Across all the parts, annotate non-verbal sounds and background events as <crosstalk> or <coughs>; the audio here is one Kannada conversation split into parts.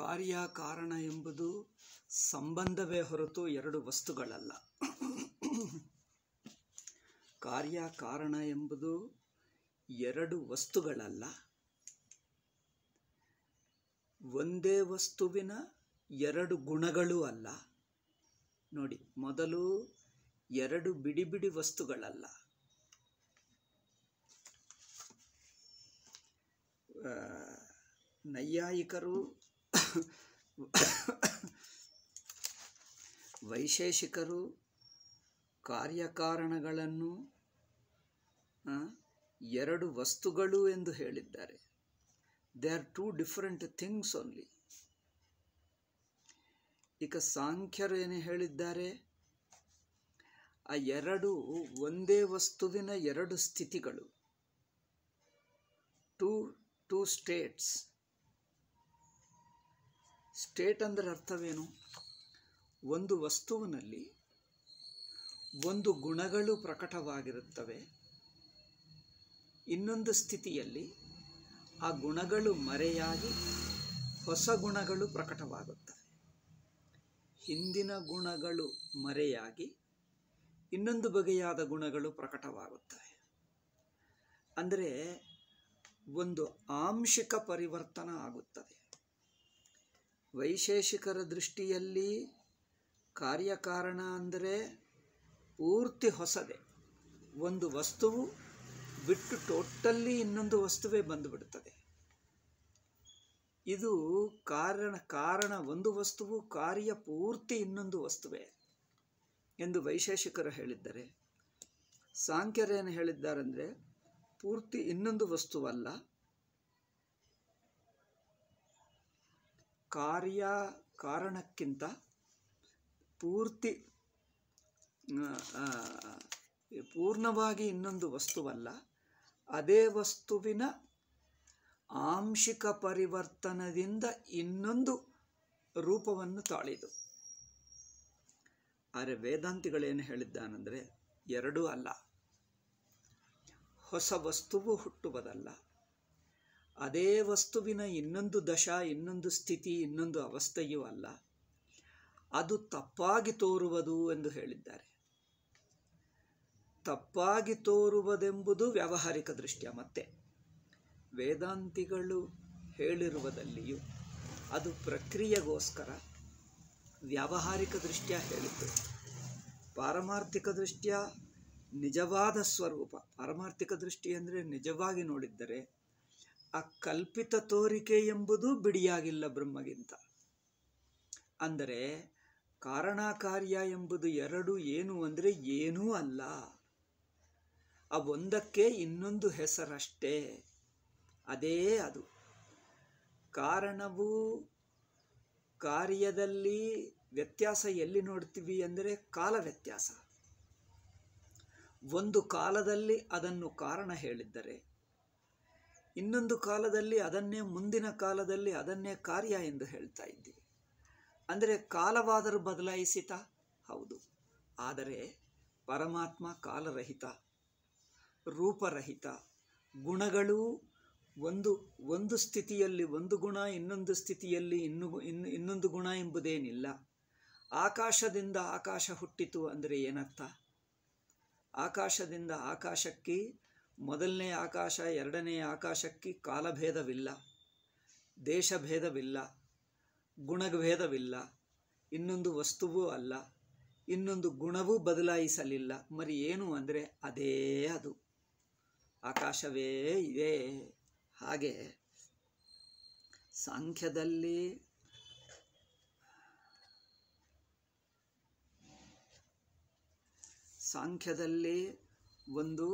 ಕಾರ್ಯ ಕಾರಣ ಎಂಬುದು ಸಂಬಂಧವೇ ಹೊರತು ಎರಡು ವಸ್ತುಗಳಲ್ಲ ಕಾರ್ಯ ಕಾರಣ ಎಂಬುದು ಎರಡು ವಸ್ತುಗಳಲ್ಲ ಒಂದೇ ವಸ್ತುವಿನ ಎರಡು ಗುಣಗಳೂ ಅಲ್ಲ ನೋಡಿ ಮೊದಲು ಎರಡು ಬಿಡಿ ಬಿಡಿ ವಸ್ತುಗಳಲ್ಲ ನೈಯಾಯಿಕರು <coughs> ವೈಶೇಷಿಕರು ಕಾರ್ಯಕಾರಣಗಳನ್ನು ಎರಡು ವಸ್ತುಗಳು ಎಂದು ಹೇಳಿದ್ದಾರೆ they are two different things only ಈಗ ಸಾಂಖ್ಯರು ಏನು ಹೇಳಿದ್ದಾರೆ ಆ ಎರಡು ಒಂದೇ ವಸ್ತುವಿನ ಎರಡು ಸ್ಥಿತಿಗಳು ಟೂ ಟೂ ಸ್ಟೇಟ್ಸ್ ಸ್ಟೇಟ್ ಅಂದರೆ ಅರ್ಥವೇನು ಒಂದು ವಸ್ತುವಿನಲ್ಲಿ ಒಂದು ಗುಣಗಳು ಪ್ರಕಟವಾಗಿರುತ್ತವೆ ಇನ್ನೊಂದು ಸ್ಥಿತಿಯಲ್ಲಿ ಆ ಗುಣಗಳು ಮರೆಯಾಗಿ ಹೊಸ ಗುಣಗಳು ಪ್ರಕಟವಾಗುತ್ತವೆ ಹಿಂದಿನ ಗುಣಗಳು ಮರೆಯಾಗಿ ಇನ್ನೊಂದು ಬಗೆಯಾದ ಗುಣಗಳು ಪ್ರಕಟವಾಗುತ್ತವೆ ಅಂದರೆ ಒಂದು ಆಂಶಿಕ ಪರಿವರ್ತನ ಆಗುತ್ತದೆ ವೈಶೇಷಿಕರ ದೃಷ್ಟಿಯಲ್ಲಿ ಕಾರ್ಯಕಾರಣ ಅಂದರೆ ಪೂರ್ತಿ ಹೊಸದೇ ಒಂದು ವಸ್ತುವು ಬಿಟ್ಟು ಟೋಟಲ್ಲಿ ಇನ್ನೊಂದು ವಸ್ತುವೇ ಬಂದುಬಿಡ್ತದೆ ಇದು ಕಾರಣ ಕಾರಣ ಒಂದು ವಸ್ತುವು ಕಾರ್ಯ ಪೂರ್ತಿ ಇನ್ನೊಂದು ವಸ್ತುವೇ ಎಂದು ವೈಶೇಷಿಕರು ಹೇಳಿದ್ದಾರೆ ಸಾಂಖ್ಯರೇನು ಹೇಳಿದ್ದಾರೆಂದರೆ ಪೂರ್ತಿ ಇನ್ನೊಂದು ವಸ್ತುವಲ್ಲ ಕಾರ್ಯ ಕಾರಣಕ್ಕಿಂತ ಪೂರ್ತಿ ಪೂರ್ಣವಾಗಿ ಇನ್ನೊಂದು ವಸ್ತುವಲ್ಲ ಅದೇ ವಸ್ತುವಿನ ಆಂಶಿಕ ಪರಿವರ್ತನದಿಂದ ಇನ್ನೊಂದು ರೂಪವನ್ನು ತಾಳಿದು ಆದರೆ ವೇದಾಂತಿಗಳೇನು ಹೇಳಿದ್ದಾನಂದರೆ ಎರಡೂ ಅಲ್ಲ ಹೊಸ ವಸ್ತುವು ಹುಟ್ಟುವುದಲ್ಲ ಅದೇ ವಸ್ತುವಿನ ಇನ್ನೊಂದು ದಶ ಇನ್ನೊಂದು ಸ್ಥಿತಿ ಇನ್ನೊಂದು ಅವಸ್ಥೆಯೂ ಅಲ್ಲ ಅದು ತಪ್ಪಾಗಿ ತೋರುವುದು ಎಂದು ಹೇಳಿದ್ದಾರೆ ತಪ್ಪಾಗಿ ತೋರುವುದೆಂಬುದು ವ್ಯಾವಹಾರಿಕ ದೃಷ್ಟಿಯ ಮತ್ತೆ ವೇದಾಂತಿಗಳು ಹೇಳಿರುವುದಲ್ಲಿಯೂ ಅದು ಪ್ರಕ್ರಿಯೆಗೋಸ್ಕರ ವ್ಯಾವಹಾರಿಕ ದೃಷ್ಟಿಯ ಹೇಳಿತು ಪಾರಮಾರ್ಥಿಕ ದೃಷ್ಟಿಯ ನಿಜವಾದ ಸ್ವರೂಪ ಪಾರಮಾರ್ಥಿಕ ದೃಷ್ಟಿ ಅಂದರೆ ನಿಜವಾಗಿ ನೋಡಿದ್ದರೆ ಆ ಕಲ್ಪಿತ ತೋರಿಕೆ ಎಂಬುದು ಬಿಡಿಯಾಗಿಲ್ಲ ಬ್ರಹ್ಮಗಿಂತ ಅಂದರೆ ಕಾರಣ ಕಾರ್ಯ ಎಂಬುದು ಎರಡು ಏನು ಅಂದರೆ ಏನೂ ಅಲ್ಲ ಆ ಒಂದಕ್ಕೆ ಇನ್ನೊಂದು ಹೆಸರಷ್ಟೇ ಅದೇ ಅದು ಕಾರಣವು ಕಾರ್ಯದಲ್ಲಿ ವ್ಯತ್ಯಾಸ ಎಲ್ಲಿ ನೋಡ್ತೀವಿ ಅಂದರೆ ಕಾಲ ವ್ಯತ್ಯಾಸ ಒಂದು ಕಾಲದಲ್ಲಿ ಅದನ್ನು ಕಾರಣ ಹೇಳಿದ್ದರೆ ಇನ್ನೊಂದು ಕಾಲದಲ್ಲಿ ಅದನ್ನೇ ಮುಂದಿನ ಕಾಲದಲ್ಲಿ ಅದನ್ನೇ ಕಾರ್ಯ ಎಂದು ಹೇಳ್ತಾ ಇದ್ದೀವಿ ಅಂದರೆ ಕಾಲವಾದರೂ ಬದಲಾಯಿಸಿತ ಹೌದು ಆದರೆ ಪರಮಾತ್ಮ ಕಾಲರಹಿತ ರೂಪರಹಿತ ಗುಣಗಳು ಒಂದು ಒಂದು ಸ್ಥಿತಿಯಲ್ಲಿ ಒಂದು ಗುಣ ಇನ್ನೊಂದು ಸ್ಥಿತಿಯಲ್ಲಿ ಇನ್ನು ಇನ್ನು ಇನ್ನೊಂದು ಗುಣ ಎಂಬುದೇನಿಲ್ಲ ಆಕಾಶದಿಂದ ಆಕಾಶ ಹುಟ್ಟಿತು ಅಂದರೆ ಏನರ್ಥ ಆಕಾಶದಿಂದ ಆಕಾಶಕ್ಕೆ ಮೊದಲನೇ ಆಕಾಶ ಎರಡನೇ ಆಕಾಶಕ್ಕೆ ಕಾಲಭೇದವಿಲ್ಲ ದೇಶಭೇದವಿಲ್ಲ ಗುಣಭೇದವಿಲ್ಲ ಇನ್ನೊಂದು ವಸ್ತುವೂ ಅಲ್ಲ ಇನ್ನೊಂದು ಗುಣವೂ ಬದಲಾಯಿಸಲಿಲ್ಲ ಮರಿ ಏನು ಅಂದರೆ ಅದೇ ಅದು ಆಕಾಶವೇ ಇದೆ ಹಾಗೆ ಸಾಂಖ್ಯದಲ್ಲಿ ಸಾಂಖ್ಯದಲ್ಲಿ ಒಂದು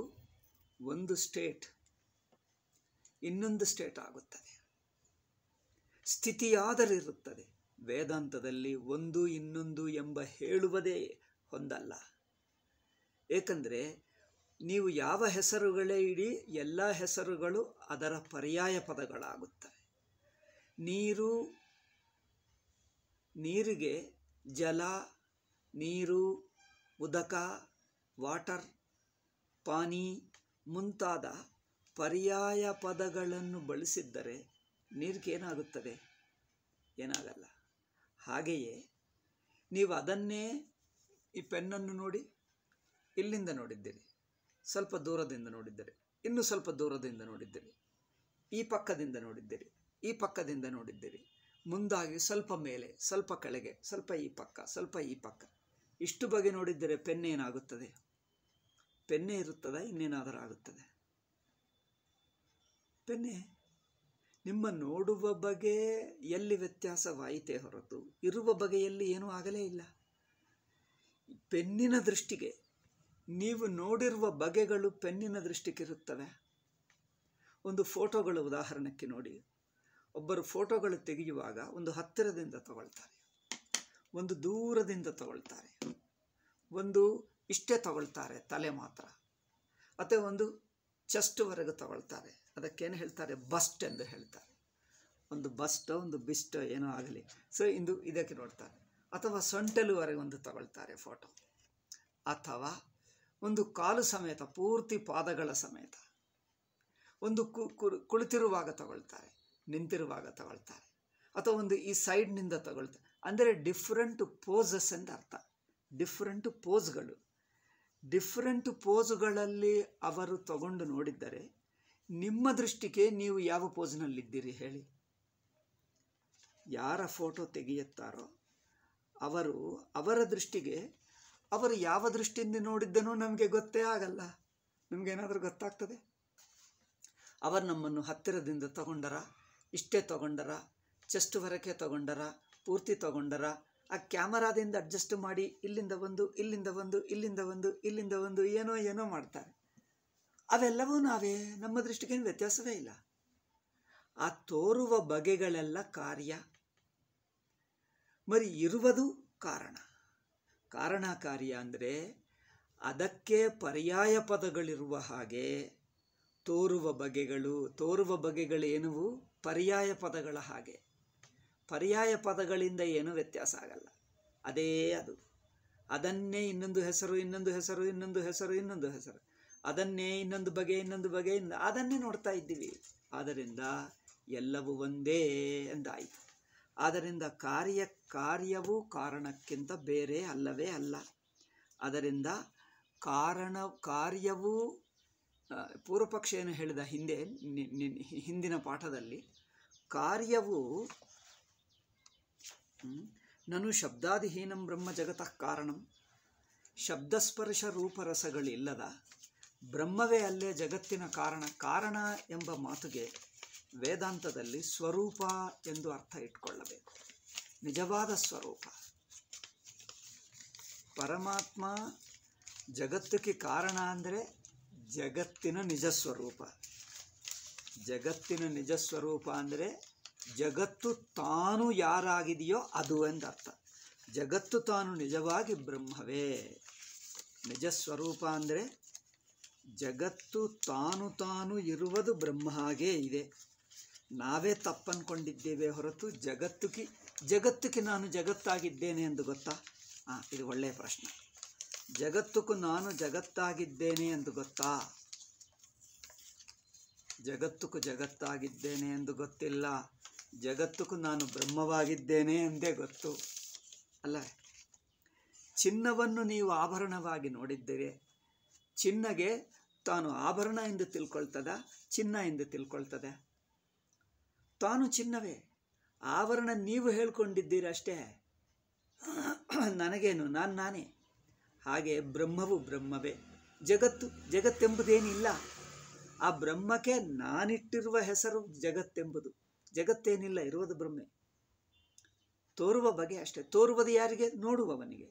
ಒಂದು ಸ್ಟೇಟ್ ಇನ್ನೊಂದು ಸ್ಟೇಟ್ ಆಗುತ್ತದೆ ಸ್ಥಿತಿಯಾದರಿರುತ್ತದೆ ವೇದಾಂತದಲ್ಲಿ ಒಂದು ಇನ್ನೊಂದು ಎಂಬ ಹೇಳುವುದೇ ಹೊಂದಲ್ಲ ಏಕೆಂದರೆ ನೀವು ಯಾವ ಹೆಸರುಗಳೇ ಇಡಿ ಎಲ್ಲ ಹೆಸರುಗಳು ಅದರ ಪರ್ಯಾಯ ಪದಗಳಾಗುತ್ತವೆ ನೀರು ನೀರಿಗೆ ಜಲ ನೀರು ಉದಕ ವಾಟರ್ ಪಾನಿ ಮುಂತಾದ ಪರ್ಯಾಯ ಪದಗಳನ್ನು ಬಳಸಿದ್ದರೆ ನೀರ್ಕೇನಾಗುತ್ತದೆ ಏನಾಗಲ್ಲ ಹಾಗೆಯೇ ನೀವು ಅದನ್ನೇ ಈ ಪೆನ್ನನ್ನು ನೋಡಿ ಇಲ್ಲಿಂದ ನೋಡಿದ್ದೀರಿ ಸ್ವಲ್ಪ ದೂರದಿಂದ ನೋಡಿದ್ದೀರಿ ಇನ್ನೂ ಸ್ವಲ್ಪ ದೂರದಿಂದ ನೋಡಿದ್ದೀರಿ ಈ ಪಕ್ಕದಿಂದ ನೋಡಿದ್ದೀರಿ ಈ ಪಕ್ಕದಿಂದ ನೋಡಿದ್ದೀರಿ ಮುಂದಾಗಿ ಸ್ವಲ್ಪ ಮೇಲೆ ಸ್ವಲ್ಪ ಕೆಳಗೆ ಸ್ವಲ್ಪ ಈ ಪಕ್ಕ ಸ್ವಲ್ಪ ಈ ಪಕ್ಕ ಇಷ್ಟು ಬಗೆ ನೋಡಿದ್ದರೆ ಪೆನ್ ಏನಾಗುತ್ತದೆ ಪೆನ್ನೆ ಇರುತ್ತದೆ ಇನ್ನೇನಾದರೂ ಆಗುತ್ತದೆ ಪೆನ್ನೆ ನಿಮ್ಮ ನೋಡುವ ಬಗೆ ಎಲ್ಲಿ ವ್ಯತ್ಯಾಸವಾಯಿತೇ ಹೊರತು ಇರುವ ಬಗೆಯಲ್ಲಿ ಏನೂ ಆಗಲೇ ಇಲ್ಲ ಪೆನ್ನಿನ ದೃಷ್ಟಿಗೆ ನೀವು ನೋಡಿರುವ ಬಗೆಗಳು ಪೆನ್ನಿನ ದೃಷ್ಟಿಗಿರುತ್ತವೆ ಒಂದು ಫೋಟೋಗಳು ಉದಾಹರಣೆಗೆ ನೋಡಿ ಒಬ್ಬರು ಫೋಟೋಗಳು ತೆಗೆಯುವಾಗ ಒಂದು ಹತ್ತಿರದಿಂದ ತಗೊಳ್ತಾರೆ ಒಂದು ದೂರದಿಂದ ತಗೊಳ್ತಾರೆ ಒಂದು ಇಷ್ಟೇ ತಗೊಳ್ತಾರೆ ತಲೆ ಮಾತ್ರ ಮತ್ತು ಒಂದು ಚೆಸ್ಟ್ವರೆಗೂ ತಗೊಳ್ತಾರೆ ಅದಕ್ಕೇನು ಹೇಳ್ತಾರೆ ಬಸ್ಟ್ ಎಂದು ಹೇಳ್ತಾರೆ ಒಂದು ಬಸ್ಟೋ ಒಂದು ಬಿಸ್ಟೋ ಏನೋ ಆಗಲಿ ಸೊ ಇಂದು ಇದಕ್ಕೆ ನೋಡ್ತಾರೆ ಅಥವಾ ಸೊಂಟಲುವರೆಗೆ ಒಂದು ತಗೊಳ್ತಾರೆ ಫೋಟೋ ಅಥವಾ ಒಂದು ಕಾಲು ಸಮೇತ ಪೂರ್ತಿ ಪಾದಗಳ ಸಮೇತ ಒಂದು ಕು ಕುಳಿತಿರುವಾಗ ತಗೊಳ್ತಾರೆ ನಿಂತಿರುವಾಗ ತಗೊಳ್ತಾರೆ ಅಥವಾ ಒಂದು ಈ ಸೈಡ್ನಿಂದ ತಗೊಳ್ತಾರೆ ಅಂದರೆ ಡಿಫ್ರೆಂಟ್ ಪೋಸಸ್ ಎಂದು ಅರ್ಥ ಡಿಫ್ರೆಂಟ್ ಪೋಸ್ಗಳು ಡಿಫ್ರೆಂಟ್ ಪೋಸ್ಗಳಲ್ಲಿ ಅವರು ತಗೊಂಡು ನೋಡಿದ್ದರೆ ನಿಮ್ಮ ದೃಷ್ಟಿಗೆ ನೀವು ಯಾವ ಪೋಸ್ನಲ್ಲಿದ್ದೀರಿ ಹೇಳಿ ಯಾರ ಫೋಟೋ ತೆಗೆಯುತ್ತಾರೋ ಅವರು ಅವರ ದೃಷ್ಟಿಗೆ ಅವರು ಯಾವ ದೃಷ್ಟಿಯಿಂದ ನೋಡಿದ್ದನೂ ನಮಗೆ ಗೊತ್ತೇ ಆಗಲ್ಲ ನಿಮಗೇನಾದರೂ ಗೊತ್ತಾಗ್ತದೆ ಅವರು ನಮ್ಮನ್ನು ಹತ್ತಿರದಿಂದ ತಗೊಂಡರ ಇಷ್ಟೇ ತಗೊಂಡರ ಹೊರಕೆ ತಗೊಂಡರ ಪೂರ್ತಿ ತಗೊಂಡರ ಆ ಕ್ಯಾಮರಾದಿಂದ ಅಡ್ಜಸ್ಟ್ ಮಾಡಿ ಇಲ್ಲಿಂದ ಒಂದು ಇಲ್ಲಿಂದ ಒಂದು ಇಲ್ಲಿಂದ ಒಂದು ಇಲ್ಲಿಂದ ಒಂದು ಏನೋ ಏನೋ ಮಾಡ್ತಾರೆ ಅವೆಲ್ಲವೂ ನಾವೇ ನಮ್ಮ ದೃಷ್ಟಿಗೇನು ವ್ಯತ್ಯಾಸವೇ ಇಲ್ಲ ಆ ತೋರುವ ಬಗೆಗಳೆಲ್ಲ ಕಾರ್ಯ ಮರಿ ಇರುವುದು ಕಾರಣ ಕಾರಣ ಕಾರ್ಯ ಅಂದರೆ ಅದಕ್ಕೆ ಪರ್ಯಾಯ ಪದಗಳಿರುವ ಹಾಗೆ ತೋರುವ ಬಗೆಗಳು ತೋರುವ ಬಗೆಗಳೇನುವು ಪರ್ಯಾಯ ಪದಗಳ ಹಾಗೆ ಪರ್ಯಾಯ ಪದಗಳಿಂದ ಏನು ವ್ಯತ್ಯಾಸ ಆಗಲ್ಲ ಅದೇ ಅದು ಅದನ್ನೇ ಇನ್ನೊಂದು ಹೆಸರು ಇನ್ನೊಂದು ಹೆಸರು ಇನ್ನೊಂದು ಹೆಸರು ಇನ್ನೊಂದು ಹೆಸರು ಅದನ್ನೇ ಇನ್ನೊಂದು ಬಗೆ ಇನ್ನೊಂದು ಬಗೆ ಅದನ್ನೇ ನೋಡ್ತಾ ಇದ್ದೀವಿ ಆದ್ದರಿಂದ ಎಲ್ಲವೂ ಒಂದೇ ಎಂದಾಯಿತು ಆದ್ದರಿಂದ ಕಾರ್ಯ ಕಾರ್ಯವು ಕಾರಣಕ್ಕಿಂತ ಬೇರೆ ಅಲ್ಲವೇ ಅಲ್ಲ ಅದರಿಂದ ಕಾರಣ ಕಾರ್ಯವು ಪೂರ್ವಪಕ್ಷ ಏನು ಹೇಳಿದ ಹಿಂದೆ ಹಿಂದಿನ ಪಾಠದಲ್ಲಿ ಕಾರ್ಯವು ನಾನು ಶಬ್ದಾದಿಹೀನಂ ಬ್ರಹ್ಮ ಜಗತಃ ಕಾರಣಂ ಶಬ್ದಸ್ಪರ್ಶ ರೂಪರಸಗಳಿಲ್ಲದ ಬ್ರಹ್ಮವೇ ಅಲ್ಲೇ ಜಗತ್ತಿನ ಕಾರಣ ಕಾರಣ ಎಂಬ ಮಾತುಗೆ ವೇದಾಂತದಲ್ಲಿ ಸ್ವರೂಪ ಎಂದು ಅರ್ಥ ಇಟ್ಕೊಳ್ಳಬೇಕು ನಿಜವಾದ ಸ್ವರೂಪ ಪರಮಾತ್ಮ ಜಗತ್ತಿಗೆ ಕಾರಣ ಅಂದರೆ ಜಗತ್ತಿನ ನಿಜ ಸ್ವರೂಪ ಜಗತ್ತಿನ ನಿಜ ಸ್ವರೂಪ ಅಂದರೆ ಜಗತ್ತು ತಾನು ಯಾರಾಗಿದೆಯೋ ಅದು ಎಂದರ್ಥ ಜಗತ್ತು ತಾನು ನಿಜವಾಗಿ ಬ್ರಹ್ಮವೇ ನಿಜ ಸ್ವರೂಪ ಅಂದರೆ ಜಗತ್ತು ತಾನು ತಾನು ಇರುವುದು ಬ್ರಹ್ಮ ಹಾಗೇ ಇದೆ ನಾವೇ ತಪ್ಪನ್ಕೊಂಡಿದ್ದೇವೆ ಹೊರತು ಜಗತ್ತುಕಿ ಜಗತ್ತುಕಿ ನಾನು ಜಗತ್ತಾಗಿದ್ದೇನೆ ಎಂದು ಗೊತ್ತಾ ಹಾಂ ಇದು ಒಳ್ಳೆಯ ಪ್ರಶ್ನೆ ಜಗತ್ತುಕ್ಕೂ ನಾನು ಜಗತ್ತಾಗಿದ್ದೇನೆ ಎಂದು ಗೊತ್ತಾ ಜಗತ್ತುಕ್ಕೂ ಜಗತ್ತಾಗಿದ್ದೇನೆ ಎಂದು ಗೊತ್ತಿಲ್ಲ ಜಗತ್ತಕ್ಕೂ ನಾನು ಬ್ರಹ್ಮವಾಗಿದ್ದೇನೆ ಎಂದೇ ಗೊತ್ತು ಅಲ್ಲ ಚಿನ್ನವನ್ನು ನೀವು ಆಭರಣವಾಗಿ ನೋಡಿದ್ದೀರಿ ಚಿನ್ನಗೆ ತಾನು ಆಭರಣ ಎಂದು ತಿಳ್ಕೊಳ್ತದ ಚಿನ್ನ ಎಂದು ತಿಳ್ಕೊಳ್ತದೆ ತಾನು ಚಿನ್ನವೇ ಆಭರಣ ನೀವು ಹೇಳ್ಕೊಂಡಿದ್ದೀರಷ್ಟೇ ನನಗೇನು ನಾನು ನಾನೇ ಹಾಗೆ ಬ್ರಹ್ಮವು ಬ್ರಹ್ಮವೇ ಜಗತ್ತು ಜಗತ್ತೆಂಬುದೇನಿಲ್ಲ ಆ ಬ್ರಹ್ಮಕ್ಕೆ ನಾನಿಟ್ಟಿರುವ ಹೆಸರು ಜಗತ್ತೆಂಬುದು ಜಗತ್ತೇನಿಲ್ಲ ಇರುವುದು ಬ್ರಹ್ಮೆ ತೋರುವ ಬಗೆ ಅಷ್ಟೇ ತೋರುವುದು ಯಾರಿಗೆ ನೋಡುವವನಿಗೆ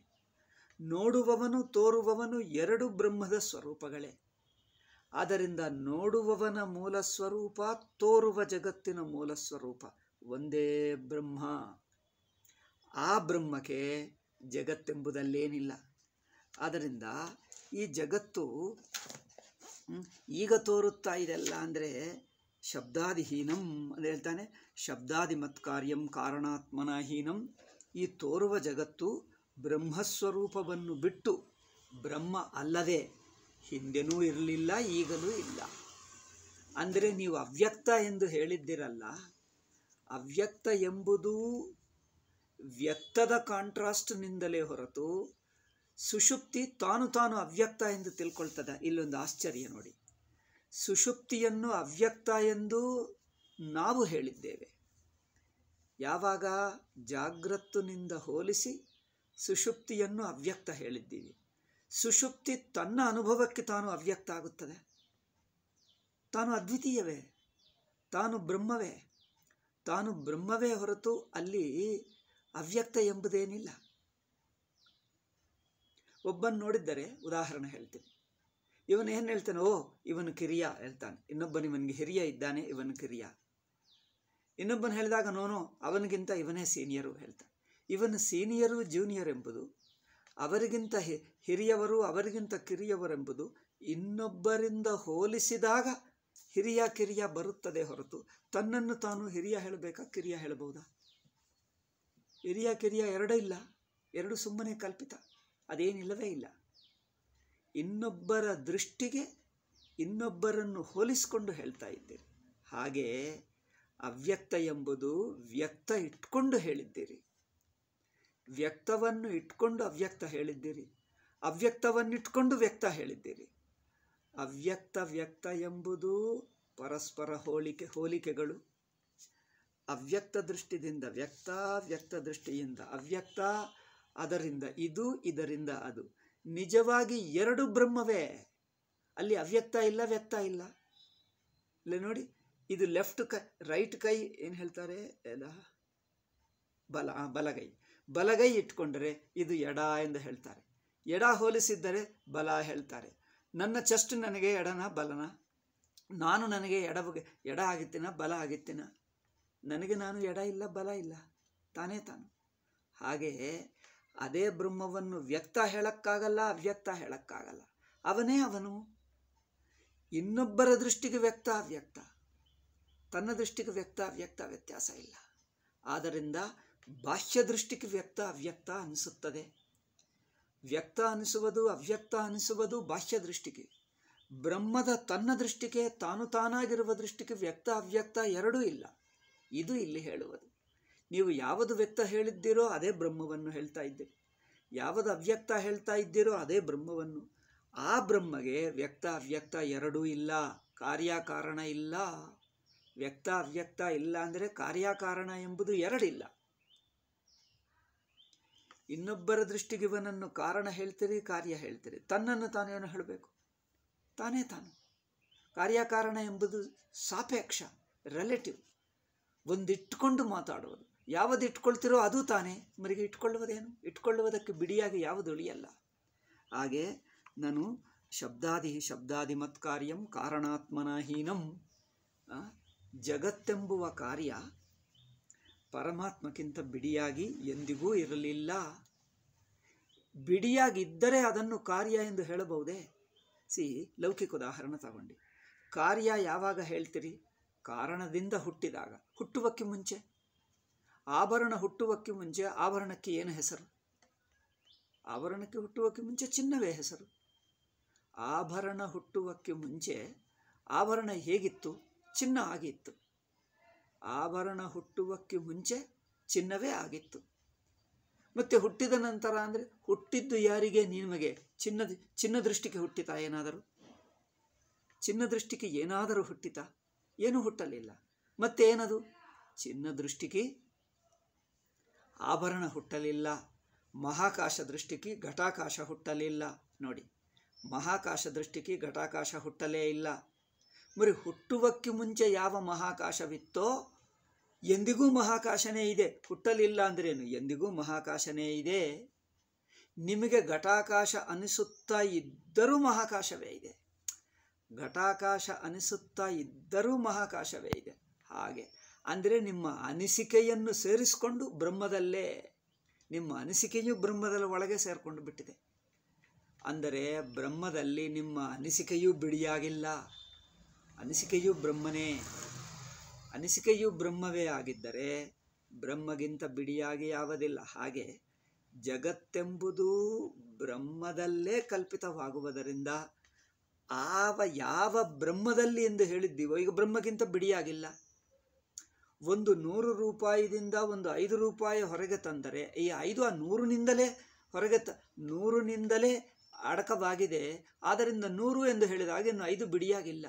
ನೋಡುವವನು ತೋರುವವನು ಎರಡು ಬ್ರಹ್ಮದ ಸ್ವರೂಪಗಳೇ ಆದ್ದರಿಂದ ನೋಡುವವನ ಮೂಲ ಸ್ವರೂಪ ತೋರುವ ಜಗತ್ತಿನ ಮೂಲ ಸ್ವರೂಪ ಒಂದೇ ಬ್ರಹ್ಮ ಆ ಬ್ರಹ್ಮಕ್ಕೆ ಜಗತ್ತೆಂಬುದಲ್ಲೇನಿಲ್ಲ ಆದ್ದರಿಂದ ಈ ಜಗತ್ತು ಈಗ ತೋರುತ್ತಾ ಇದೆಲ್ಲ ಅಂದರೆ ಶಬ್ದಾದಿಹೀನಂ ಅಂತ ಹೇಳ್ತಾನೆ ಶಬ್ದಾದಿಮತ್ಕಾರ್ಯಂ ಕಾರಣಾತ್ಮನಾಹೀನಂ ಕಾರಣಾತ್ಮನಹೀನಂ ಈ ತೋರುವ ಜಗತ್ತು ಬ್ರಹ್ಮಸ್ವರೂಪವನ್ನು ಬಿಟ್ಟು ಬ್ರಹ್ಮ ಅಲ್ಲದೆ ಹಿಂದೆನೂ ಇರಲಿಲ್ಲ ಈಗಲೂ ಇಲ್ಲ ಅಂದರೆ ನೀವು ಅವ್ಯಕ್ತ ಎಂದು ಹೇಳಿದ್ದಿರಲ್ಲ ಅವ್ಯಕ್ತ ಎಂಬುದು ವ್ಯಕ್ತದ ಕಾಂಟ್ರಾಸ್ಟ್ನಿಂದಲೇ ಹೊರತು ಸುಷುಪ್ತಿ ತಾನು ತಾನು ಅವ್ಯಕ್ತ ಎಂದು ತಿಳ್ಕೊಳ್ತದ ಇಲ್ಲೊಂದು ಆಶ್ಚರ್ಯ ನೋಡಿ ಸುಷುಪ್ತಿಯನ್ನು ಅವ್ಯಕ್ತ ಎಂದು ನಾವು ಹೇಳಿದ್ದೇವೆ ಯಾವಾಗ ಜಾಗ್ರತ್ತುನಿಂದ ಹೋಲಿಸಿ ಸುಷುಪ್ತಿಯನ್ನು ಅವ್ಯಕ್ತ ಹೇಳಿದ್ದೀವಿ ಸುಷುಪ್ತಿ ತನ್ನ ಅನುಭವಕ್ಕೆ ತಾನು ಅವ್ಯಕ್ತ ಆಗುತ್ತದೆ ತಾನು ಅದ್ವಿತೀಯವೇ ತಾನು ಬ್ರಹ್ಮವೇ ತಾನು ಬ್ರಹ್ಮವೇ ಹೊರತು ಅಲ್ಲಿ ಅವ್ಯಕ್ತ ಎಂಬುದೇನಿಲ್ಲ ಒಬ್ಬನ್ನು ನೋಡಿದ್ದರೆ ಉದಾಹರಣೆ ಹೇಳ್ತೀನಿ ಇವನು ಏನು ಹೇಳ್ತಾನೆ ಓ ಇವನು ಕಿರಿಯ ಹೇಳ್ತಾನೆ ಇನ್ನೊಬ್ಬನು ಇವನಿಗೆ ಹಿರಿಯ ಇದ್ದಾನೆ ಇವನು ಕಿರಿಯ ಇನ್ನೊಬ್ಬನು ಹೇಳಿದಾಗ ನೋನು ಅವನಿಗಿಂತ ಇವನೇ ಸೀನಿಯರು ಹೇಳ್ತಾನೆ ಇವನು ಸೀನಿಯರು ಜೂನಿಯರ್ ಎಂಬುದು ಅವರಿಗಿಂತ ಹಿರಿಯವರು ಅವರಿಗಿಂತ ಕಿರಿಯವರೆಂಬುದು ಇನ್ನೊಬ್ಬರಿಂದ ಹೋಲಿಸಿದಾಗ ಹಿರಿಯ ಕಿರಿಯ ಬರುತ್ತದೆ ಹೊರತು ತನ್ನನ್ನು ತಾನು ಹಿರಿಯ ಹೇಳಬೇಕಾ ಕಿರಿಯ ಹೇಳಬಹುದಾ ಹಿರಿಯ ಕಿರಿಯ ಎರಡೂ ಇಲ್ಲ ಎರಡು ಸುಮ್ಮನೆ ಕಲ್ಪಿತ ಅದೇನಿಲ್ಲವೇ ಇಲ್ಲ ಇನ್ನೊಬ್ಬರ ದೃಷ್ಟಿಗೆ ಇನ್ನೊಬ್ಬರನ್ನು ಹೋಲಿಸಿಕೊಂಡು ಹೇಳ್ತಾ ಇದ್ದೀರಿ ಹಾಗೆ ಅವ್ಯಕ್ತ ಎಂಬುದು ವ್ಯಕ್ತ ಇಟ್ಕೊಂಡು ಹೇಳಿದ್ದೀರಿ ವ್ಯಕ್ತವನ್ನು ಇಟ್ಕೊಂಡು ಅವ್ಯಕ್ತ ಹೇಳಿದ್ದೀರಿ ಅವ್ಯಕ್ತವನ್ನಿಟ್ಕೊಂಡು ವ್ಯಕ್ತ ಹೇಳಿದ್ದೀರಿ ಅವ್ಯಕ್ತ ವ್ಯಕ್ತ ಎಂಬುದು ಪರಸ್ಪರ ಹೋಲಿಕೆ ಹೋಲಿಕೆಗಳು ಅವ್ಯಕ್ತ ದೃಷ್ಟಿಯಿಂದ ವ್ಯಕ್ತ ವ್ಯಕ್ತ ದೃಷ್ಟಿಯಿಂದ ಅವ್ಯಕ್ತ ಅದರಿಂದ ಇದು ಇದರಿಂದ ಅದು ನಿಜವಾಗಿ ಎರಡು ಬ್ರಹ್ಮವೇ ಅಲ್ಲಿ ಅವ್ಯಕ್ತ ಇಲ್ಲ ವ್ಯಕ್ತ ಇಲ್ಲ ಇಲ್ಲ ನೋಡಿ ಇದು ಲೆಫ್ಟ್ ಕೈ ರೈಟ್ ಕೈ ಏನು ಹೇಳ್ತಾರೆ ಎಲ್ಲ ಬಲ ಬಲಗೈ ಬಲಗೈ ಇಟ್ಕೊಂಡರೆ ಇದು ಎಡ ಎಂದು ಹೇಳ್ತಾರೆ ಎಡ ಹೋಲಿಸಿದ್ದರೆ ಬಲ ಹೇಳ್ತಾರೆ ನನ್ನ ಚೆಸ್ಟ್ ನನಗೆ ಎಡನ ಬಲನ ನಾನು ನನಗೆ ಎಡ ಎಡ ಆಗಿತ್ತಿನ ಬಲ ಆಗಿತ್ತಿನ ನನಗೆ ನಾನು ಎಡ ಇಲ್ಲ ಬಲ ಇಲ್ಲ ತಾನೇ ತಾನು ಹಾಗೆಯೇ ಅದೇ ಬ್ರಹ್ಮವನ್ನು ವ್ಯಕ್ತ ಹೇಳಕ್ಕಾಗಲ್ಲ ಅವ್ಯಕ್ತ ಹೇಳಕ್ಕಾಗಲ್ಲ ಅವನೇ ಅವನು ಇನ್ನೊಬ್ಬರ ದೃಷ್ಟಿಗೆ ವ್ಯಕ್ತ ಅವ್ಯಕ್ತ ತನ್ನ ದೃಷ್ಟಿಗೆ ವ್ಯಕ್ತ ಅವ್ಯಕ್ತ ವ್ಯತ್ಯಾಸ ಇಲ್ಲ ಆದ್ದರಿಂದ ಬಾಹ್ಯ ದೃಷ್ಟಿಗೆ ವ್ಯಕ್ತ ಅವ್ಯಕ್ತ ಅನಿಸುತ್ತದೆ ವ್ಯಕ್ತ ಅನಿಸುವುದು ಅವ್ಯಕ್ತ ಅನಿಸುವುದು ಬಾಹ್ಯ ದೃಷ್ಟಿಗೆ ಬ್ರಹ್ಮದ ತನ್ನ ದೃಷ್ಟಿಗೆ ತಾನು ತಾನಾಗಿರುವ ದೃಷ್ಟಿಗೆ ವ್ಯಕ್ತ ಅವ್ಯಕ್ತ ಎರಡೂ ಇಲ್ಲ ಇದು ಇಲ್ಲಿ ಹೇಳುವುದು ನೀವು ಯಾವುದು ವ್ಯಕ್ತ ಹೇಳಿದ್ದೀರೋ ಅದೇ ಬ್ರಹ್ಮವನ್ನು ಹೇಳ್ತಾ ಇದ್ದೀರಿ ಯಾವುದು ಅವ್ಯಕ್ತ ಹೇಳ್ತಾ ಇದ್ದೀರೋ ಅದೇ ಬ್ರಹ್ಮವನ್ನು ಆ ಬ್ರಹ್ಮಗೆ ವ್ಯಕ್ತ ಅವ್ಯಕ್ತ ಎರಡೂ ಇಲ್ಲ ಕಾರ್ಯಕಾರಣ ಇಲ್ಲ ವ್ಯಕ್ತ ಅವ್ಯಕ್ತ ಇಲ್ಲ ಅಂದರೆ ಕಾರ್ಯಕಾರಣ ಎಂಬುದು ಎರಡಿಲ್ಲ ಇನ್ನೊಬ್ಬರ ದೃಷ್ಟಿಗೆ ಇವನನ್ನು ಕಾರಣ ಹೇಳ್ತೀರಿ ಕಾರ್ಯ ಹೇಳ್ತೀರಿ ತನ್ನನ್ನು ತಾನೇನು ಹೇಳಬೇಕು ತಾನೇ ತಾನು ಕಾರ್ಯಕಾರಣ ಎಂಬುದು ಸಾಪೇಕ್ಷ ರಿಲೇಟಿವ್ ಒಂದಿಟ್ಟುಕೊಂಡು ಮಾತಾಡುವುದು ಯಾವುದು ಇಟ್ಕೊಳ್ತಿರೋ ಅದು ತಾನೇ ಮರಿಗೆ ಇಟ್ಕೊಳ್ಳುವುದೇನು ಇಟ್ಕೊಳ್ಳುವುದಕ್ಕೆ ಬಿಡಿಯಾಗಿ ಯಾವುದು ಉಳಿಯಲ್ಲ ಹಾಗೆ ನಾನು ಶಬ್ದಾದಿ ಶಬ್ದಾದಿ ಕಾರ್ಯಂ ಕಾರಣಾತ್ಮನಹೀನಂ ಜಗತ್ತೆಂಬುವ ಕಾರ್ಯ ಪರಮಾತ್ಮಕ್ಕಿಂತ ಬಿಡಿಯಾಗಿ ಎಂದಿಗೂ ಇರಲಿಲ್ಲ ಬಿಡಿಯಾಗಿದ್ದರೆ ಅದನ್ನು ಕಾರ್ಯ ಎಂದು ಹೇಳಬಹುದೇ ಸಿ ಲೌಕಿಕ ಉದಾಹರಣೆ ತಗೊಂಡು ಕಾರ್ಯ ಯಾವಾಗ ಹೇಳ್ತೀರಿ ಕಾರಣದಿಂದ ಹುಟ್ಟಿದಾಗ ಹುಟ್ಟುವಕ್ಕೆ ಮುಂಚೆ ಆಭರಣ ಹುಟ್ಟುವಕ್ಕೆ ಮುಂಚೆ ಆಭರಣಕ್ಕೆ ಏನು ಹೆಸರು ಆಭರಣಕ್ಕೆ ಹುಟ್ಟುವಕ್ಕೆ ಮುಂಚೆ ಚಿನ್ನವೇ ಹೆಸರು ಆಭರಣ ಹುಟ್ಟುವಕ್ಕೆ ಮುಂಚೆ ಆಭರಣ ಹೇಗಿತ್ತು ಚಿನ್ನ ಆಗಿತ್ತು ಆಭರಣ ಹುಟ್ಟುವಕ್ಕೆ ಮುಂಚೆ ಚಿನ್ನವೇ ಆಗಿತ್ತು ಮತ್ತೆ ಹುಟ್ಟಿದ ನಂತರ ಅಂದರೆ ಹುಟ್ಟಿದ್ದು ಯಾರಿಗೆ ನಿಮಗೆ ಚಿನ್ನ ಚಿನ್ನ ದೃಷ್ಟಿಗೆ ಹುಟ್ಟಿತಾ ಏನಾದರೂ ಚಿನ್ನ ದೃಷ್ಟಿಗೆ ಏನಾದರೂ ಹುಟ್ಟಿತಾ ಏನೂ ಹುಟ್ಟಲಿಲ್ಲ ಏನದು ಚಿನ್ನ ದೃಷ್ಟಿಗೆ ಆಭರಣ ಹುಟ್ಟಲಿಲ್ಲ ಮಹಾಕಾಶ ದೃಷ್ಟಿಕಿ ಘಟಾಕಾಶ ಹುಟ್ಟಲಿಲ್ಲ ನೋಡಿ ಮಹಾಕಾಶ ದೃಷ್ಟಿಕಿ ಘಟಾಕಾಶ ಹುಟ್ಟಲೇ ಇಲ್ಲ ಮರಿ ಹುಟ್ಟುವಕ್ಕೆ ಮುಂಚೆ ಯಾವ ಮಹಾಕಾಶವಿತ್ತೋ ಎಂದಿಗೂ ಮಹಾಕಾಶನೇ ಇದೆ ಹುಟ್ಟಲಿಲ್ಲ ಅಂದ್ರೇನು ಎಂದಿಗೂ ಮಹಾಕಾಶನೇ ಇದೆ ನಿಮಗೆ ಘಟಾಕಾಶ ಅನಿಸುತ್ತಾ ಇದ್ದರೂ ಮಹಾಕಾಶವೇ ಇದೆ ಘಟಾಕಾಶ ಅನಿಸುತ್ತಾ ಇದ್ದರೂ ಮಹಾಕಾಶವೇ ಇದೆ ಹಾಗೆ ಅಂದರೆ ನಿಮ್ಮ ಅನಿಸಿಕೆಯನ್ನು ಸೇರಿಸಿಕೊಂಡು ಬ್ರಹ್ಮದಲ್ಲೇ ನಿಮ್ಮ ಅನಿಸಿಕೆಯು ಬ್ರಹ್ಮದಲ್ಲ ಒಳಗೆ ಸೇರಿಕೊಂಡು ಬಿಟ್ಟಿದೆ ಅಂದರೆ ಬ್ರಹ್ಮದಲ್ಲಿ ನಿಮ್ಮ ಅನಿಸಿಕೆಯೂ ಬಿಡಿಯಾಗಿಲ್ಲ ಅನಿಸಿಕೆಯೂ ಬ್ರಹ್ಮನೇ ಅನಿಸಿಕೆಯು ಬ್ರಹ್ಮವೇ ಆಗಿದ್ದರೆ ಬ್ರಹ್ಮಗಿಂತ ಬಿಡಿಯಾಗಿ ಯಾವುದಿಲ್ಲ ಹಾಗೆ ಜಗತ್ತೆಂಬುದು ಬ್ರಹ್ಮದಲ್ಲೇ ಕಲ್ಪಿತವಾಗುವುದರಿಂದ ಆವ ಯಾವ ಬ್ರಹ್ಮದಲ್ಲಿ ಎಂದು ಹೇಳಿದ್ದೀವೋ ಈಗ ಬ್ರಹ್ಮಗಿಂತ ಬಿಡಿಯಾಗಿಲ್ಲ ಒಂದು ನೂರು ರೂಪಾಯಿದಿಂದ ಒಂದು ಐದು ರೂಪಾಯಿ ಹೊರಗೆ ತಂದರೆ ಈ ಐದು ಆ ನೂರಿನಿಂದಲೇ ಹೊರಗೆ ತ ನೂರಿನಿಂದಲೇ ಅಡಕವಾಗಿದೆ ಆದ್ದರಿಂದ ನೂರು ಎಂದು ಹೇಳಿದಾಗ ಇನ್ನು ಐದು ಬಿಡಿಯಾಗಿಲ್ಲ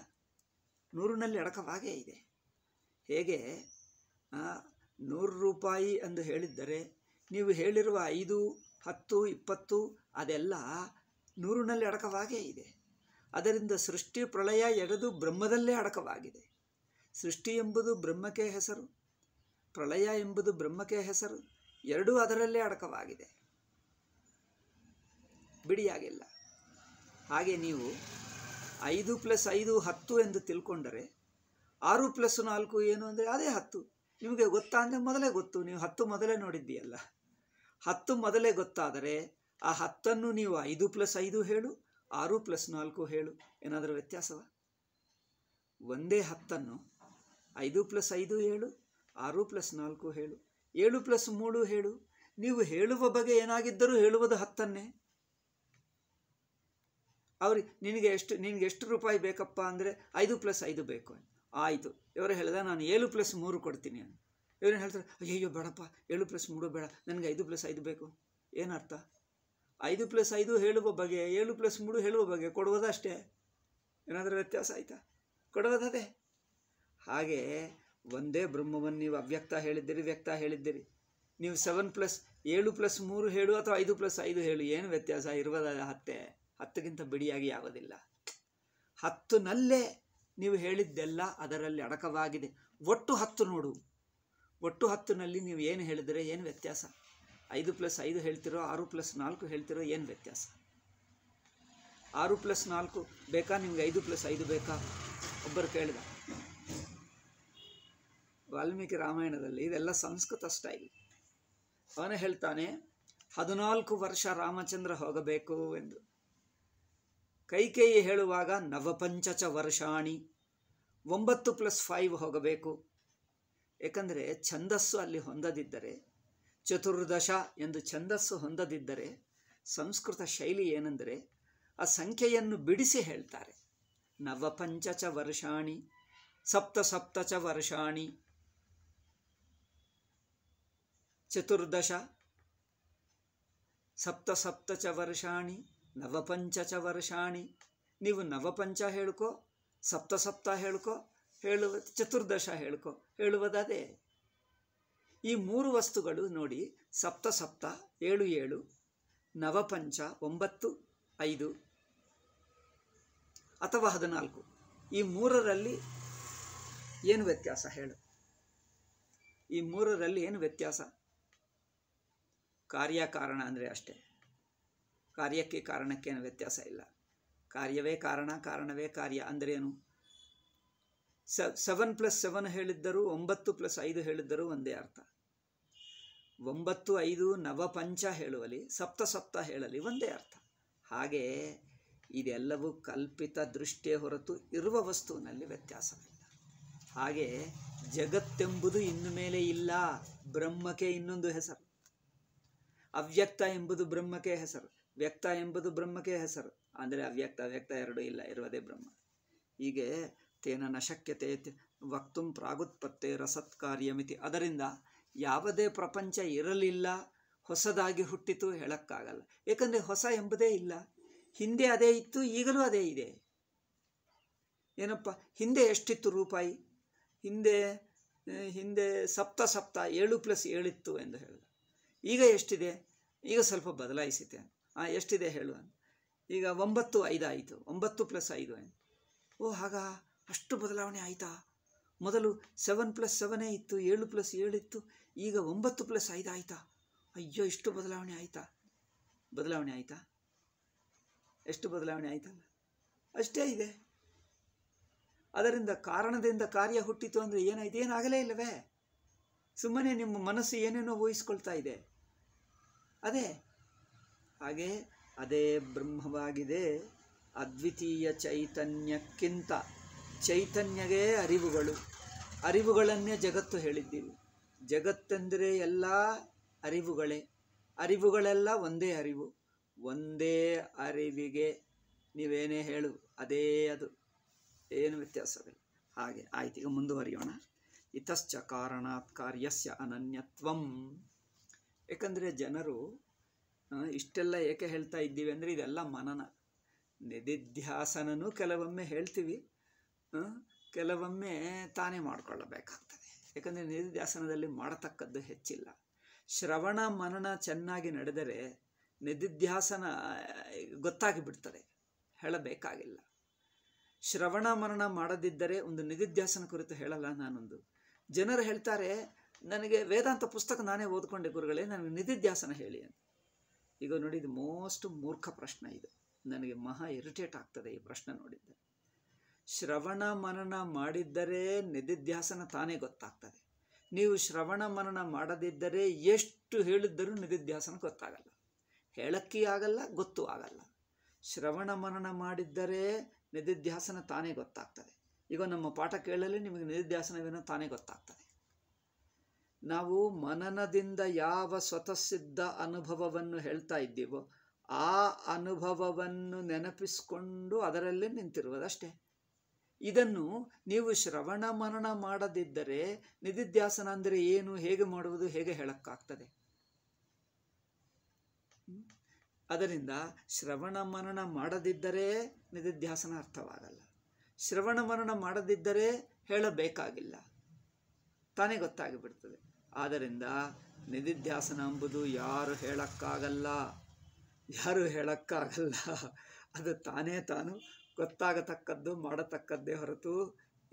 ನೂರಿನಲ್ಲಿ ಅಡಕವಾಗೇ ಇದೆ ಹೇಗೆ ನೂರು ರೂಪಾಯಿ ಎಂದು ಹೇಳಿದ್ದರೆ ನೀವು ಹೇಳಿರುವ ಐದು ಹತ್ತು ಇಪ್ಪತ್ತು ಅದೆಲ್ಲ ನೂರಿನಲ್ಲಿ ಅಡಕವಾಗೇ ಇದೆ ಅದರಿಂದ ಸೃಷ್ಟಿ ಪ್ರಳಯ ಎಡೆದು ಬ್ರಹ್ಮದಲ್ಲೇ ಅಡಕವಾಗಿದೆ ಸೃಷ್ಟಿ ಎಂಬುದು ಬ್ರಹ್ಮಕ್ಕೆ ಹೆಸರು ಪ್ರಳಯ ಎಂಬುದು ಬ್ರಹ್ಮಕ್ಕೆ ಹೆಸರು ಎರಡೂ ಅದರಲ್ಲೇ ಅಡಕವಾಗಿದೆ ಬಿಡಿಯಾಗಿಲ್ಲ ಹಾಗೆ ನೀವು ಐದು ಪ್ಲಸ್ ಐದು ಹತ್ತು ಎಂದು ತಿಳ್ಕೊಂಡರೆ ಆರು ಪ್ಲಸ್ ನಾಲ್ಕು ಏನು ಅಂದರೆ ಅದೇ ಹತ್ತು ನಿಮಗೆ ಗೊತ್ತಾ ಅಂದರೆ ಮೊದಲೇ ಗೊತ್ತು ನೀವು ಹತ್ತು ಮೊದಲೇ ನೋಡಿದ್ದೀಯಲ್ಲ ಹತ್ತು ಮೊದಲೇ ಗೊತ್ತಾದರೆ ಆ ಹತ್ತನ್ನು ನೀವು ಐದು ಪ್ಲಸ್ ಐದು ಹೇಳು ಆರು ಪ್ಲಸ್ ನಾಲ್ಕು ಹೇಳು ಏನಾದರೂ ವ್ಯತ್ಯಾಸವ ಒಂದೇ ಹತ್ತನ್ನು ಐದು ಪ್ಲಸ್ ಐದು ಹೇಳು ಆರು ಪ್ಲಸ್ ನಾಲ್ಕು ಹೇಳು ಏಳು ಪ್ಲಸ್ ಮೂರು ಹೇಳು ನೀವು ಹೇಳುವ ಬಗೆ ಏನಾಗಿದ್ದರೂ ಹೇಳುವುದು ಹತ್ತನ್ನೇ ಅವ್ರಿಗೆ ನಿನಗೆ ಎಷ್ಟು ನಿನಗೆ ಎಷ್ಟು ರೂಪಾಯಿ ಬೇಕಪ್ಪ ಅಂದರೆ ಐದು ಪ್ಲಸ್ ಐದು ಬೇಕು ಆಯಿತು ಇವರು ಹೇಳಿದ ನಾನು ಏಳು ಪ್ಲಸ್ ಮೂರು ಕೊಡ್ತೀನಿ ಅಂತ ಇವ್ರೇನು ಹೇಳ್ತಾರೆ ಅಯ್ಯೋ ಬೇಡಪ್ಪ ಏಳು ಪ್ಲಸ್ ಮೂರು ಬೇಡ ನನಗೆ ಐದು ಪ್ಲಸ್ ಐದು ಬೇಕು ಏನರ್ಥ ಐದು ಪ್ಲಸ್ ಐದು ಹೇಳುವ ಬಗೆ ಏಳು ಪ್ಲಸ್ ಮೂರು ಹೇಳುವ ಬಗೆ ಕೊಡುವುದಷ್ಟೇ ಏನಾದರೂ ವ್ಯತ್ಯಾಸ ಆಯಿತಾ ಕೊಡುವುದದೇ ಹಾಗೆ ಒಂದೇ ಬ್ರಹ್ಮವನ್ನು ನೀವು ಅವ್ಯಕ್ತ ಹೇಳಿದ್ದೀರಿ ವ್ಯಕ್ತ ಹೇಳಿದ್ದೀರಿ ನೀವು ಸೆವೆನ್ ಪ್ಲಸ್ ಏಳು ಪ್ಲಸ್ ಮೂರು ಹೇಳು ಅಥವಾ ಐದು ಪ್ಲಸ್ ಐದು ಹೇಳು ಏನು ವ್ಯತ್ಯಾಸ ಇರುವುದ ಹತ್ತೆ ಹತ್ತಕ್ಕಿಂತ ಬಿಡಿಯಾಗಿ ಯಾವುದಿಲ್ಲ ಹತ್ತಿನಲ್ಲೇ ನೀವು ಹೇಳಿದ್ದೆಲ್ಲ ಅದರಲ್ಲಿ ಅಡಕವಾಗಿದೆ ಒಟ್ಟು ಹತ್ತು ನೋಡು ಒಟ್ಟು ಹತ್ತಿನಲ್ಲಿ ನೀವು ಏನು ಹೇಳಿದರೆ ಏನು ವ್ಯತ್ಯಾಸ ಐದು ಪ್ಲಸ್ ಐದು ಹೇಳ್ತಿರೋ ಆರು ಪ್ಲಸ್ ನಾಲ್ಕು ಹೇಳ್ತಿರೋ ಏನು ವ್ಯತ್ಯಾಸ ಆರು ಪ್ಲಸ್ ನಾಲ್ಕು ಬೇಕಾ ನಿಮ್ಗೆ ಐದು ಪ್ಲಸ್ ಐದು ಬೇಕಾ ಒಬ್ಬರು ಕೇಳಿದ ವಾಲ್ಮೀಕಿ ರಾಮಾಯಣದಲ್ಲಿ ಇದೆಲ್ಲ ಸಂಸ್ಕೃತ ಸ್ಟೈಲ್ ಅವನೇ ಹೇಳ್ತಾನೆ ಹದಿನಾಲ್ಕು ವರ್ಷ ರಾಮಚಂದ್ರ ಹೋಗಬೇಕು ಎಂದು ಕೈಕೇಯಿ ಹೇಳುವಾಗ ನವಪಂಚಚ ವರ್ಷಾಣಿ ಒಂಬತ್ತು ಪ್ಲಸ್ ಫೈವ್ ಹೋಗಬೇಕು ಏಕೆಂದರೆ ಛಂದಸ್ಸು ಅಲ್ಲಿ ಹೊಂದದಿದ್ದರೆ ಚತುರ್ದಶ ಎಂದು ಛಂದಸ್ಸು ಹೊಂದದಿದ್ದರೆ ಸಂಸ್ಕೃತ ಶೈಲಿ ಏನೆಂದರೆ ಆ ಸಂಖ್ಯೆಯನ್ನು ಬಿಡಿಸಿ ಹೇಳ್ತಾರೆ ನವಪಂಚಚ ವರ್ಷಾಣಿ ಸಪ್ತ ಸಪ್ತಚ ವರ್ಷಾಣಿ ಸಪ್ತ ಸಪ್ತಸಪ್ತ ಚ ವರ್ಷಾಣಿ ನವಪಂಚ ಚ ವರ್ಷಾಣಿ ನೀವು ನವಪಂಚ ಹೇಳ್ಕೊ ಸಪ್ತಸಪ್ತ ಹೇಳ್ಕೊ ಹೇಳುವ ಚತುರ್ದಶ ಹೇಳ್ಕೊ ಹೇಳುವುದಾದೇ ಈ ಮೂರು ವಸ್ತುಗಳು ನೋಡಿ ಸಪ್ತ ಸಪ್ತ ಏಳು ಏಳು ನವಪಂಚ ಒಂಬತ್ತು ಐದು ಅಥವಾ ಹದಿನಾಲ್ಕು ಈ ಮೂರರಲ್ಲಿ ಏನು ವ್ಯತ್ಯಾಸ ಹೇಳು ಈ ಮೂರರಲ್ಲಿ ಏನು ವ್ಯತ್ಯಾಸ ಕಾರ್ಯ ಕಾರಣ ಅಂದರೆ ಅಷ್ಟೇ ಕಾರ್ಯಕ್ಕೆ ಕಾರಣಕ್ಕೇನು ವ್ಯತ್ಯಾಸ ಇಲ್ಲ ಕಾರ್ಯವೇ ಕಾರಣ ಕಾರಣವೇ ಕಾರ್ಯ ಅಂದ್ರೇನು ಸೆವೆನ್ ಪ್ಲಸ್ ಸೆವೆನ್ ಹೇಳಿದ್ದರೂ ಒಂಬತ್ತು ಪ್ಲಸ್ ಐದು ಹೇಳಿದ್ದರೂ ಒಂದೇ ಅರ್ಥ ಒಂಬತ್ತು ಐದು ಪಂಚ ಹೇಳುವಲ್ಲಿ ಸಪ್ತ ಸಪ್ತ ಹೇಳಲಿ ಒಂದೇ ಅರ್ಥ ಹಾಗೇ ಇದೆಲ್ಲವೂ ಕಲ್ಪಿತ ದೃಷ್ಟಿಯ ಹೊರತು ಇರುವ ವಸ್ತುವಿನಲ್ಲಿ ವ್ಯತ್ಯಾಸವಿಲ್ಲ ಹಾಗೆ ಜಗತ್ತೆಂಬುದು ಇನ್ನು ಮೇಲೆ ಇಲ್ಲ ಬ್ರಹ್ಮಕ್ಕೆ ಇನ್ನೊಂದು ಹೆಸರು ಅವ್ಯಕ್ತ ಎಂಬುದು ಬ್ರಹ್ಮಕ್ಕೆ ಹೆಸರು ವ್ಯಕ್ತ ಎಂಬುದು ಬ್ರಹ್ಮಕ್ಕೆ ಹೆಸರು ಅಂದರೆ ಅವ್ಯಕ್ತ ಅವ್ಯಕ್ತ ಎರಡೂ ಇಲ್ಲ ಇರುವುದೇ ಬ್ರಹ್ಮ ಹೀಗೆ ತೇನ ನಶಕ್ಯತೆ ವಕ್ತುಂ ಪ್ರಾಗುತ್ಪತ್ತೆ ರಸತ್ಕಾರ್ಯಮಿತಿ ಅದರಿಂದ ಯಾವುದೇ ಪ್ರಪಂಚ ಇರಲಿಲ್ಲ ಹೊಸದಾಗಿ ಹುಟ್ಟಿತು ಹೇಳೋಕ್ಕಾಗಲ್ಲ ಏಕೆಂದರೆ ಹೊಸ ಎಂಬುದೇ ಇಲ್ಲ ಹಿಂದೆ ಅದೇ ಇತ್ತು ಈಗಲೂ ಅದೇ ಇದೆ ಏನಪ್ಪ ಹಿಂದೆ ಎಷ್ಟಿತ್ತು ರೂಪಾಯಿ ಹಿಂದೆ ಹಿಂದೆ ಸಪ್ತ ಸಪ್ತ ಏಳು ಪ್ಲಸ್ ಏಳಿತ್ತು ಎಂದು ಹೇಳಿದ ಈಗ ಎಷ್ಟಿದೆ ಈಗ ಸ್ವಲ್ಪ ಬದಲಾಯಿಸುತ್ತೆ ಹಾಂ ಎಷ್ಟಿದೆ ಹೇಳು ಈಗ ಒಂಬತ್ತು ಐದು ಆಯಿತು ಒಂಬತ್ತು ಪ್ಲಸ್ ಐದು ಓ ಆಗ ಅಷ್ಟು ಬದಲಾವಣೆ ಆಯಿತಾ ಮೊದಲು ಸೆವೆನ್ ಪ್ಲಸ್ ಸೆವೆನೇ ಇತ್ತು ಏಳು ಪ್ಲಸ್ ಇತ್ತು ಈಗ ಒಂಬತ್ತು ಪ್ಲಸ್ ಐದು ಆಯಿತಾ ಅಯ್ಯೋ ಇಷ್ಟು ಬದಲಾವಣೆ ಆಯಿತಾ ಬದಲಾವಣೆ ಆಯಿತಾ ಎಷ್ಟು ಬದಲಾವಣೆ ಆಯಿತಲ್ಲ ಅಷ್ಟೇ ಇದೆ ಅದರಿಂದ ಕಾರಣದಿಂದ ಕಾರ್ಯ ಹುಟ್ಟಿತು ಅಂದರೆ ಏನಾಯ್ತು ಏನಾಗಲೇ ಇಲ್ಲವೇ ಸುಮ್ಮನೆ ನಿಮ್ಮ ಮನಸ್ಸು ಏನೇನೋ ಊಹಿಸ್ಕೊಳ್ತಾ ಇದೆ ಅದೇ ಹಾಗೆ ಅದೇ ಬ್ರಹ್ಮವಾಗಿದೆ ಅದ್ವಿತೀಯ ಚೈತನ್ಯಕ್ಕಿಂತ ಚೈತನ್ಯಗೇ ಅರಿವುಗಳು ಅರಿವುಗಳನ್ನೇ ಜಗತ್ತು ಹೇಳಿದ್ದೀವಿ ಜಗತ್ತೆಂದರೆ ಎಲ್ಲ ಅರಿವುಗಳೇ ಅರಿವುಗಳೆಲ್ಲ ಒಂದೇ ಅರಿವು ಒಂದೇ ಅರಿವಿಗೆ ನೀವೇನೇ ಹೇಳು ಅದೇ ಅದು ಏನು ವ್ಯತ್ಯಾಸವಿಲ್ಲ ಹಾಗೆ ಆಯ್ತು ಈಗ ಮುಂದುವರಿಯೋಣ ಇತಶ್ಚ ಕಾರಣಾತ್ ಕಾರ್ಯಸ್ಯ ಅನನ್ಯತ್ವಂ ಯಾಕಂದರೆ ಜನರು ಇಷ್ಟೆಲ್ಲ ಏಕೆ ಹೇಳ್ತಾ ಇದ್ದೀವಿ ಅಂದರೆ ಇದೆಲ್ಲ ಮನನ ನಿಧಿಧ್ಯಾಸನನೂ ಕೆಲವೊಮ್ಮೆ ಹೇಳ್ತೀವಿ ಕೆಲವೊಮ್ಮೆ ತಾನೇ ಮಾಡಿಕೊಳ್ಳಬೇಕಾಗ್ತದೆ ಯಾಕಂದರೆ ನಿಧಿಧ್ಯಾಸನದಲ್ಲಿ ಮಾಡತಕ್ಕದ್ದು ಹೆಚ್ಚಿಲ್ಲ ಶ್ರವಣ ಮನನ ಚೆನ್ನಾಗಿ ನಡೆದರೆ ನಿಧಿಧ್ಯಾಸನ ಗೊತ್ತಾಗಿಬಿಡ್ತದೆ ಹೇಳಬೇಕಾಗಿಲ್ಲ ಶ್ರವಣ ಮನನ ಮಾಡದಿದ್ದರೆ ಒಂದು ನಿಧಿಧ್ಯಾಸನ ಕುರಿತು ಹೇಳಲ್ಲ ನಾನೊಂದು ಜನರು ಹೇಳ್ತಾರೆ ನನಗೆ ವೇದಾಂತ ಪುಸ್ತಕ ನಾನೇ ಓದ್ಕೊಂಡೆ ಗುರುಗಳೇ ನನಗೆ ನಿಧಿಧ್ಯಾಸನ ಹೇಳಿ ಅಂತ ಈಗ ನೋಡಿ ಇದು ಮೋಸ್ಟ್ ಮೂರ್ಖ ಪ್ರಶ್ನೆ ಇದು ನನಗೆ ಮಹಾ ಇರಿಟೇಟ್ ಆಗ್ತದೆ ಈ ಪ್ರಶ್ನೆ ನೋಡಿದ್ದೆ ಶ್ರವಣ ಮನನ ಮಾಡಿದ್ದರೆ ನಿಧಿಧ್ಯಾಸನ ತಾನೇ ಗೊತ್ತಾಗ್ತದೆ ನೀವು ಶ್ರವಣ ಮನನ ಮಾಡದಿದ್ದರೆ ಎಷ್ಟು ಹೇಳಿದ್ದರೂ ನಿಧಿಧ್ಯಾಸನ ಗೊತ್ತಾಗಲ್ಲ ಹೇಳಕ್ಕಿ ಆಗಲ್ಲ ಗೊತ್ತೂ ಆಗಲ್ಲ ಶ್ರವಣ ಮನನ ಮಾಡಿದ್ದರೆ ನಿಧಿಧ್ಯಾಸನ ತಾನೇ ಗೊತ್ತಾಗ್ತದೆ ಈಗ ನಮ್ಮ ಪಾಠ ಕೇಳಲಿ ನಿಮಗೆ ನಿಧಿಧ್ಯಾಸನವೇನೋ ತಾನೇ ಗೊತ್ತಾಗ್ತದೆ ನಾವು ಮನನದಿಂದ ಯಾವ ಸ್ವತಃಸಿದ್ಧ ಅನುಭವವನ್ನು ಹೇಳ್ತಾ ಇದ್ದೀವೋ ಆ ಅನುಭವವನ್ನು ನೆನಪಿಸಿಕೊಂಡು ಅದರಲ್ಲೇ ನಿಂತಿರುವುದಷ್ಟೇ ಇದನ್ನು ನೀವು ಶ್ರವಣ ಮನನ ಮಾಡದಿದ್ದರೆ ನಿಧಿಧ್ಯಾಸನ ಅಂದರೆ ಏನು ಹೇಗೆ ಮಾಡುವುದು ಹೇಗೆ ಹೇಳೋಕ್ಕಾಗ್ತದೆ ಅದರಿಂದ ಶ್ರವಣ ಮನನ ಮಾಡದಿದ್ದರೆ ನಿಧಿಧ್ಯಾಸನ ಅರ್ಥವಾಗಲ್ಲ ಶ್ರವಣ ಮನನ ಮಾಡದಿದ್ದರೆ ಹೇಳಬೇಕಾಗಿಲ್ಲ ತಾನೇ ಗೊತ್ತಾಗಿಬಿಡ್ತದೆ ಆದ್ದರಿಂದ ನಿಧಿಧ್ಯಾಸನ ಎಂಬುದು ಯಾರು ಹೇಳಕ್ಕಾಗಲ್ಲ ಯಾರು ಹೇಳೋಕ್ಕಾಗಲ್ಲ ಅದು ತಾನೇ ತಾನು ಗೊತ್ತಾಗತಕ್ಕದ್ದು ಮಾಡತಕ್ಕದ್ದೇ ಹೊರತು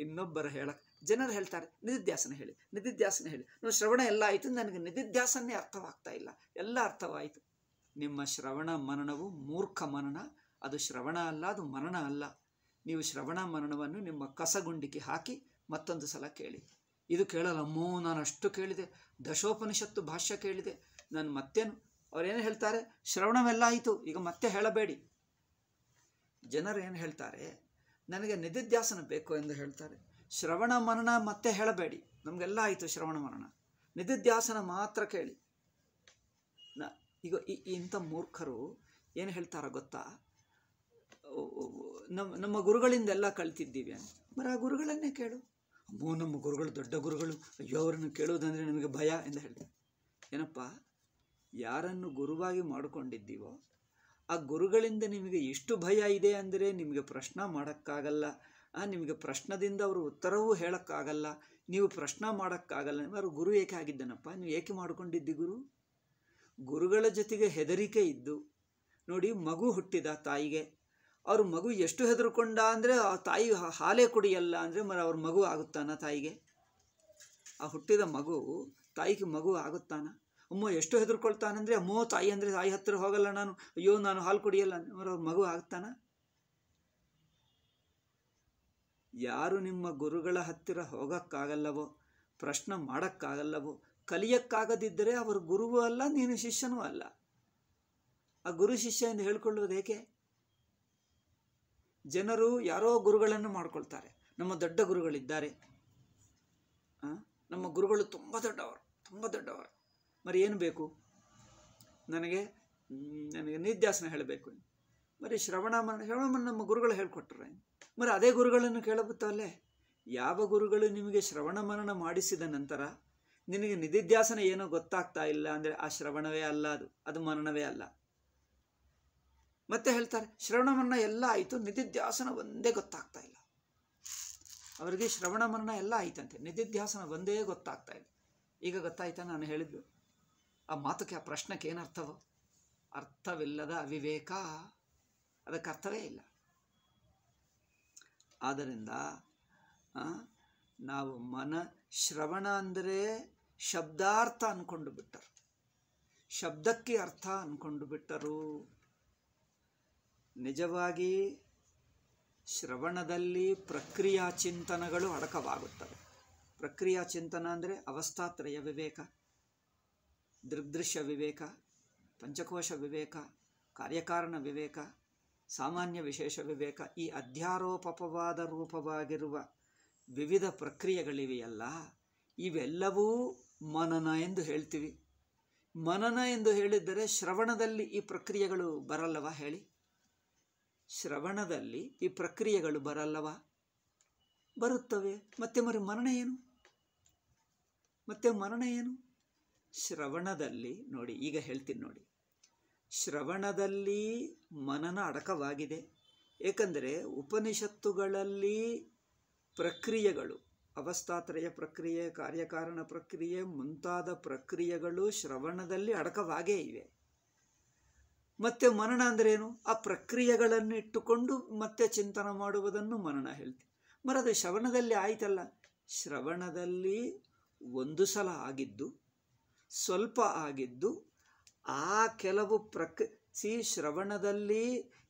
ಇನ್ನೊಬ್ಬರು ಹೇಳಕ್ಕೆ ಜನರು ಹೇಳ್ತಾರೆ ನಿಧಿಧ್ಯಾಸನ ಹೇಳಿ ನಿಧಿಧ್ಯಾಸನ ಹೇಳಿ ನಾನು ಶ್ರವಣ ಎಲ್ಲ ಆಯಿತು ನನಗೆ ನಿಧಿಧ್ಯಾಸನೇ ಅರ್ಥವಾಗ್ತಾ ಇಲ್ಲ ಎಲ್ಲ ಅರ್ಥವಾಯಿತು ನಿಮ್ಮ ಶ್ರವಣ ಮನನವು ಮೂರ್ಖ ಮನನ ಅದು ಶ್ರವಣ ಅಲ್ಲ ಅದು ಮನನ ಅಲ್ಲ ನೀವು ಶ್ರವಣ ಮನನವನ್ನು ನಿಮ್ಮ ಕಸಗುಂಡಿಗೆ ಹಾಕಿ ಮತ್ತೊಂದು ಸಲ ಕೇಳಿ ಇದು ಕೇಳಲ್ಲ ಅಮ್ಮೋ ನಾನು ಅಷ್ಟು ಕೇಳಿದೆ ದಶೋಪನಿಷತ್ತು ಭಾಷ್ಯ ಕೇಳಿದೆ ನಾನು ಮತ್ತೇನು ಅವ್ರೇನು ಹೇಳ್ತಾರೆ ಶ್ರವಣವೆಲ್ಲ ಆಯಿತು ಈಗ ಮತ್ತೆ ಹೇಳಬೇಡಿ ಜನರು ಏನು ಹೇಳ್ತಾರೆ ನನಗೆ ನಿಧಿಧ್ಯಾಸನ ಬೇಕು ಎಂದು ಹೇಳ್ತಾರೆ ಶ್ರವಣ ಮರಣ ಮತ್ತೆ ಹೇಳಬೇಡಿ ನಮಗೆಲ್ಲ ಆಯಿತು ಶ್ರವಣ ಮರಣ ನಿಧಿಧ್ಯಾಸನ ಮಾತ್ರ ಕೇಳಿ ನ ಈಗ ಇಂಥ ಮೂರ್ಖರು ಏನು ಹೇಳ್ತಾರೋ ಗೊತ್ತಾ ನಮ್ಮ ನಮ್ಮ ಗುರುಗಳಿಂದೆಲ್ಲ ಕಲ್ತಿದ್ದೀವಿ ಅಂತ ಬರ ಗುರುಗಳನ್ನೇ ಕೇಳು ಅಬ್ಬೋ ನಮ್ಮ ಗುರುಗಳು ದೊಡ್ಡ ಗುರುಗಳು ಅಯ್ಯೋ ಅವರನ್ನು ಕೇಳೋದಂದರೆ ನಿಮಗೆ ಭಯ ಎಂದು ಹೇಳಿದೆ ಏನಪ್ಪ ಯಾರನ್ನು ಗುರುವಾಗಿ ಮಾಡಿಕೊಂಡಿದ್ದೀವೋ ಆ ಗುರುಗಳಿಂದ ನಿಮಗೆ ಎಷ್ಟು ಭಯ ಇದೆ ಅಂದರೆ ನಿಮಗೆ ಪ್ರಶ್ನ ಮಾಡೋಕ್ಕಾಗಲ್ಲ ನಿಮಗೆ ಪ್ರಶ್ನದಿಂದ ಅವರು ಉತ್ತರವೂ ಹೇಳೋಕ್ಕಾಗಲ್ಲ ನೀವು ಪ್ರಶ್ನ ಮಾಡೋಕ್ಕಾಗಲ್ಲ ಅವರು ಗುರು ಏಕೆ ಆಗಿದ್ದಾನಪ್ಪ ನೀವು ಏಕೆ ಮಾಡಿಕೊಂಡಿದ್ದಿ ಗುರು ಗುರುಗಳ ಜೊತೆಗೆ ಹೆದರಿಕೆ ಇದ್ದು ನೋಡಿ ಮಗು ಹುಟ್ಟಿದ ತಾಯಿಗೆ ಅವ್ರ ಮಗು ಎಷ್ಟು ಹೆದರ್ಕೊಂಡ ಅಂದರೆ ಆ ತಾಯಿ ಹಾಲೇ ಕುಡಿಯಲ್ಲ ಅಂದರೆ ಮರ ಅವ್ರ ಮಗು ಆಗುತ್ತಾನ ತಾಯಿಗೆ ಆ ಹುಟ್ಟಿದ ಮಗು ತಾಯಿಗೆ ಮಗು ಆಗುತ್ತಾನ ಅಮ್ಮ ಎಷ್ಟು ಹೆದರ್ಕೊಳ್ತಾನಂದರೆ ಅಮ್ಮೋ ತಾಯಿ ಅಂದರೆ ತಾಯಿ ಹತ್ತಿರ ಹೋಗಲ್ಲ ನಾನು ಅಯ್ಯೋ ನಾನು ಹಾಲು ಕುಡಿಯಲ್ಲ ಮರ ಅವ್ರ ಮಗು ಆಗ್ತಾನ ಯಾರು ನಿಮ್ಮ ಗುರುಗಳ ಹತ್ತಿರ ಹೋಗೋಕ್ಕಾಗಲ್ಲವೋ ಪ್ರಶ್ನೆ ಮಾಡೋಕ್ಕಾಗಲ್ಲವೋ ಕಲಿಯಕ್ಕಾಗದಿದ್ದರೆ ಅವರ ಗುರುವೂ ಅಲ್ಲ ನೀನು ಶಿಷ್ಯನೂ ಅಲ್ಲ ಆ ಗುರು ಶಿಷ್ಯ ಎಂದು ಹೇಳ್ಕೊಳ್ಳೋದು ಏಕೆ ಜನರು ಯಾರೋ ಗುರುಗಳನ್ನು ಮಾಡ್ಕೊಳ್ತಾರೆ ನಮ್ಮ ದೊಡ್ಡ ಗುರುಗಳಿದ್ದಾರೆ ನಮ್ಮ ಗುರುಗಳು ತುಂಬ ದೊಡ್ಡವರು ತುಂಬ ದೊಡ್ಡವರು ಮರಿ ಏನು ಬೇಕು ನನಗೆ ನನಗೆ ನಿದ್ಯಾಸನ ಹೇಳಬೇಕು మరి ಶ್ರವಣ ಮನ ನಮ್ಮ ಗುರುಗಳು ಹೇಳ್ಕೊಟ್ರೆ మరి ಅದೇ ಗುರುಗಳನ್ನು ಕೇಳಬುತ್ತಲ್ಲೇ ಯಾವ ಗುರುಗಳು ನಿಮಗೆ ಶ್ರವಣ ಮನನ ಮಾಡಿಸಿದ ನಂತರ ನಿನಗೆ ನಿಧಿಧ್ಯಾಸನ ಏನೋ ಗೊತ್ತಾಗ್ತಾ ಇಲ್ಲ ಅಂದರೆ ಆ ಶ್ರವಣವೇ ಅಲ್ಲ ಅದು ಅದು ಮರಣವೇ ಅಲ್ಲ ಮತ್ತೆ ಹೇಳ್ತಾರೆ ಶ್ರವಣ ಮರಣ ಎಲ್ಲ ಆಯಿತು ನಿಧಿಧ್ಯಾಸನ ಒಂದೇ ಗೊತ್ತಾಗ್ತಾ ಇಲ್ಲ ಅವರಿಗೆ ಶ್ರವಣ ಮರಣ ಎಲ್ಲ ಆಯ್ತಂತೆ ನಿಧಿಧ್ಯಾಸನ ಒಂದೇ ಗೊತ್ತಾಗ್ತಾ ಇಲ್ಲ ಈಗ ಗೊತ್ತಾಯ್ತಾ ನಾನು ಹೇಳಿದ್ದು ಆ ಮಾತುಕೆ ಆ ಪ್ರಶ್ನಕ್ಕೆ ಏನರ್ಥವೋ ಅರ್ಥವಿಲ್ಲದ ಅವಿವೇಕ ಅದಕ್ಕೆ ಅರ್ಥವೇ ಇಲ್ಲ ಆದ್ದರಿಂದ ನಾವು ಮನ ಶ್ರವಣ ಅಂದರೆ ಶಬ್ದಾರ್ಥ ಅಂದ್ಕೊಂಡು ಬಿಟ್ಟರು ಶಬ್ದಕ್ಕೆ ಅರ್ಥ ಅಂದ್ಕೊಂಡು ಬಿಟ್ಟರು ನಿಜವಾಗಿ ಶ್ರವಣದಲ್ಲಿ ಪ್ರಕ್ರಿಯಾ ಚಿಂತನಗಳು ಅಡಕವಾಗುತ್ತವೆ ಪ್ರಕ್ರಿಯಾ ಚಿಂತನ ಅಂದರೆ ಅವಸ್ಥಾತ್ರಯ ವಿವೇಕ ದೃಗ್ದೃಶ್ಯ ವಿವೇಕ ಪಂಚಕೋಶ ವಿವೇಕ ಕಾರ್ಯಕಾರಣ ವಿವೇಕ ಸಾಮಾನ್ಯ ವಿಶೇಷ ವಿವೇಕ ಈ ಅಧ್ಯಾರೋಪವಾದ ರೂಪವಾಗಿರುವ ವಿವಿಧ ಪ್ರಕ್ರಿಯೆಗಳಿವೆಯಲ್ಲ ಇವೆಲ್ಲವೂ ಮನನ ಎಂದು ಹೇಳ್ತೀವಿ ಮನನ ಎಂದು ಹೇಳಿದರೆ ಶ್ರವಣದಲ್ಲಿ ಈ ಪ್ರಕ್ರಿಯೆಗಳು ಬರಲ್ಲವ ಹೇಳಿ ಶ್ರವಣದಲ್ಲಿ ಈ ಪ್ರಕ್ರಿಯೆಗಳು ಬರಲ್ಲವಾ ಬರುತ್ತವೆ ಮತ್ತೆ ಮರಿ ಮರಣ ಏನು ಮತ್ತೆ ಮರಣ ಏನು ಶ್ರವಣದಲ್ಲಿ ನೋಡಿ ಈಗ ಹೇಳ್ತೀನಿ ನೋಡಿ ಶ್ರವಣದಲ್ಲಿ ಮನನ ಅಡಕವಾಗಿದೆ ಏಕೆಂದರೆ ಉಪನಿಷತ್ತುಗಳಲ್ಲಿ ಪ್ರಕ್ರಿಯೆಗಳು ಅವಸ್ಥಾತ್ರಯ ಪ್ರಕ್ರಿಯೆ ಕಾರ್ಯಕಾರಣ ಪ್ರಕ್ರಿಯೆ ಮುಂತಾದ ಪ್ರಕ್ರಿಯೆಗಳು ಶ್ರವಣದಲ್ಲಿ ಅಡಕವಾಗೇ ಇವೆ ಮತ್ತು ಮನನ ಏನು ಆ ಪ್ರಕ್ರಿಯೆಗಳನ್ನು ಇಟ್ಟುಕೊಂಡು ಮತ್ತೆ ಚಿಂತನೆ ಮಾಡುವುದನ್ನು ಮರಣ ಹೇಳ್ತೀವಿ ಮರದು ಶ್ರವಣದಲ್ಲಿ ಆಯ್ತಲ್ಲ ಶ್ರವಣದಲ್ಲಿ ಒಂದು ಸಲ ಆಗಿದ್ದು ಸ್ವಲ್ಪ ಆಗಿದ್ದು ಆ ಕೆಲವು ಪ್ರಕ್ ಸಿ ಶ್ರವಣದಲ್ಲಿ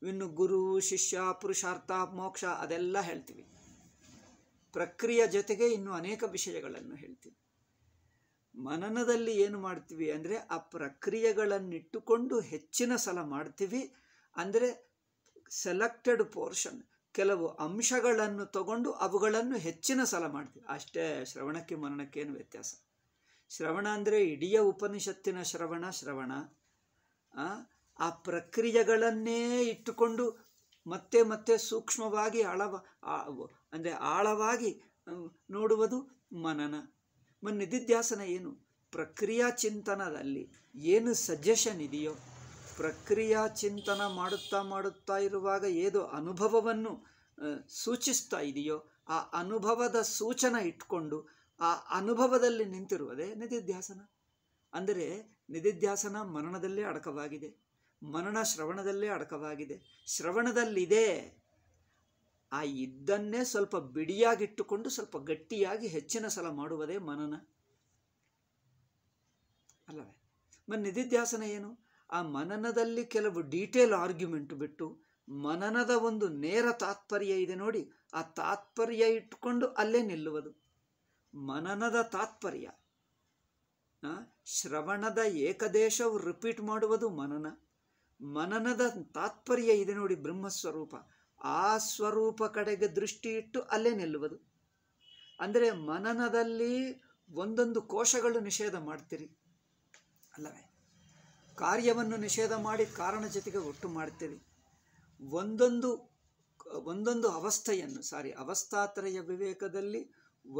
ಇನ್ನು ಗುರು ಶಿಷ್ಯ ಪುರುಷಾರ್ಥ ಮೋಕ್ಷ ಅದೆಲ್ಲ ಹೇಳ್ತೀವಿ ಪ್ರಕ್ರಿಯೆ ಜೊತೆಗೆ ಇನ್ನು ಅನೇಕ ವಿಷಯಗಳನ್ನು ಹೇಳ್ತೀವಿ ಮನನದಲ್ಲಿ ಏನು ಮಾಡ್ತೀವಿ ಅಂದರೆ ಆ ಪ್ರಕ್ರಿಯೆಗಳನ್ನಿಟ್ಟುಕೊಂಡು ಹೆಚ್ಚಿನ ಸಲ ಮಾಡ್ತೀವಿ ಅಂದರೆ ಸೆಲೆಕ್ಟೆಡ್ ಪೋರ್ಷನ್ ಕೆಲವು ಅಂಶಗಳನ್ನು ತಗೊಂಡು ಅವುಗಳನ್ನು ಹೆಚ್ಚಿನ ಸಲ ಮಾಡ್ತೀವಿ ಅಷ್ಟೇ ಶ್ರವಣಕ್ಕೆ ಮನನಕ್ಕೇನು ವ್ಯತ್ಯಾಸ ಶ್ರವಣ ಅಂದರೆ ಇಡೀ ಉಪನಿಷತ್ತಿನ ಶ್ರವಣ ಶ್ರವಣ ಆ ಪ್ರಕ್ರಿಯೆಗಳನ್ನೇ ಇಟ್ಟುಕೊಂಡು ಮತ್ತೆ ಮತ್ತೆ ಸೂಕ್ಷ್ಮವಾಗಿ ಆಳವ ಅಂದರೆ ಆಳವಾಗಿ ನೋಡುವುದು ಮನನ ಮತ್ತು ನಿಧಿಧ್ಯಾಸನ ಏನು ಪ್ರಕ್ರಿಯಾ ಚಿಂತನದಲ್ಲಿ ಏನು ಸಜೆಷನ್ ಇದೆಯೋ ಪ್ರಕ್ರಿಯಾ ಚಿಂತನ ಮಾಡುತ್ತಾ ಮಾಡುತ್ತಾ ಇರುವಾಗ ಏದೋ ಅನುಭವವನ್ನು ಸೂಚಿಸ್ತಾ ಇದೆಯೋ ಆ ಅನುಭವದ ಸೂಚನ ಇಟ್ಕೊಂಡು ಆ ಅನುಭವದಲ್ಲಿ ನಿಂತಿರುವುದೇ ನಿಧಿಧ್ಯಾಸನ ಅಂದರೆ ನಿಧಿಧ್ಯಾಸನ ಮರಣದಲ್ಲೇ ಅಡಕವಾಗಿದೆ ಮರಣ ಶ್ರವಣದಲ್ಲೇ ಅಡಕವಾಗಿದೆ ಶ್ರವಣದಲ್ಲಿದೆ ಆ ಇದ್ದನ್ನೇ ಸ್ವಲ್ಪ ಬಿಡಿಯಾಗಿಟ್ಟುಕೊಂಡು ಸ್ವಲ್ಪ ಗಟ್ಟಿಯಾಗಿ ಹೆಚ್ಚಿನ ಸಲ ಮಾಡುವುದೇ ಮನನ ಅಲ್ಲವೇ ಮತ್ತು ನಿಧಿಧ್ಯಾಸನ ಏನು ಆ ಮನನದಲ್ಲಿ ಕೆಲವು ಡೀಟೇಲ್ ಆರ್ಗ್ಯುಮೆಂಟ್ ಬಿಟ್ಟು ಮನನದ ಒಂದು ನೇರ ತಾತ್ಪರ್ಯ ಇದೆ ನೋಡಿ ಆ ತಾತ್ಪರ್ಯ ಇಟ್ಟುಕೊಂಡು ಅಲ್ಲೇ ನಿಲ್ಲುವುದು ಮನನದ ತಾತ್ಪರ್ಯ ಶ್ರವಣದ ಏಕದೇಶವು ರಿಪೀಟ್ ಮಾಡುವುದು ಮನನ ಮನನದ ತಾತ್ಪರ್ಯ ಇದೆ ನೋಡಿ ಬ್ರಹ್ಮಸ್ವರೂಪ ಆ ಸ್ವರೂಪ ಕಡೆಗೆ ದೃಷ್ಟಿ ಇಟ್ಟು ಅಲ್ಲೇ ನಿಲ್ಲುವುದು ಅಂದರೆ ಮನನದಲ್ಲಿ ಒಂದೊಂದು ಕೋಶಗಳು ನಿಷೇಧ ಮಾಡ್ತೀರಿ ಅಲ್ಲವೇ ಕಾರ್ಯವನ್ನು ನಿಷೇಧ ಮಾಡಿ ಕಾರಣ ಜೊತೆಗೆ ಒಟ್ಟು ಮಾಡ್ತೀರಿ ಒಂದೊಂದು ಒಂದೊಂದು ಅವಸ್ಥೆಯನ್ನು ಸಾರಿ ಅವಸ್ಥಾತ್ರಯ ವಿವೇಕದಲ್ಲಿ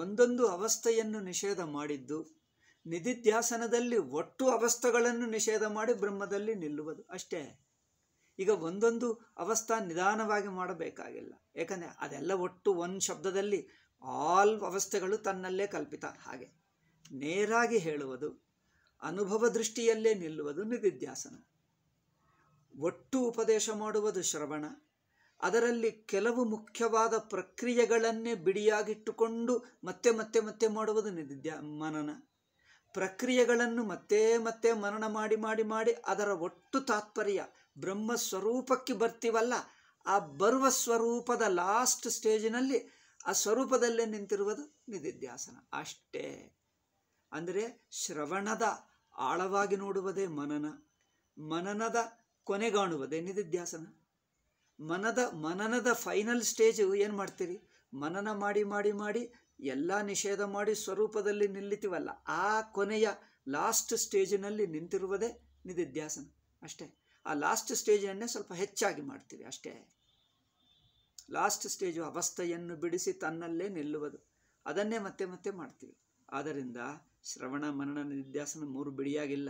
ಒಂದೊಂದು ಅವಸ್ಥೆಯನ್ನು ನಿಷೇಧ ಮಾಡಿದ್ದು ನಿಧಿಧ್ಯಾಸನದಲ್ಲಿ ಒಟ್ಟು ಅವಸ್ಥೆಗಳನ್ನು ನಿಷೇಧ ಮಾಡಿ ಬ್ರಹ್ಮದಲ್ಲಿ ನಿಲ್ಲುವುದು ಅಷ್ಟೇ ಈಗ ಒಂದೊಂದು ಅವಸ್ಥಾ ನಿಧಾನವಾಗಿ ಮಾಡಬೇಕಾಗಿಲ್ಲ ಏಕೆಂದರೆ ಅದೆಲ್ಲ ಒಟ್ಟು ಒಂದು ಶಬ್ದದಲ್ಲಿ ಆಲ್ ಅವಸ್ಥೆಗಳು ತನ್ನಲ್ಲೇ ಕಲ್ಪಿತ ಹಾಗೆ ನೇರಾಗಿ ಹೇಳುವುದು ಅನುಭವ ದೃಷ್ಟಿಯಲ್ಲೇ ನಿಲ್ಲುವುದು ನಿಧಿಧ್ಯಾಸನ ಒಟ್ಟು ಉಪದೇಶ ಮಾಡುವುದು ಶ್ರವಣ ಅದರಲ್ಲಿ ಕೆಲವು ಮುಖ್ಯವಾದ ಪ್ರಕ್ರಿಯೆಗಳನ್ನೇ ಬಿಡಿಯಾಗಿಟ್ಟುಕೊಂಡು ಮತ್ತೆ ಮತ್ತೆ ಮತ್ತೆ ಮಾಡುವುದು ನಿಧಿದ್ಯಾ ಮನನ ಪ್ರಕ್ರಿಯೆಗಳನ್ನು ಮತ್ತೆ ಮತ್ತೆ ಮನನ ಮಾಡಿ ಮಾಡಿ ಮಾಡಿ ಅದರ ಒಟ್ಟು ತಾತ್ಪರ್ಯ ಬ್ರಹ್ಮ ಸ್ವರೂಪಕ್ಕೆ ಬರ್ತೀವಲ್ಲ ಆ ಬರುವ ಸ್ವರೂಪದ ಲಾಸ್ಟ್ ಸ್ಟೇಜಿನಲ್ಲಿ ಆ ಸ್ವರೂಪದಲ್ಲೇ ನಿಂತಿರುವುದು ನಿಧಿಧ್ಯಾಸನ ಅಷ್ಟೇ ಅಂದರೆ ಶ್ರವಣದ ಆಳವಾಗಿ ನೋಡುವುದೇ ಮನನ ಮನನದ ಕೊನೆಗಾಣುವುದೇ ನಿಧಿಧ್ಯಾಸನ ಮನದ ಮನನದ ಫೈನಲ್ ಸ್ಟೇಜು ಏನು ಮಾಡ್ತೀರಿ ಮನನ ಮಾಡಿ ಮಾಡಿ ಮಾಡಿ ಎಲ್ಲ ನಿಷೇಧ ಮಾಡಿ ಸ್ವರೂಪದಲ್ಲಿ ನಿಲ್ಲಿತೀವಲ್ಲ ಆ ಕೊನೆಯ ಲಾಸ್ಟ್ ಸ್ಟೇಜಿನಲ್ಲಿ ನಿಂತಿರುವುದೇ ನಿಧಿಧ್ಯಾಸನ ಅಷ್ಟೇ ಆ ಲಾಸ್ಟ್ ಸ್ಟೇಜನ್ನೇ ಸ್ವಲ್ಪ ಹೆಚ್ಚಾಗಿ ಮಾಡ್ತೀವಿ ಅಷ್ಟೇ ಲಾಸ್ಟ್ ಸ್ಟೇಜು ಅವಸ್ಥೆಯನ್ನು ಬಿಡಿಸಿ ತನ್ನಲ್ಲೇ ನಿಲ್ಲುವುದು ಅದನ್ನೇ ಮತ್ತೆ ಮತ್ತೆ ಮಾಡ್ತೀವಿ ಆದ್ದರಿಂದ ಶ್ರವಣ ಮರಣ ನಿಧ್ಯಾಸನ ಮೂರು ಬಿಡಿಯಾಗಿಲ್ಲ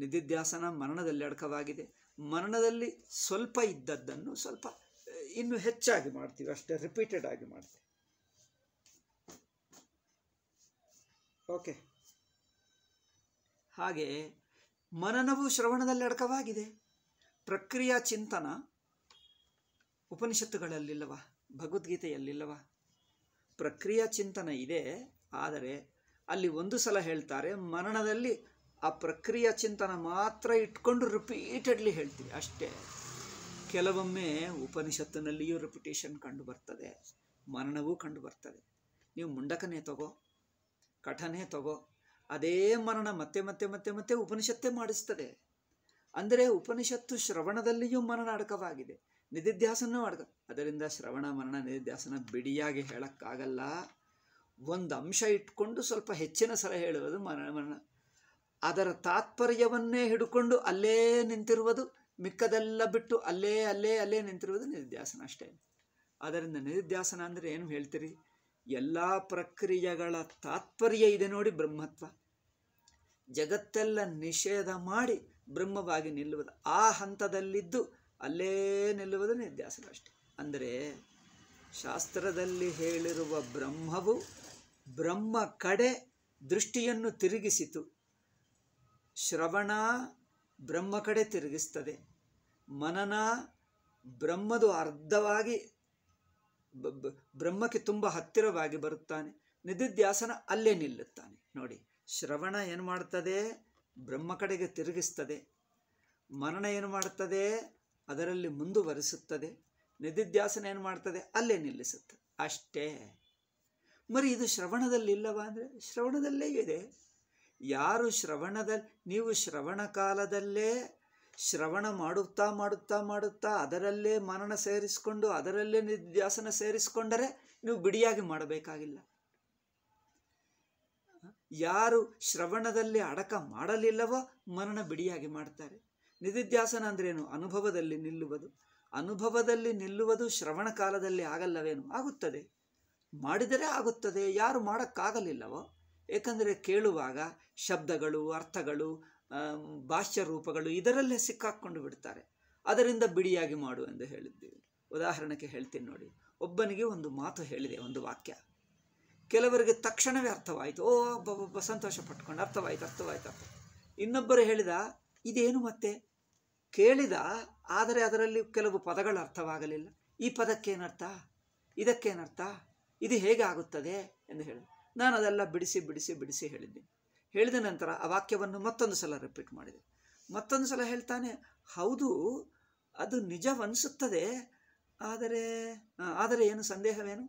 ನಿಧಿಧ್ಯಾಸನ ಮರಣದಲ್ಲಿ ಅಡಕವಾಗಿದೆ ಮರಣದಲ್ಲಿ ಸ್ವಲ್ಪ ಇದ್ದದ್ದನ್ನು ಸ್ವಲ್ಪ ಇನ್ನು ಹೆಚ್ಚಾಗಿ ಮಾಡ್ತೀವಿ ಅಷ್ಟೇ ರಿಪೀಟೆಡ್ ಆಗಿ ಮಾಡ್ತೀವಿ ಓಕೆ ಹಾಗೆ ಮನನವು ಶ್ರವಣದಲ್ಲಿ ಅಡಕವಾಗಿದೆ ಪ್ರಕ್ರಿಯಾ ಚಿಂತನ ಉಪನಿಷತ್ತುಗಳಲ್ಲಿಲ್ಲವ ಭಗವದ್ಗೀತೆಯಲ್ಲಿಲ್ಲವ ಪ್ರಕ್ರಿಯಾ ಚಿಂತನ ಇದೆ ಆದರೆ ಅಲ್ಲಿ ಒಂದು ಸಲ ಹೇಳ್ತಾರೆ ಮರಣದಲ್ಲಿ ಆ ಪ್ರಕ್ರಿಯಾ ಚಿಂತನ ಮಾತ್ರ ಇಟ್ಕೊಂಡು ರಿಪೀಟೆಡ್ಲಿ ಹೇಳ್ತೀವಿ ಅಷ್ಟೇ ಕೆಲವೊಮ್ಮೆ ಉಪನಿಷತ್ತಿನಲ್ಲಿಯೂ ರಿಪಿಟೇಷನ್ ಕಂಡು ಬರ್ತದೆ ಮರಣವೂ ಕಂಡು ಬರ್ತದೆ ನೀವು ಮುಂಡಕನೇ ತಗೋ ಕಠನೇ ತಗೋ ಅದೇ ಮರಣ ಮತ್ತೆ ಮತ್ತೆ ಮತ್ತೆ ಮತ್ತೆ ಉಪನಿಷತ್ತೇ ಮಾಡಿಸ್ತದೆ ಅಂದರೆ ಉಪನಿಷತ್ತು ಶ್ರವಣದಲ್ಲಿಯೂ ಮರಣ ಅಡಕವಾಗಿದೆ ನಿಧಿಧ್ಯಾಸನೂ ಅಡಕ ಅದರಿಂದ ಶ್ರವಣ ಮರಣ ನಿಧಿಧ್ಯಾಸನ ಬಿಡಿಯಾಗಿ ಹೇಳೋಕ್ಕಾಗಲ್ಲ ಒಂದು ಅಂಶ ಇಟ್ಕೊಂಡು ಸ್ವಲ್ಪ ಹೆಚ್ಚಿನ ಸಲ ಹೇಳುವುದು ಮರಣ ಮರಣ ಅದರ ತಾತ್ಪರ್ಯವನ್ನೇ ಹಿಡ್ಕೊಂಡು ಅಲ್ಲೇ ನಿಂತಿರುವುದು ಮಿಕ್ಕದೆಲ್ಲ ಬಿಟ್ಟು ಅಲ್ಲೇ ಅಲ್ಲೇ ಅಲ್ಲೇ ನಿಂತಿರುವುದು ನಿಧಿಧ್ಯಾಸನ ಅಷ್ಟೇ ಅದರಿಂದ ನಿಧಿಧ್ಯಾಸನ ಅಂದರೆ ಏನು ಹೇಳ್ತೀರಿ ಎಲ್ಲ ಪ್ರಕ್ರಿಯೆಗಳ ತಾತ್ಪರ್ಯ ಇದೆ ನೋಡಿ ಬ್ರಹ್ಮತ್ವ ಜಗತ್ತೆಲ್ಲ ನಿಷೇಧ ಮಾಡಿ ಬ್ರಹ್ಮವಾಗಿ ನಿಲ್ಲುವುದು ಆ ಹಂತದಲ್ಲಿದ್ದು ಅಲ್ಲೇ ನಿಲ್ಲುವುದು ಅಷ್ಟೇ ಅಂದರೆ ಶಾಸ್ತ್ರದಲ್ಲಿ ಹೇಳಿರುವ ಬ್ರಹ್ಮವು ಬ್ರಹ್ಮ ಕಡೆ ದೃಷ್ಟಿಯನ್ನು ತಿರುಗಿಸಿತು ಶ್ರವಣ ಬ್ರಹ್ಮ ಕಡೆ ತಿರುಗಿಸ್ತದೆ ಮನನ ಬ್ರಹ್ಮದು ಅರ್ಧವಾಗಿ ಬ್ರಹ್ಮಕ್ಕೆ ತುಂಬ ಹತ್ತಿರವಾಗಿ ಬರುತ್ತಾನೆ ನಿಧಿಧ್ಯಾಸನ ಅಲ್ಲೇ ನಿಲ್ಲುತ್ತಾನೆ ನೋಡಿ ಶ್ರವಣ ಏನು ಮಾಡ್ತದೆ ಬ್ರಹ್ಮ ಕಡೆಗೆ ತಿರುಗಿಸ್ತದೆ ಮರಣ ಏನು ಮಾಡ್ತದೆ ಅದರಲ್ಲಿ ಮುಂದುವರಿಸುತ್ತದೆ ನಿಧಿಧ್ಯಾಸನ ಏನು ಮಾಡ್ತದೆ ಅಲ್ಲೇ ನಿಲ್ಲಿಸುತ್ತೆ ಅಷ್ಟೇ ಮರಿ ಇದು ಶ್ರವಣದಲ್ಲಿ ಇಲ್ಲವಾ ಅಂದರೆ ಶ್ರವಣದಲ್ಲೇ ಇದೆ ಯಾರು ಶ್ರವಣದಲ್ಲಿ ನೀವು ಶ್ರವಣ ಕಾಲದಲ್ಲೇ ಶ್ರವಣ ಮಾಡುತ್ತಾ ಮಾಡುತ್ತಾ ಮಾಡುತ್ತಾ ಅದರಲ್ಲೇ ಮನನ ಸೇರಿಸಿಕೊಂಡು ಅದರಲ್ಲೇ ನಿಧ್ಯಾಸನ ಸೇರಿಸಿಕೊಂಡರೆ ನೀವು ಬಿಡಿಯಾಗಿ ಮಾಡಬೇಕಾಗಿಲ್ಲ ಯಾರು ಶ್ರವಣದಲ್ಲಿ ಅಡಕ ಮಾಡಲಿಲ್ಲವೋ ಮರಣ ಬಿಡಿಯಾಗಿ ಮಾಡ್ತಾರೆ ನಿಧಿಧ್ಯಾಸನ ಅಂದ್ರೇನು ಅನುಭವದಲ್ಲಿ ನಿಲ್ಲುವುದು ಅನುಭವದಲ್ಲಿ ನಿಲ್ಲುವುದು ಶ್ರವಣ ಕಾಲದಲ್ಲಿ ಆಗಲ್ಲವೇನು ಆಗುತ್ತದೆ ಮಾಡಿದರೆ ಆಗುತ್ತದೆ ಯಾರು ಮಾಡೋಕ್ಕಾಗಲಿಲ್ಲವೋ ಏಕೆಂದರೆ ಕೇಳುವಾಗ ಶಬ್ದಗಳು ಅರ್ಥಗಳು ಭಾಷ್ಯ ರೂಪಗಳು ಇದರಲ್ಲೇ ಸಿಕ್ಕಾಕ್ಕೊಂಡು ಬಿಡ್ತಾರೆ ಅದರಿಂದ ಬಿಡಿಯಾಗಿ ಮಾಡು ಎಂದು ಹೇಳಿದ್ದೀವಿ ಉದಾಹರಣೆಗೆ ಹೇಳ್ತೀನಿ ನೋಡಿ ಒಬ್ಬನಿಗೆ ಒಂದು ಮಾತು ಹೇಳಿದೆ ಒಂದು ವಾಕ್ಯ ಕೆಲವರಿಗೆ ತಕ್ಷಣವೇ ಅರ್ಥವಾಯಿತು ಓ ಒಬ್ಬ ಸಂತೋಷ ಪಟ್ಕೊಂಡು ಅರ್ಥವಾಯಿತು ಅರ್ಥವಾಯ್ತು ಅರ್ಥ ಇನ್ನೊಬ್ಬರು ಹೇಳಿದ ಇದೇನು ಮತ್ತೆ ಕೇಳಿದ ಆದರೆ ಅದರಲ್ಲಿ ಕೆಲವು ಪದಗಳು ಅರ್ಥವಾಗಲಿಲ್ಲ ಈ ಪದಕ್ಕೇನರ್ಥ ಇದಕ್ಕೇನರ್ಥ ಇದು ಹೇಗೆ ಆಗುತ್ತದೆ ಎಂದು ಹೇಳಿದೆ ನಾನು ಅದೆಲ್ಲ ಬಿಡಿಸಿ ಬಿಡಿಸಿ ಬಿಡಿಸಿ ಹೇಳಿದ್ದೆ ಹೇಳಿದ ನಂತರ ಆ ವಾಕ್ಯವನ್ನು ಮತ್ತೊಂದು ಸಲ ರಿಪೀಟ್ ಮಾಡಿದೆ ಮತ್ತೊಂದು ಸಲ ಹೇಳ್ತಾನೆ ಹೌದು ಅದು ನಿಜವನ್ನಿಸುತ್ತದೆ ಆದರೆ ಆದರೆ ಏನು ಸಂದೇಹವೇನು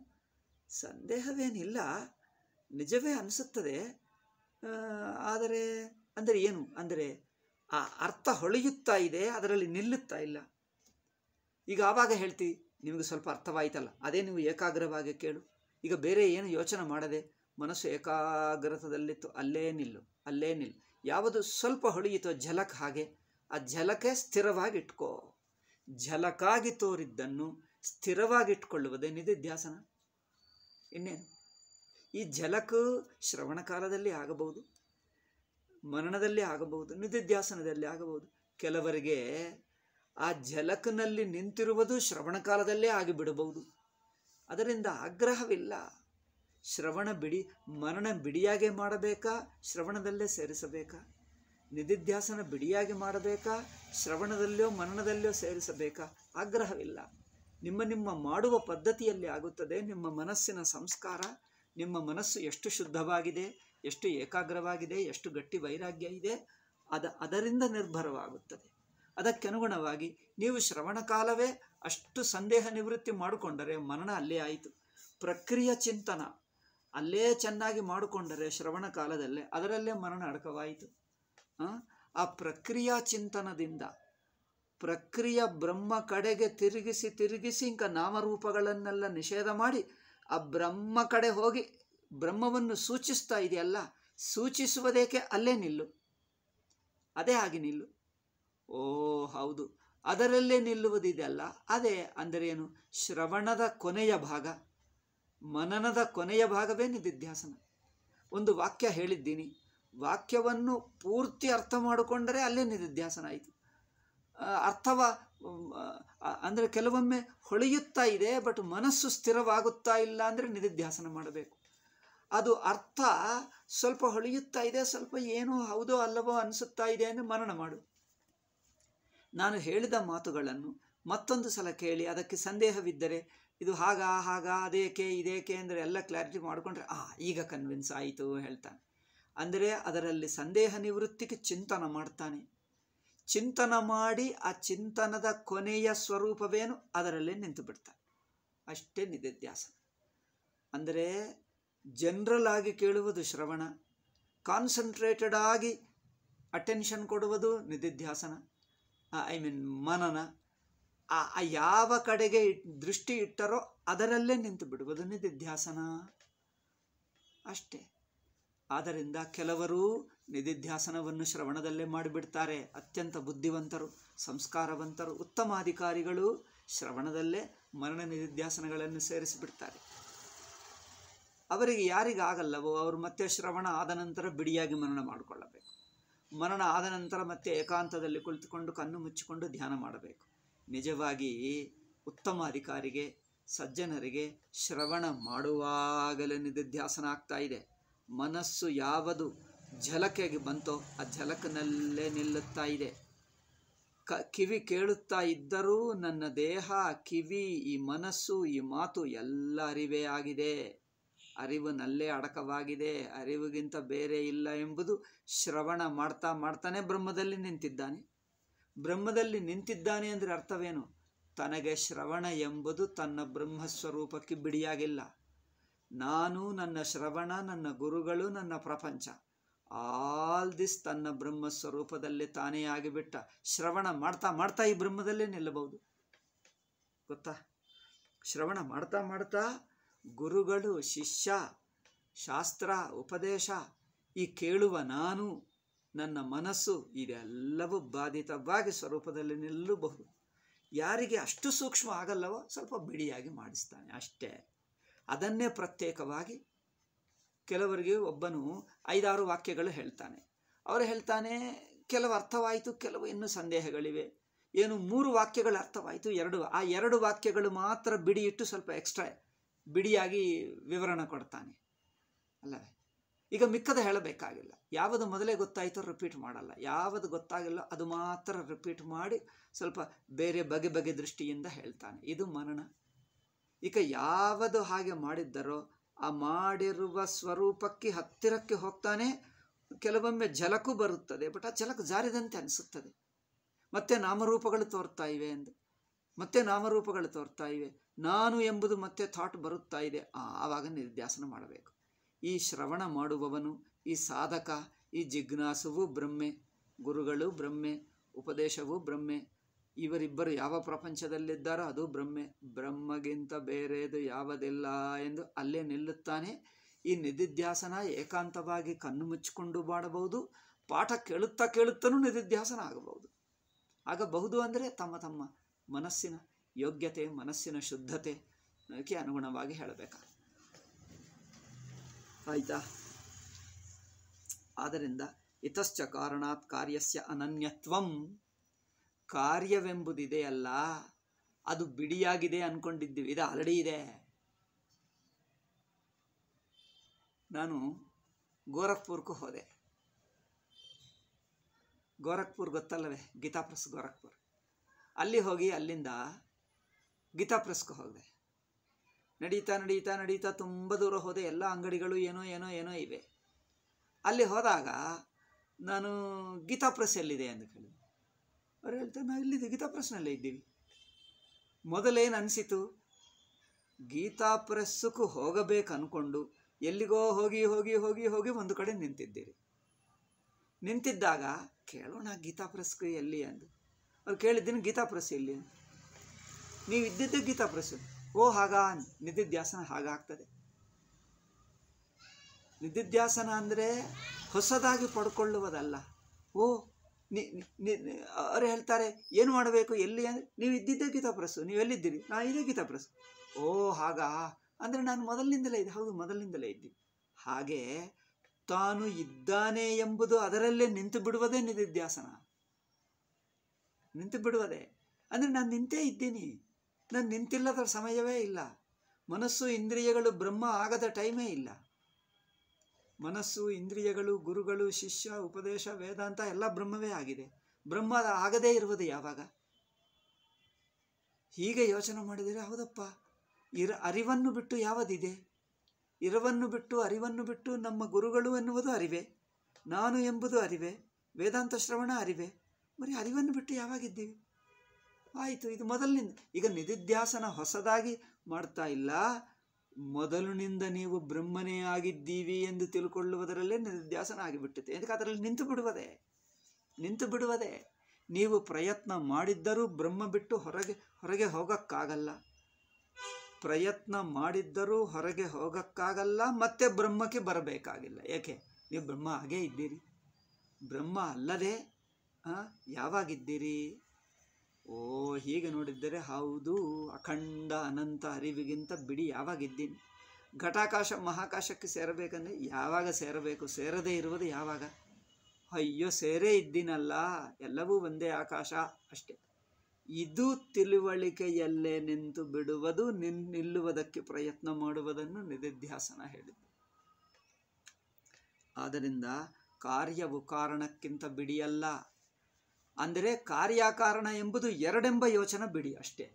ಸಂದೇಹವೇನಿಲ್ಲ ನಿಜವೇ ಅನಿಸುತ್ತದೆ ಆದರೆ ಅಂದರೆ ಏನು ಅಂದರೆ ಆ ಅರ್ಥ ಹೊಳೆಯುತ್ತಾ ಇದೆ ಅದರಲ್ಲಿ ನಿಲ್ಲುತ್ತಾ ಇಲ್ಲ ಈಗ ಆವಾಗ ಹೇಳ್ತೀವಿ ನಿಮಗೆ ಸ್ವಲ್ಪ ಅರ್ಥವಾಯಿತಲ್ಲ ಅದೇ ನೀವು ಏಕಾಗ್ರವಾಗಿ ಕೇಳು ಈಗ ಬೇರೆ ಏನು ಯೋಚನೆ ಮಾಡದೆ ಮನಸ್ಸು ಏಕಾಗ್ರತದಲ್ಲಿತ್ತು ಅಲ್ಲೇ ನಿಲ್ಲು ಅಲ್ಲೇ ನಿಲ್ಲು ಯಾವುದು ಸ್ವಲ್ಪ ಹೊಳೆಯಿತೋ ಝಲಕ್ ಹಾಗೆ ಆ ಝಲಕೆ ಸ್ಥಿರವಾಗಿಟ್ಕೋ ಝಲಕಾಗಿ ತೋರಿದ್ದನ್ನು ಸ್ಥಿರವಾಗಿಟ್ಕೊಳ್ಳುವುದೇ ನಿಧಿಧ್ಯಾಸನ ಇನ್ನೇನು ಈ ಜಲಕ ಶ್ರವಣ ಕಾಲದಲ್ಲಿ ಆಗಬಹುದು ಮರಣದಲ್ಲಿ ಆಗಬಹುದು ನಿಧಿಧ್ಯಾಸನದಲ್ಲಿ ಆಗಬಹುದು ಕೆಲವರಿಗೆ ಆ ಜಲಕನಲ್ಲಿ ನಿಂತಿರುವುದು ಶ್ರವಣ ಕಾಲದಲ್ಲೇ ಆಗಿಬಿಡಬಹುದು ಅದರಿಂದ ಆಗ್ರಹವಿಲ್ಲ ಶ್ರವಣ ಬಿಡಿ ಮರಣ ಬಿಡಿಯಾಗೆ ಮಾಡಬೇಕಾ ಶ್ರವಣದಲ್ಲೇ ಸೇರಿಸಬೇಕಾ ನಿಧಿಧ್ಯಾಸನ ಬಿಡಿಯಾಗಿ ಮಾಡಬೇಕಾ ಶ್ರವಣದಲ್ಲೋ ಮರಣದಲ್ಲೋ ಸೇರಿಸಬೇಕಾ ಆಗ್ರಹವಿಲ್ಲ ನಿಮ್ಮ ನಿಮ್ಮ ಮಾಡುವ ಪದ್ಧತಿಯಲ್ಲಿ ಆಗುತ್ತದೆ ನಿಮ್ಮ ಮನಸ್ಸಿನ ಸಂಸ್ಕಾರ ನಿಮ್ಮ ಮನಸ್ಸು ಎಷ್ಟು ಶುದ್ಧವಾಗಿದೆ ಎಷ್ಟು ಏಕಾಗ್ರವಾಗಿದೆ ಎಷ್ಟು ಗಟ್ಟಿ ವೈರಾಗ್ಯ ಇದೆ ಅದ ಅದರಿಂದ ನಿರ್ಭರವಾಗುತ್ತದೆ ಅದಕ್ಕೆ ಅನುಗುಣವಾಗಿ ನೀವು ಶ್ರವಣ ಕಾಲವೇ ಅಷ್ಟು ಸಂದೇಹ ನಿವೃತ್ತಿ ಮಾಡಿಕೊಂಡರೆ ಮರಣ ಅಲ್ಲೇ ಆಯಿತು ಪ್ರಕ್ರಿಯಾ ಚಿಂತನ ಅಲ್ಲೇ ಚೆನ್ನಾಗಿ ಮಾಡಿಕೊಂಡರೆ ಶ್ರವಣ ಕಾಲದಲ್ಲೇ ಅದರಲ್ಲೇ ಮರಣ ಅಡಕವಾಯಿತು ಆ ಪ್ರಕ್ರಿಯಾ ಚಿಂತನದಿಂದ ಪ್ರಕ್ರಿಯೆ ಬ್ರಹ್ಮ ಕಡೆಗೆ ತಿರುಗಿಸಿ ತಿರುಗಿಸಿ ಇಂಕ ನಾಮರೂಪಗಳನ್ನೆಲ್ಲ ನಿಷೇಧ ಮಾಡಿ ಆ ಬ್ರಹ್ಮ ಕಡೆ ಹೋಗಿ ಬ್ರಹ್ಮವನ್ನು ಸೂಚಿಸ್ತಾ ಇದೆಯಲ್ಲ ಸೂಚಿಸುವುದೇಕೆ ಅಲ್ಲೇ ನಿಲ್ಲು ಅದೇ ಹಾಗೆ ನಿಲ್ಲು ಓ ಹೌದು ಅದರಲ್ಲೇ ನಿಲ್ಲುವುದಿದೆಯಲ್ಲ ಅದೇ ಅಂದರೆ ಏನು ಶ್ರವಣದ ಕೊನೆಯ ಭಾಗ ಮನನದ ಕೊನೆಯ ಭಾಗವೇ ನಿಧಿಧ್ಯಾಸನ ಒಂದು ವಾಕ್ಯ ಹೇಳಿದ್ದೀನಿ ವಾಕ್ಯವನ್ನು ಪೂರ್ತಿ ಅರ್ಥ ಮಾಡಿಕೊಂಡರೆ ಅಲ್ಲೇ ನಿಧಿಧ್ಯಾಸನ ಆಯಿತು ಅರ್ಥವ ಅಂದರೆ ಕೆಲವೊಮ್ಮೆ ಹೊಳೆಯುತ್ತಾ ಇದೆ ಬಟ್ ಮನಸ್ಸು ಸ್ಥಿರವಾಗುತ್ತಾ ಇಲ್ಲ ಅಂದರೆ ನಿಧಿಧ್ಯಾಸನ ಮಾಡಬೇಕು ಅದು ಅರ್ಥ ಸ್ವಲ್ಪ ಹೊಳೆಯುತ್ತಾ ಇದೆ ಸ್ವಲ್ಪ ಏನೋ ಹೌದೋ ಅಲ್ಲವೋ ಅನಿಸುತ್ತಾ ಇದೆ ಅಂದರೆ ಮರಣ ಮಾಡು ನಾನು ಹೇಳಿದ ಮಾತುಗಳನ್ನು ಮತ್ತೊಂದು ಸಲ ಕೇಳಿ ಅದಕ್ಕೆ ಸಂದೇಹವಿದ್ದರೆ ಇದು ಹಾಗ ಹಾಗ ಅದೇಕೆ ಇದೇಕೆ ಅಂದರೆ ಎಲ್ಲ ಕ್ಲಾರಿಟಿ ಮಾಡಿಕೊಂಡ್ರೆ ಆ ಈಗ ಕನ್ವಿನ್ಸ್ ಆಯಿತು ಹೇಳ್ತಾನೆ ಅಂದರೆ ಅದರಲ್ಲಿ ಸಂದೇಹ ನಿವೃತ್ತಿಗೆ ಚಿಂತನ ಮಾಡ್ತಾನೆ ಚಿಂತನ ಮಾಡಿ ಆ ಚಿಂತನದ ಕೊನೆಯ ಸ್ವರೂಪವೇನು ಅದರಲ್ಲೇ ನಿಂತು ಬಿಡ್ತಾನೆ ಅಷ್ಟೇ ನಿಧಿಧ್ಯ ಅಂದರೆ ಜನರಲ್ ಆಗಿ ಕೇಳುವುದು ಶ್ರವಣ ಕಾನ್ಸಂಟ್ರೇಟೆಡ್ ಆಗಿ ಅಟೆನ್ಷನ್ ಕೊಡುವುದು ನಿಧಿಧ್ಯಾಸನ ಐ ಮೀನ್ ಮನನ ಆ ಯಾವ ಕಡೆಗೆ ದೃಷ್ಟಿ ಇಟ್ಟರೋ ಅದರಲ್ಲೇ ನಿಂತು ಬಿಡುವುದು ನಿಧಿಧ್ಯಾಸನ ಅಷ್ಟೇ ಆದ್ದರಿಂದ ಕೆಲವರು ನಿಧಿಧ್ಯಾಸನವನ್ನು ಶ್ರವಣದಲ್ಲೇ ಮಾಡಿಬಿಡ್ತಾರೆ ಅತ್ಯಂತ ಬುದ್ಧಿವಂತರು ಸಂಸ್ಕಾರವಂತರು ಉತ್ತಮ ಅಧಿಕಾರಿಗಳು ಶ್ರವಣದಲ್ಲೇ ಮರಣ ನಿಧಿಧ್ಯಾಸನಗಳನ್ನು ಸೇರಿಸಿಬಿಡ್ತಾರೆ ಅವರಿಗೆ ಯಾರಿಗಾಗಲ್ಲವೋ ಅವರು ಮತ್ತೆ ಶ್ರವಣ ಆದ ನಂತರ ಬಿಡಿಯಾಗಿ ಮರಣ ಮಾಡಿಕೊಳ್ಳಬೇಕು ಮರಣ ಆದ ನಂತರ ಮತ್ತೆ ಏಕಾಂತದಲ್ಲಿ ಕುಳಿತುಕೊಂಡು ಕಣ್ಣು ಮುಚ್ಚಿಕೊಂಡು ಧ್ಯಾನ ಮಾಡಬೇಕು ನಿಜವಾಗಿ ಉತ್ತಮ ಅಧಿಕಾರಿಗೆ ಸಜ್ಜನರಿಗೆ ಶ್ರವಣ ಮಾಡುವಾಗಲೇ ನಿಧಿಧ್ಯಾಸನ ಆಗ್ತಾ ಇದೆ ಮನಸ್ಸು ಯಾವುದು ಝಲಕೆಗೆ ಬಂತೋ ಆ ಝಲಕ್ನಲ್ಲೇ ನಿಲ್ಲುತ್ತಾ ಇದೆ ಕ ಕಿವಿ ಕೇಳುತ್ತಾ ಇದ್ದರೂ ನನ್ನ ದೇಹ ಕಿವಿ ಈ ಮನಸ್ಸು ಈ ಮಾತು ಎಲ್ಲ ಅರಿವೇ ಆಗಿದೆ ನಲ್ಲೇ ಅಡಕವಾಗಿದೆ ಅರಿವಿಗಿಂತ ಬೇರೆ ಇಲ್ಲ ಎಂಬುದು ಶ್ರವಣ ಮಾಡ್ತಾ ಮಾಡ್ತಾನೆ ಬ್ರಹ್ಮದಲ್ಲಿ ನಿಂತಿದ್ದಾನೆ ಬ್ರಹ್ಮದಲ್ಲಿ ನಿಂತಿದ್ದಾನೆ ಅಂದರೆ ಅರ್ಥವೇನು ತನಗೆ ಶ್ರವಣ ಎಂಬುದು ತನ್ನ ಬ್ರಹ್ಮಸ್ವರೂಪಕ್ಕೆ ಬಿಡಿಯಾಗಿಲ್ಲ ನಾನು ನನ್ನ ಶ್ರವಣ ನನ್ನ ಗುರುಗಳು ನನ್ನ ಪ್ರಪಂಚ ಆಲ್ ದಿಸ್ ತನ್ನ ಬ್ರಹ್ಮ ಸ್ವರೂಪದಲ್ಲಿ ತಾನೇ ಆಗಿಬಿಟ್ಟ ಶ್ರವಣ ಮಾಡ್ತಾ ಮಾಡ್ತಾ ಈ ಬ್ರಹ್ಮದಲ್ಲೇ ನಿಲ್ಲಬಹುದು ಗೊತ್ತಾ ಶ್ರವಣ ಮಾಡ್ತಾ ಮಾಡ್ತಾ ಗುರುಗಳು ಶಿಷ್ಯ ಶಾಸ್ತ್ರ ಉಪದೇಶ ಈ ಕೇಳುವ ನಾನು ನನ್ನ ಮನಸ್ಸು ಇದೆಲ್ಲವೂ ಬಾಧಿತವಾಗಿ ಸ್ವರೂಪದಲ್ಲಿ ನಿಲ್ಲಬಹುದು ಯಾರಿಗೆ ಅಷ್ಟು ಸೂಕ್ಷ್ಮ ಆಗಲ್ಲವೋ ಸ್ವಲ್ಪ ಬಿಡಿಯಾಗಿ ಮಾಡಿಸ್ತಾನೆ ಅಷ್ಟೇ ಅದನ್ನೇ ಪ್ರತ್ಯೇಕವಾಗಿ ಕೆಲವರಿಗೆ ಒಬ್ಬನು ಐದಾರು ವಾಕ್ಯಗಳು ಹೇಳ್ತಾನೆ ಅವರು ಹೇಳ್ತಾನೆ ಕೆಲವು ಅರ್ಥವಾಯಿತು ಕೆಲವು ಇನ್ನೂ ಸಂದೇಹಗಳಿವೆ ಏನು ಮೂರು ವಾಕ್ಯಗಳು ಅರ್ಥವಾಯಿತು ಎರಡು ಆ ಎರಡು ವಾಕ್ಯಗಳು ಮಾತ್ರ ಬಿಡಿ ಇಟ್ಟು ಸ್ವಲ್ಪ ಎಕ್ಸ್ಟ್ರಾ ಬಿಡಿಯಾಗಿ ವಿವರಣೆ ಕೊಡ್ತಾನೆ ಅಲ್ಲವೇ ಈಗ ಮಿಕ್ಕದ ಹೇಳಬೇಕಾಗಿಲ್ಲ ಯಾವುದು ಮೊದಲೇ ಗೊತ್ತಾಯಿತೋ ರಿಪೀಟ್ ಮಾಡಲ್ಲ ಯಾವುದು ಗೊತ್ತಾಗಿಲ್ಲ ಅದು ಮಾತ್ರ ರಿಪೀಟ್ ಮಾಡಿ ಸ್ವಲ್ಪ ಬೇರೆ ಬಗೆ ಬಗೆ ದೃಷ್ಟಿಯಿಂದ ಹೇಳ್ತಾನೆ ಇದು ಮನನ ಈಗ ಯಾವುದು ಹಾಗೆ ಮಾಡಿದ್ದರೋ ಆ ಮಾಡಿರುವ ಸ್ವರೂಪಕ್ಕೆ ಹತ್ತಿರಕ್ಕೆ ಹೋಗ್ತಾನೆ ಕೆಲವೊಮ್ಮೆ ಜಲಕು ಬರುತ್ತದೆ ಬಟ್ ಆ ಜಲಕು ಜಾರಿದಂತೆ ಅನಿಸುತ್ತದೆ ಮತ್ತೆ ನಾಮರೂಪಗಳು ತೋರ್ತಾ ಇವೆ ಎಂದು ಮತ್ತೆ ನಾಮರೂಪಗಳು ತೋರ್ತಾ ಇವೆ ನಾನು ಎಂಬುದು ಮತ್ತೆ ಥಾಟ್ ಬರುತ್ತಾ ಇದೆ ಆವಾಗ ನಿರ್ಧ್ಯಾಸನ ಮಾಡಬೇಕು ಈ ಶ್ರವಣ ಮಾಡುವವನು ಈ ಸಾಧಕ ಈ ಜಿಜ್ಞಾಸುವು ಬ್ರಹ್ಮೆ ಗುರುಗಳು ಬ್ರಹ್ಮೆ ಉಪದೇಶವು ಬ್ರಹ್ಮೆ ಇವರಿಬ್ಬರು ಯಾವ ಪ್ರಪಂಚದಲ್ಲಿದ್ದಾರೋ ಅದು ಬ್ರಹ್ಮೆ ಬ್ರಹ್ಮಗಿಂತ ಬೇರೆದು ಯಾವುದಿಲ್ಲ ಎಂದು ಅಲ್ಲೇ ನಿಲ್ಲುತ್ತಾನೆ ಈ ನಿಧಿಧ್ಯಾಸನ ಏಕಾಂತವಾಗಿ ಕಣ್ಣು ಮುಚ್ಚಿಕೊಂಡು ಮಾಡಬಹುದು ಪಾಠ ಕೇಳುತ್ತಾ ಕೇಳುತ್ತಲೂ ನಿಧಿಧ್ಯಾಸನ ಆಗಬಹುದು ಆಗಬಹುದು ಅಂದರೆ ತಮ್ಮ ತಮ್ಮ ಮನಸ್ಸಿನ ಯೋಗ್ಯತೆ ಮನಸ್ಸಿನ ಶುದ್ಧತೆಗೆ ಅನುಗುಣವಾಗಿ ಹೇಳಬೇಕು ಆಯ್ತಾ ಆದ್ದರಿಂದ ಇತಶ್ಚ ಕಾರಣಾತ್ ಕಾರ್ಯಸ್ಯ ಅನನ್ಯತ್ವಂ ಕಾರ್ಯವೆಂಬುದಿದೆಯಲ್ಲ ಅದು ಬಿಡಿಯಾಗಿದೆ ಅನ್ಕೊಂಡಿದ್ದೀವಿ ಇದು ಆಲ್ರೆಡಿ ಇದೆ ನಾನು ಗೋರಖ್ಪುರ್ಗೂ ಹೋದೆ ಗೋರಖ್ಪುರ್ ಗೊತ್ತಲ್ಲವೇ ಗೀತಾ ಗೋರಖ್ಪುರ್ ಅಲ್ಲಿ ಹೋಗಿ ಅಲ್ಲಿಂದ ಗೀತಾ ಹೋದೆ ನಡೀತಾ ನಡೀತಾ ನಡೀತಾ ತುಂಬ ದೂರ ಹೋದೆ ಎಲ್ಲ ಅಂಗಡಿಗಳು ಏನೋ ಏನೋ ಏನೋ ಇವೆ ಅಲ್ಲಿ ಹೋದಾಗ ನಾನು ಗೀತಾಪ್ರೆಸ್ ಎಲ್ಲಿದೆ ಅಂತ ಕೇಳಿದೆ ಅವ್ರು ಹೇಳ್ತಾರೆ ನಾವು ಇಲ್ಲಿದ್ದು ಗೀತಾ ಪ್ರೆಸ್ನಲ್ಲೇ ಇದ್ದೀವಿ ಮೊದಲೇನು ಅನಿಸಿತು ಗೀತಾ ಪ್ರೆಸ್ಸಕ್ಕೂ ಹೋಗಬೇಕು ಅಂದ್ಕೊಂಡು ಎಲ್ಲಿಗೋ ಹೋಗಿ ಹೋಗಿ ಹೋಗಿ ಹೋಗಿ ಒಂದು ಕಡೆ ನಿಂತಿದ್ದೀರಿ ನಿಂತಿದ್ದಾಗ ಕೇಳೋಣ ಗೀತಾ ಪ್ರೆಸ್ ಎಲ್ಲಿ ಅಂದು ಅವ್ರು ಕೇಳಿದ್ದೀನಿ ಗೀತಾ ಪ್ರೆಸ್ ಎಲ್ಲಿ ಅಂತ ನೀವು ಇದ್ದಿದ್ದೆ ಗೀತಾ ಪ್ರೆಸ್ ಓ ಹಾಗ ನಿದ್ಯಾಸನ ಹಾಗಾಗ್ತದೆ ನಿದ್ಯಾಸನ ಅಂದರೆ ಹೊಸದಾಗಿ ಪಡ್ಕೊಳ್ಳುವುದಲ್ಲ ಓ ಅವರು ಹೇಳ್ತಾರೆ ಏನು ಮಾಡಬೇಕು ಎಲ್ಲಿ ಅಂದರೆ ನೀವು ಇದ್ದಿದ್ದೇ ಕಿತಾಪ್ರಸ್ಸು ನೀವು ಎಲ್ಲಿದ್ದೀರಿ ನಾ ಇದೇ ಕಿತಾಪ್ರಸ್ಸು ಓ ಹಾಗಾ ಅಂದರೆ ನಾನು ಮೊದಲಿನಿಂದಲೇ ಇದ್ದೆ ಹೌದು ಮೊದಲಿನಿಂದಲೇ ಇದ್ದೀನಿ ಹಾಗೆ ತಾನು ಇದ್ದಾನೆ ಎಂಬುದು ಅದರಲ್ಲೇ ನಿಂತು ಬಿಡುವುದೇ ನಿಧಿಧ್ಯಾಸನ ನಿಂತು ಬಿಡುವುದೇ ಅಂದರೆ ನಾನು ನಿಂತೇ ಇದ್ದೀನಿ ನಾನು ನಿಂತಿಲ್ಲದ ಸಮಯವೇ ಇಲ್ಲ ಮನಸ್ಸು ಇಂದ್ರಿಯಗಳು ಬ್ರಹ್ಮ ಆಗದ ಟೈಮೇ ಇಲ್ಲ ಮನಸ್ಸು ಇಂದ್ರಿಯಗಳು ಗುರುಗಳು ಶಿಷ್ಯ ಉಪದೇಶ ವೇದಾಂತ ಎಲ್ಲ ಬ್ರಹ್ಮವೇ ಆಗಿದೆ ಬ್ರಹ್ಮ ಆಗದೇ ಇರುವುದು ಯಾವಾಗ ಹೀಗೆ ಯೋಚನೆ ಮಾಡಿದರೆ ಹೌದಪ್ಪ ಇರ ಅರಿವನ್ನು ಬಿಟ್ಟು ಯಾವದಿದೆ ಇರವನ್ನು ಬಿಟ್ಟು ಅರಿವನ್ನು ಬಿಟ್ಟು ನಮ್ಮ ಗುರುಗಳು ಎನ್ನುವುದು ಅರಿವೆ ನಾನು ಎಂಬುದು ಅರಿವೆ ವೇದಾಂತ ಶ್ರವಣ ಅರಿವೆ ಬರೀ ಅರಿವನ್ನು ಬಿಟ್ಟು ಯಾವಾಗಿದ್ದೀವಿ ಆಯಿತು ಇದು ಮೊದಲಿನಿಂದ ಈಗ ನಿಧಿಧ್ಯಾಸನ ಹೊಸದಾಗಿ ಮಾಡ್ತಾ ಇಲ್ಲ ಮೊದಲಿನಿಂದ ನೀವು ಬ್ರಹ್ಮನೇ ಆಗಿದ್ದೀವಿ ಎಂದು ತಿಳ್ಕೊಳ್ಳುವುದರಲ್ಲೇ ಧ್ಯಾಸನ ಆಗಿಬಿಟ್ಟಿದೆ ಎಂದಕ್ಕೆ ಅದರಲ್ಲಿ ನಿಂತು ಬಿಡುವುದೇ ನಿಂತು ಬಿಡುವುದೇ ನೀವು ಪ್ರಯತ್ನ ಮಾಡಿದ್ದರೂ ಬ್ರಹ್ಮ ಬಿಟ್ಟು ಹೊರಗೆ ಹೊರಗೆ ಹೋಗಕ್ಕಾಗಲ್ಲ ಪ್ರಯತ್ನ ಮಾಡಿದ್ದರೂ ಹೊರಗೆ ಹೋಗಕ್ಕಾಗಲ್ಲ ಮತ್ತೆ ಬ್ರಹ್ಮಕ್ಕೆ ಬರಬೇಕಾಗಿಲ್ಲ ಏಕೆ ನೀವು ಬ್ರಹ್ಮ ಹಾಗೇ ಇದ್ದೀರಿ ಬ್ರಹ್ಮ ಅಲ್ಲದೆ ಯಾವಾಗಿದ್ದೀರಿ ಓ ಹೀಗೆ ನೋಡಿದ್ದರೆ ಹೌದು ಅಖಂಡ ಅನಂತ ಅರಿವಿಗಿಂತ ಬಿಡಿ ಯಾವಾಗಿದ್ದೀನಿ ಘಟಾಕಾಶ ಮಹಾಕಾಶಕ್ಕೆ ಸೇರಬೇಕಂದ್ರೆ ಯಾವಾಗ ಸೇರಬೇಕು ಸೇರದೇ ಇರುವುದು ಯಾವಾಗ ಅಯ್ಯೋ ಸೇರೇ ಇದ್ದೀನಲ್ಲ ಎಲ್ಲವೂ ಒಂದೇ ಆಕಾಶ ಅಷ್ಟೆ ಇದು ತಿಳುವಳಿಕೆಯಲ್ಲೇ ನಿಂತು ಬಿಡುವುದು ನಿನ್ ನಿಲ್ಲುವುದಕ್ಕೆ ಪ್ರಯತ್ನ ಮಾಡುವುದನ್ನು ನಿಧಿಧ್ಯಾಸನ ಹೇಳಿದೆ ಆದ್ದರಿಂದ ಕಾರ್ಯವು ಕಾರಣಕ್ಕಿಂತ ಬಿಡಿಯಲ್ಲ ಅಂದರೆ ಕಾರ್ಯಕಾರಣ ಎಂಬುದು ಎರಡೆಂಬ ಯೋಚನೆ ಬಿಡಿ ಅಷ್ಟೇ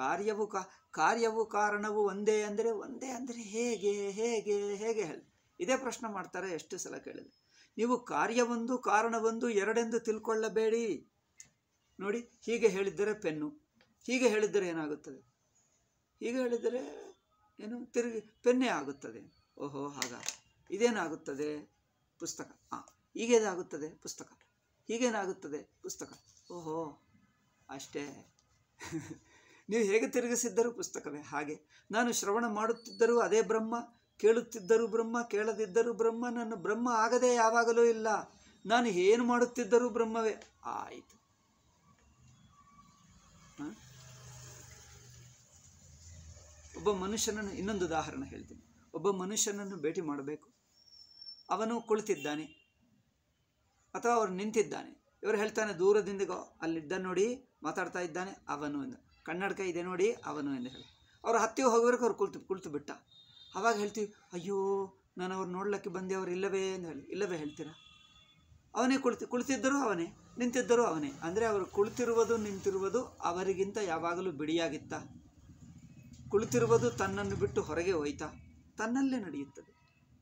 ಕಾರ್ಯವು ಕಾ ಕಾರ್ಯವು ಕಾರಣವು ಒಂದೇ ಅಂದರೆ ಒಂದೇ ಅಂದರೆ ಹೇಗೆ ಹೇಗೆ ಹೇಗೆ ಹೇಳಿ ಇದೇ ಪ್ರಶ್ನೆ ಮಾಡ್ತಾರೆ ಎಷ್ಟು ಸಲ ಕೇಳಿದೆ ನೀವು ಕಾರ್ಯವೊಂದು ಕಾರಣವೊಂದು ಎರಡೆಂದು ತಿಳ್ಕೊಳ್ಳಬೇಡಿ ನೋಡಿ ಹೀಗೆ ಹೇಳಿದ್ದರೆ ಪೆನ್ನು ಹೀಗೆ ಹೇಳಿದ್ದರೆ ಏನಾಗುತ್ತದೆ ಹೀಗೆ ಹೇಳಿದರೆ ಏನು ತಿರುಗಿ ಪೆನ್ನೇ ಆಗುತ್ತದೆ ಓಹೋ ಹಾಗ ಇದೇನಾಗುತ್ತದೆ ಪುಸ್ತಕ ಹಾಂ ಹೀಗೇದಾಗುತ್ತದೆ ಪುಸ್ತಕ ಹೀಗೇನಾಗುತ್ತದೆ ಪುಸ್ತಕ ಓಹೋ ಅಷ್ಟೇ ನೀವು ಹೇಗೆ ತಿರುಗಿಸಿದ್ದರೂ ಪುಸ್ತಕವೇ ಹಾಗೆ ನಾನು ಶ್ರವಣ ಮಾಡುತ್ತಿದ್ದರೂ ಅದೇ ಬ್ರಹ್ಮ ಕೇಳುತ್ತಿದ್ದರೂ ಬ್ರಹ್ಮ ಕೇಳದಿದ್ದರೂ ಬ್ರಹ್ಮ ನನ್ನ ಬ್ರಹ್ಮ ಆಗದೆ ಯಾವಾಗಲೂ ಇಲ್ಲ ನಾನು ಏನು ಮಾಡುತ್ತಿದ್ದರೂ ಬ್ರಹ್ಮವೇ ಆಯಿತು ಒಬ್ಬ ಮನುಷ್ಯನನ್ನು ಇನ್ನೊಂದು ಉದಾಹರಣೆ ಹೇಳ್ತೀನಿ ಒಬ್ಬ ಮನುಷ್ಯನನ್ನು ಭೇಟಿ ಮಾಡಬೇಕು ಅವನು ಕುಳಿತಿದ್ದಾನೆ ಅಥವಾ ಅವರು ನಿಂತಿದ್ದಾನೆ ಇವರು ಹೇಳ್ತಾನೆ ದೂರದಿಂದ ಅಲ್ಲಿದ್ದ ನೋಡಿ ಮಾತಾಡ್ತಾ ಇದ್ದಾನೆ ಅವನು ಎಂದು ಕನ್ನಡಕ ಇದೆ ನೋಡಿ ಅವನು ಎಂದು ಹೇಳಿ ಅವ್ರು ಹತ್ತಿ ಹೋಗೋವರೆಗೂ ಅವ್ರು ಕುಳಿತು ಕುಳಿತು ಬಿಟ್ಟ ಅವಾಗ ಹೇಳ್ತೀವಿ ಅಯ್ಯೋ ನಾನು ಅವ್ರು ನೋಡ್ಲಿಕ್ಕೆ ಬಂದೆ ಅವ್ರು ಇಲ್ಲವೇ ಎಂದು ಹೇಳಿ ಇಲ್ಲವೇ ಹೇಳ್ತೀರಾ ಅವನೇ ಕುಳಿತು ಕುಳಿತಿದ್ದರೂ ಅವನೇ ನಿಂತಿದ್ದರೂ ಅವನೇ ಅಂದರೆ ಅವರು ಕುಳಿತಿರುವುದು ನಿಂತಿರುವುದು ಅವರಿಗಿಂತ ಯಾವಾಗಲೂ ಬಿಡಿಯಾಗಿತ್ತ ಕುಳಿತಿರುವುದು ತನ್ನನ್ನು ಬಿಟ್ಟು ಹೊರಗೆ ಹೋಯ್ತಾ ತನ್ನಲ್ಲೇ ನಡೆಯುತ್ತದೆ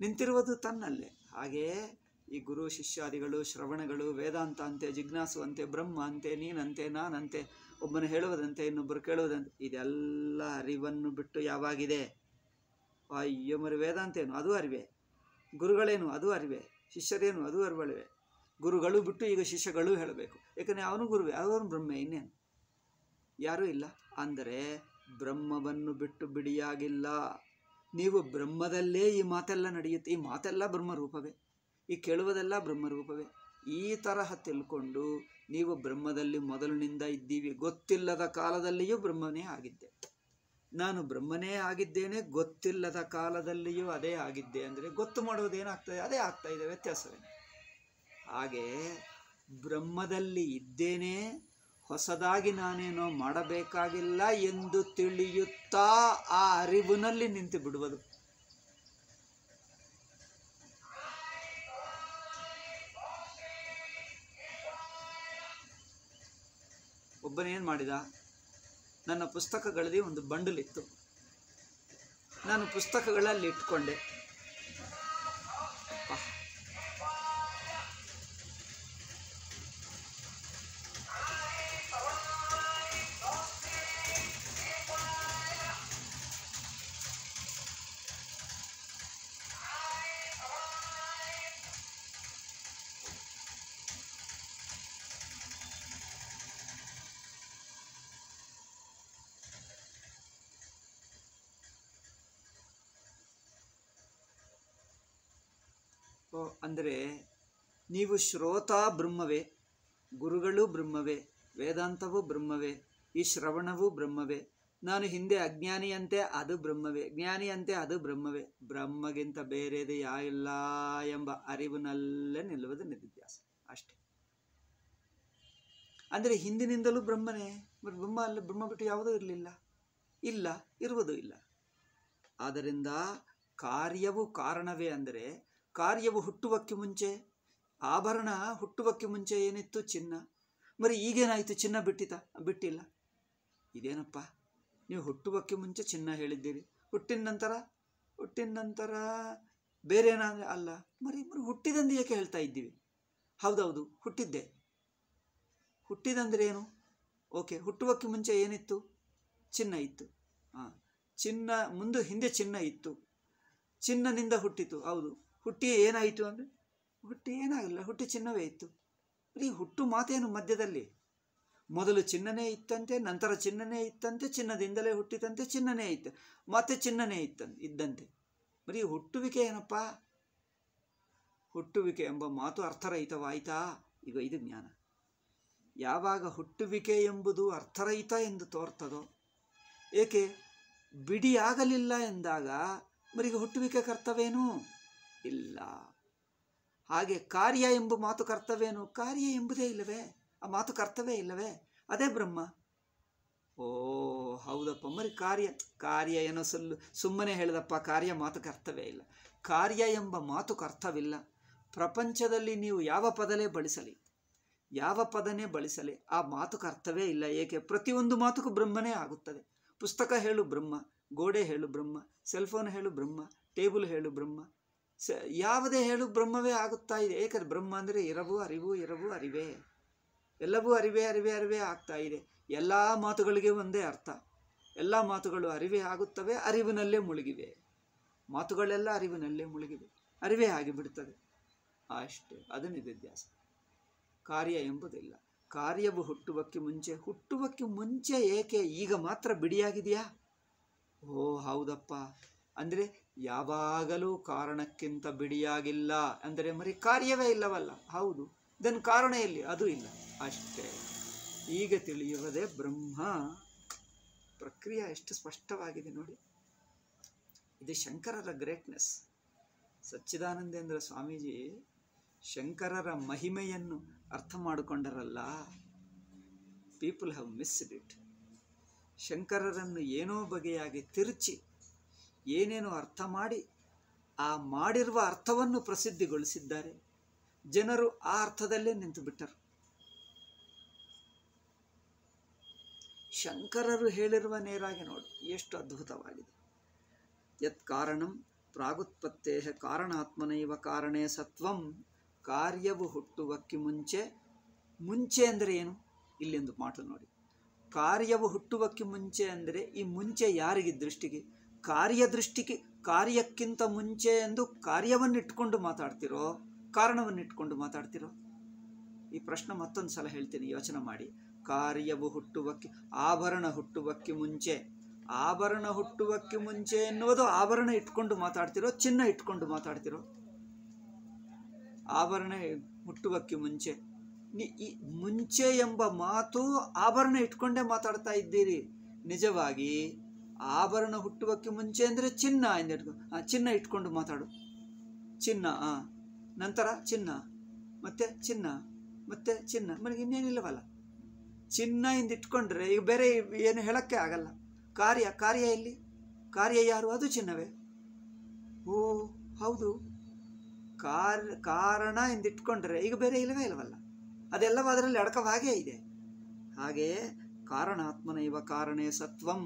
ನಿಂತಿರುವುದು ತನ್ನಲ್ಲೇ ಹಾಗೇ ಈ ಗುರು ಶಿಷ್ಯಾದಿಗಳು ಶ್ರವಣಗಳು ವೇದಾಂತ ಅಂತೆ ಜಿಜ್ಞಾಸು ಅಂತೆ ಬ್ರಹ್ಮ ಅಂತೆ ನೀನಂತೆ ನಾನಂತೆ ಒಬ್ಬನು ಹೇಳುವುದಂತೆ ಇನ್ನೊಬ್ಬರು ಕೇಳುವುದಂತೆ ಇದೆಲ್ಲ ಅರಿವನ್ನು ಬಿಟ್ಟು ಯಾವಾಗಿದೆ ಅಯ್ಯೋ ಮರಿ ವೇದಾಂತ ಏನು ಅದು ಅರಿವೆ ಗುರುಗಳೇನು ಅದು ಅರಿವೆ ಶಿಷ್ಯರೇನು ಅದು ಅರಿವಳಿವೆ ಗುರುಗಳು ಬಿಟ್ಟು ಈಗ ಶಿಷ್ಯಗಳು ಹೇಳಬೇಕು ಯಾಕಂದರೆ ಅವನು ಗುರುವೆ ಅವನು ಬ್ರಹ್ಮೆ ಇನ್ನೇನು ಯಾರೂ ಇಲ್ಲ ಅಂದರೆ ಬ್ರಹ್ಮವನ್ನು ಬಿಟ್ಟು ಬಿಡಿಯಾಗಿಲ್ಲ ನೀವು ಬ್ರಹ್ಮದಲ್ಲೇ ಈ ಮಾತೆಲ್ಲ ನಡೆಯುತ್ತೆ ಈ ಮಾತೆಲ್ಲ ಬ್ರಹ್ಮ ರೂಪವೇ ಈ ಕೇಳುವುದೆಲ್ಲ ಬ್ರಹ್ಮರೂಪವೇ ಈ ತರಹ ತಿಳ್ಕೊಂಡು ನೀವು ಬ್ರಹ್ಮದಲ್ಲಿ ಮೊದಲಿನಿಂದ ಇದ್ದೀವಿ ಗೊತ್ತಿಲ್ಲದ ಕಾಲದಲ್ಲಿಯೂ ಬ್ರಹ್ಮನೇ ಆಗಿದ್ದೆ ನಾನು ಬ್ರಹ್ಮನೇ ಆಗಿದ್ದೇನೆ ಗೊತ್ತಿಲ್ಲದ ಕಾಲದಲ್ಲಿಯೂ ಅದೇ ಆಗಿದ್ದೆ ಅಂದರೆ ಗೊತ್ತು ಮಾಡುವುದೇನಾಗ್ತದೆ ಅದೇ ಆಗ್ತಾ ಇದೆ ವ್ಯತ್ಯಾಸವೇ ಹಾಗೆ ಬ್ರಹ್ಮದಲ್ಲಿ ಇದ್ದೇನೆ ಹೊಸದಾಗಿ ನಾನೇನೋ ಮಾಡಬೇಕಾಗಿಲ್ಲ ಎಂದು ತಿಳಿಯುತ್ತಾ ಆ ಅರಿವಿನಲ್ಲಿ ನಿಂತು ಬಿಡುವುದು ಒಬ್ಬನೇನು ಮಾಡಿದ ನನ್ನ ಪುಸ್ತಕಗಳಲ್ಲಿ ಒಂದು ಬಂಡಲ್ ಇತ್ತು ನಾನು ಪುಸ್ತಕಗಳಲ್ಲಿ ಇಟ್ಕೊಂಡೆ ಅಂದರೆ ನೀವು ಶ್ರೋತಾ ಬ್ರಹ್ಮವೇ ಗುರುಗಳು ಬ್ರಹ್ಮವೇ ವೇದಾಂತವೂ ಬ್ರಹ್ಮವೇ ಈ ಶ್ರವಣವೂ ಬ್ರಹ್ಮವೇ ನಾನು ಹಿಂದೆ ಅಜ್ಞಾನಿಯಂತೆ ಅದು ಬ್ರಹ್ಮವೇ ಜ್ಞಾನಿಯಂತೆ ಅದು ಬ್ರಹ್ಮವೇ ಬ್ರಹ್ಮಗಿಂತ ಬೇರೆದು ಯಾವಿಲ್ಲ ಎಂಬ ಅರಿವಿನಲ್ಲೇ ನಿಲ್ಲುವುದು ನಿರುದ್ಯಾಸ ಅಷ್ಟೆ ಅಂದರೆ ಹಿಂದಿನಿಂದಲೂ ಬ್ರಹ್ಮನೇ ಬ್ರಹ್ಮ ಅಲ್ಲಿ ಬ್ರಹ್ಮ ಬಿಟ್ಟು ಯಾವುದೂ ಇರಲಿಲ್ಲ ಇಲ್ಲ ಇರುವುದು ಇಲ್ಲ ಆದ್ದರಿಂದ ಕಾರ್ಯವು ಕಾರಣವೇ ಅಂದರೆ ಕಾರ್ಯವು ಹುಟ್ಟುವಕ್ಕೆ ಮುಂಚೆ ಆಭರಣ ಹುಟ್ಟುವಕ್ಕೆ ಮುಂಚೆ ಏನಿತ್ತು ಚಿನ್ನ ಮರಿ ಈಗೇನಾಯಿತು ಚಿನ್ನ ಬಿಟ್ಟಿತ ಬಿಟ್ಟಿಲ್ಲ ಇದೇನಪ್ಪ ನೀವು ಹುಟ್ಟುವಕ್ಕೆ ಮುಂಚೆ ಚಿನ್ನ ಹೇಳಿದ್ದೀರಿ ಹುಟ್ಟಿನ ನಂತರ ಹುಟ್ಟಿನ ನಂತರ ಬೇರೆ ಏನಾದರೆ ಅಲ್ಲ ಮರಿ ಮರಿ ಹುಟ್ಟಿದಂದು ಏಕೆ ಹೇಳ್ತಾ ಇದ್ದೀವಿ ಹೌದೌದು ಹುಟ್ಟಿದ್ದೆ ಹುಟ್ಟಿದಂದ್ರೆ ಏನು ಓಕೆ ಹುಟ್ಟುವಕ್ಕೆ ಮುಂಚೆ ಏನಿತ್ತು ಚಿನ್ನ ಇತ್ತು ಹಾಂ ಚಿನ್ನ ಮುಂದೆ ಹಿಂದೆ ಚಿನ್ನ ಇತ್ತು ಚಿನ್ನನಿಂದ ಹುಟ್ಟಿತು ಹೌದು ಹುಟ್ಟಿ ಏನಾಯಿತು ಅಂದರೆ ಹುಟ್ಟಿ ಏನಾಗಲ್ಲ ಹುಟ್ಟಿ ಚಿನ್ನವೇ ಇತ್ತು ಬರೀ ಹುಟ್ಟು ಮಾತೇನು ಮಧ್ಯದಲ್ಲಿ ಮೊದಲು ಚಿನ್ನನೇ ಇತ್ತಂತೆ ನಂತರ ಚಿನ್ನನೇ ಇತ್ತಂತೆ ಚಿನ್ನದಿಂದಲೇ ಹುಟ್ಟಿದಂತೆ ಚಿನ್ನನೇ ಇತ್ತು ಮತ್ತೆ ಚಿನ್ನನೇ ಇತ್ತ ಇದ್ದಂತೆ ಬರೀ ಹುಟ್ಟುವಿಕೆ ಏನಪ್ಪ ಹುಟ್ಟುವಿಕೆ ಎಂಬ ಮಾತು ಅರ್ಥರಹಿತವಾಯಿತಾ ಈಗ ಇದು ಜ್ಞಾನ ಯಾವಾಗ ಹುಟ್ಟುವಿಕೆ ಎಂಬುದು ಅರ್ಥರಹಿತ ಎಂದು ತೋರ್ತದೋ ಏಕೆ ಬಿಡಿಯಾಗಲಿಲ್ಲ ಎಂದಾಗ ಬರೀ ಹುಟ್ಟುವಿಕೆ ಕರ್ತವೇನು ಇಲ್ಲ ಹಾಗೆ ಕಾರ್ಯ ಎಂಬ ಮಾತು ಕರ್ತವ್ಯನು ಕಾರ್ಯ ಎಂಬುದೇ ಇಲ್ಲವೇ ಆ ಮಾತು ಕರ್ತವ್ಯ ಇಲ್ಲವೇ ಅದೇ ಬ್ರಹ್ಮ ಓ ಹೌದಪ್ಪ ಮರಿ ಕಾರ್ಯ ಕಾರ್ಯ ಏನೋ ಸಲ್ಲು ಸುಮ್ಮನೆ ಹೇಳಿದಪ್ಪ ಕಾರ್ಯ ಮಾತು ಕರ್ತವ್ಯ ಇಲ್ಲ ಕಾರ್ಯ ಎಂಬ ಮಾತು ಕರ್ತವಿಲ್ಲ ಪ್ರಪಂಚದಲ್ಲಿ ನೀವು ಯಾವ ಪದಲೇ ಬಳಸಲಿ ಯಾವ ಪದನೇ ಬಳಸಲಿ ಆ ಮಾತು ಕರ್ತವೇ ಇಲ್ಲ ಏಕೆ ಪ್ರತಿಯೊಂದು ಮಾತುಗೂ ಬ್ರಹ್ಮನೇ ಆಗುತ್ತದೆ ಪುಸ್ತಕ ಹೇಳು ಬ್ರಹ್ಮ ಗೋಡೆ ಹೇಳು ಬ್ರಹ್ಮ ಸೆಲ್ಫೋನ್ ಹೇಳು ಬ್ರಹ್ಮ ಟೇಬಲ್ ಹೇಳು ಬ್ರಹ್ಮ ಸ ಯಾವುದೇ ಹೇಳು ಬ್ರಹ್ಮವೇ ಆಗುತ್ತಾ ಇದೆ ಏಕೆಂದ್ರೆ ಬ್ರಹ್ಮ ಅಂದರೆ ಇರವು ಅರಿವು ಇರವು ಅರಿವೇ ಎಲ್ಲವೂ ಅರಿವೇ ಅರಿವೇ ಅರಿವೇ ಆಗ್ತಾ ಇದೆ ಎಲ್ಲ ಮಾತುಗಳಿಗೆ ಒಂದೇ ಅರ್ಥ ಎಲ್ಲ ಮಾತುಗಳು ಅರಿವೇ ಆಗುತ್ತವೆ ಅರಿವಿನಲ್ಲೇ ಮುಳುಗಿವೆ ಮಾತುಗಳೆಲ್ಲ ಅರಿವಿನಲ್ಲೇ ಮುಳುಗಿವೆ ಅರಿವೇ ಆಗಿಬಿಡುತ್ತದೆ ಅಷ್ಟೇ ಅದು ವ್ಯತ್ಯಾಸ ಕಾರ್ಯ ಎಂಬುದಿಲ್ಲ ಕಾರ್ಯವು ಹುಟ್ಟುವಕ್ಕೆ ಮುಂಚೆ ಹುಟ್ಟುವಕ್ಕೆ ಮುಂಚೆ ಏಕೆ ಈಗ ಮಾತ್ರ ಬಿಡಿಯಾಗಿದೆಯಾ ಓ ಹೌದಪ್ಪ ಅಂದರೆ ಯಾವಾಗಲೂ ಕಾರಣಕ್ಕಿಂತ ಬಿಡಿಯಾಗಿಲ್ಲ ಅಂದರೆ ಮರಿ ಕಾರ್ಯವೇ ಇಲ್ಲವಲ್ಲ ಹೌದು ದೆನ್ ಕಾರಣ ಎಲ್ಲಿ ಅದು ಇಲ್ಲ ಅಷ್ಟೇ ಈಗ ತಿಳಿಯುವುದೇ ಬ್ರಹ್ಮ ಪ್ರಕ್ರಿಯೆ ಎಷ್ಟು ಸ್ಪಷ್ಟವಾಗಿದೆ ನೋಡಿ ಇದು ಶಂಕರರ ಗ್ರೇಟ್ನೆಸ್ ಸಚ್ಚಿದಾನಂದೇಂದ್ರ ಸ್ವಾಮೀಜಿ ಶಂಕರರ ಮಹಿಮೆಯನ್ನು ಅರ್ಥ ಮಾಡಿಕೊಂಡರಲ್ಲ ಪೀಪಲ್ ಹ್ಯಾವ್ ಮಿಸ್ಡ್ ಇಟ್ ಶಂಕರರನ್ನು ಏನೋ ಬಗೆಯಾಗಿ ತಿರುಚಿ ಏನೇನು ಅರ್ಥ ಮಾಡಿ ಆ ಮಾಡಿರುವ ಅರ್ಥವನ್ನು ಪ್ರಸಿದ್ಧಿಗೊಳಿಸಿದ್ದಾರೆ ಜನರು ಆ ಅರ್ಥದಲ್ಲೇ ನಿಂತು ಬಿಟ್ಟರು ಶಂಕರರು ಹೇಳಿರುವ ನೇರಾಗಿ ನೋಡಿ ಎಷ್ಟು ಅದ್ಭುತವಾಗಿದೆ ಯತ್ ಕಾರಣಂ ಪ್ರಾಗುತ್ಪತ್ತೇ ಕಾರಣಾತ್ಮನೈವ ಕಾರಣೇ ಸತ್ವಂ ಕಾರ್ಯವು ಹುಟ್ಟುವಕ್ಕೆ ಮುಂಚೆ ಮುಂಚೆ ಅಂದರೆ ಏನು ಇಲ್ಲಿಂದು ಮಾತು ನೋಡಿ ಕಾರ್ಯವು ಹುಟ್ಟುವಕ್ಕೆ ಮುಂಚೆ ಅಂದರೆ ಈ ಮುಂಚೆ ಯಾರಿಗೆ ದೃಷ್ಟಿಗೆ ಕಾರ್ಯದೃಷ್ಟಿಗೆ ಕಾರ್ಯಕ್ಕಿಂತ ಮುಂಚೆ ಎಂದು ಕಾರ್ಯವನ್ನು ಕಾರ್ಯವನ್ನಿಟ್ಕೊಂಡು ಮಾತಾಡ್ತಿರೋ ಇಟ್ಕೊಂಡು ಮಾತಾಡ್ತಿರೋ ಈ ಪ್ರಶ್ನೆ ಮತ್ತೊಂದು ಸಲ ಹೇಳ್ತೀನಿ ಯೋಚನೆ ಮಾಡಿ ಕಾರ್ಯವು ಹುಟ್ಟುವಕ್ಕೆ ಆಭರಣ ಹುಟ್ಟುವಕ್ಕೆ ಮುಂಚೆ ಆಭರಣ ಹುಟ್ಟುವಕ್ಕೆ ಮುಂಚೆ ಎನ್ನುವುದು ಆಭರಣ ಇಟ್ಕೊಂಡು ಮಾತಾಡ್ತಿರೋ ಚಿನ್ನ ಇಟ್ಕೊಂಡು ಮಾತಾಡ್ತಿರೋ ಆಭರಣ ಹುಟ್ಟುವಕ್ಕೆ ಮುಂಚೆ ಈ ಮುಂಚೆ ಎಂಬ ಮಾತು ಆಭರಣ ಇಟ್ಕೊಂಡೇ ಮಾತಾಡ್ತಾ ಇದ್ದೀರಿ ನಿಜವಾಗಿ ಆಭರಣ ಹುಟ್ಟುವಕ್ಕೆ ಮುಂಚೆ ಅಂದರೆ ಚಿನ್ನ ಎಂದು ಆ ಚಿನ್ನ ಇಟ್ಕೊಂಡು ಮಾತಾಡು ಚಿನ್ನ ಆ ನಂತರ ಚಿನ್ನ ಮತ್ತೆ ಚಿನ್ನ ಮತ್ತೆ ಚಿನ್ನ ಮನೆಗೆ ಇನ್ನೇನಿಲ್ಲವಲ್ಲ ಚಿನ್ನ ಇಂದಿಟ್ಕೊಂಡ್ರೆ ಈಗ ಬೇರೆ ಏನು ಹೇಳೋಕ್ಕೆ ಆಗಲ್ಲ ಕಾರ್ಯ ಕಾರ್ಯ ಎಲ್ಲಿ ಕಾರ್ಯ ಯಾರು ಅದು ಚಿನ್ನವೇ ಓ ಹೌದು ಕಾರ್ ಕಾರಣ ಎಂದಿಟ್ಕೊಂಡ್ರೆ ಈಗ ಬೇರೆ ಇಲ್ಲವೇ ಇಲ್ಲವಲ್ಲ ಅದೆಲ್ಲವೂ ಅದರಲ್ಲಿ ಅಡಕವಾಗೇ ಇದೆ ಹಾಗೆಯೇ ಕಾರಣಾತ್ಮನೈವ ಕಾರಣೇ ಸತ್ವಂ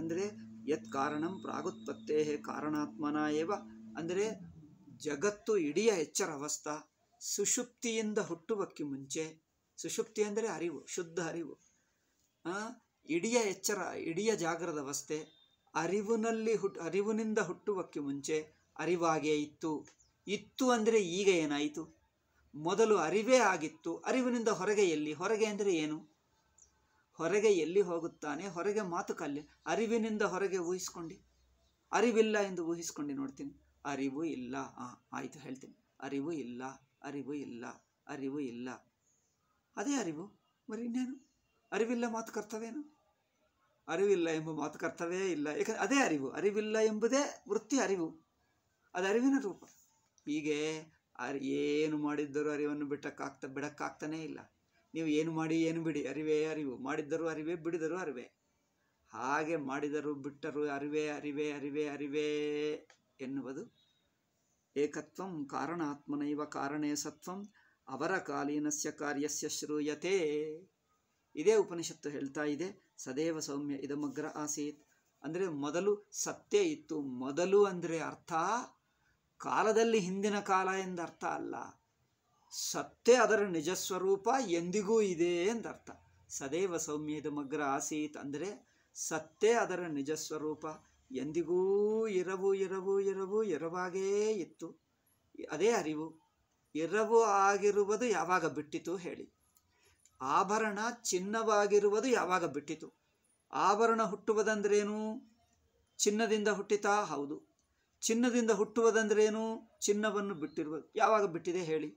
ಅಂದರೆ ಯತ್ ಕಾರಣಂ ಪ್ರಾಗುತ್ಪತ್ತೇ ಕಾರಣಾತ್ಮನ ಏವ ಅಂದರೆ ಜಗತ್ತು ಇಡಿಯ ಅವಸ್ಥಾ ಸುಷುಪ್ತಿಯಿಂದ ಹುಟ್ಟುವಕ್ಕೆ ಮುಂಚೆ ಸುಷುಪ್ತಿ ಅಂದರೆ ಅರಿವು ಶುದ್ಧ ಅರಿವು ಇಡಿಯ ಎಚ್ಚರ ಇಡಿಯ ಜಾಗರದ ಅವಸ್ಥೆ ಅರಿವಿನಲ್ಲಿ ಹುಟ್ ಅರಿವಿನಿಂದ ಹುಟ್ಟುವಕ್ಕೆ ಮುಂಚೆ ಅರಿವಾಗೇ ಇತ್ತು ಇತ್ತು ಅಂದರೆ ಈಗ ಏನಾಯಿತು ಮೊದಲು ಅರಿವೇ ಆಗಿತ್ತು ಅರಿವಿನಿಂದ ಹೊರಗೆ ಎಲ್ಲಿ ಹೊರಗೆ ಅಂದರೆ ಏನು ಹೊರಗೆ ಎಲ್ಲಿ ಹೋಗುತ್ತಾನೆ ಹೊರಗೆ ಮಾತುಕಲ್ಲಿ ಅರಿವಿನಿಂದ ಹೊರಗೆ ಊಹಿಸ್ಕೊಂಡು ಅರಿವಿಲ್ಲ ಎಂದು ಊಹಿಸ್ಕೊಂಡು ನೋಡ್ತೀನಿ ಅರಿವು ಇಲ್ಲ ಹಾಂ ಆಯಿತು ಹೇಳ್ತೀನಿ ಅರಿವು ಇಲ್ಲ ಅರಿವು ಇಲ್ಲ ಅರಿವು ಇಲ್ಲ ಅದೇ ಅರಿವು ಬರೀ ಇನ್ನೇನು ಅರಿವಿಲ್ಲ ಮಾತು ಕರ್ತವೇನು ಅರಿವಿಲ್ಲ ಎಂಬ ಮಾತು ಕರ್ತವೇ ಇಲ್ಲ ಯಾಕಂದರೆ ಅದೇ ಅರಿವು ಅರಿವಿಲ್ಲ ಎಂಬುದೇ ವೃತ್ತಿ ಅರಿವು ಅದು ಅರಿವಿನ ರೂಪ ಹೀಗೆ ಅರಿ ಏನು ಮಾಡಿದ್ದರೂ ಅರಿವನ್ನು ಬಿಟ್ಟಕ್ಕಾಗ್ತಾ ಬಿಡೋಕ್ಕಾಗ್ತಾನೇ ಇಲ್ಲ ನೀವು ಏನು ಮಾಡಿ ಏನು ಬಿಡಿ ಅರಿವೇ ಅರಿವು ಮಾಡಿದ್ದರೂ ಅರಿವೆ ಬಿಡಿದರೂ ಅರಿವೆ ಹಾಗೆ ಮಾಡಿದರು ಬಿಟ್ಟರು ಅರಿವೆ ಅರಿವೆ ಅರಿವೆ ಅರಿವೇ ಎನ್ನುವುದು ಏಕತ್ವಂ ಕಾರಣಾತ್ಮನೈವ ಕಾರಣೇ ಸತ್ವಂ ಅವರ ಕಾಲೀನಸ್ಯ ಕಾರ್ಯಸ್ಯ ಶ್ರೂಯತೆ ಇದೇ ಉಪನಿಷತ್ತು ಹೇಳ್ತಾ ಇದೆ ಸದೇವ ಸೌಮ್ಯ ಇದಮಗ್ರ ಆಸೀತ್ ಅಂದರೆ ಮೊದಲು ಸತ್ಯ ಇತ್ತು ಮೊದಲು ಅಂದರೆ ಅರ್ಥ ಕಾಲದಲ್ಲಿ ಹಿಂದಿನ ಕಾಲ ಎಂದರ್ಥ ಅಲ್ಲ ಸತ್ತೆ ಅದರ ನಿಜ ಸ್ವರೂಪ ಎಂದಿಗೂ ಇದೆ ಎಂದರ್ಥ ಸದೈವ ಸೌಮ್ಯದ ಮಗ್ರ ಆಸೀತ್ ಅಂದರೆ ಸತ್ತೇ ಅದರ ನಿಜ ಸ್ವರೂಪ ಎಂದಿಗೂ ಇರವು ಇರವು ಇರವು ಇರವಾಗೇ ಇತ್ತು ಅದೇ ಅರಿವು ಇರವು ಆಗಿರುವುದು ಯಾವಾಗ ಬಿಟ್ಟಿತು ಹೇಳಿ ಆಭರಣ ಚಿನ್ನವಾಗಿರುವುದು ಯಾವಾಗ ಬಿಟ್ಟಿತು ಆಭರಣ ಹುಟ್ಟುವುದಂದ್ರೇನು ಚಿನ್ನದಿಂದ ಹುಟ್ಟಿತಾ ಹೌದು ಚಿನ್ನದಿಂದ ಹುಟ್ಟುವುದಂದ್ರೇನು ಚಿನ್ನವನ್ನು ಬಿಟ್ಟಿರುವುದು ಯಾವಾಗ ಬಿಟ್ಟಿದೆ ಹೇಳಿ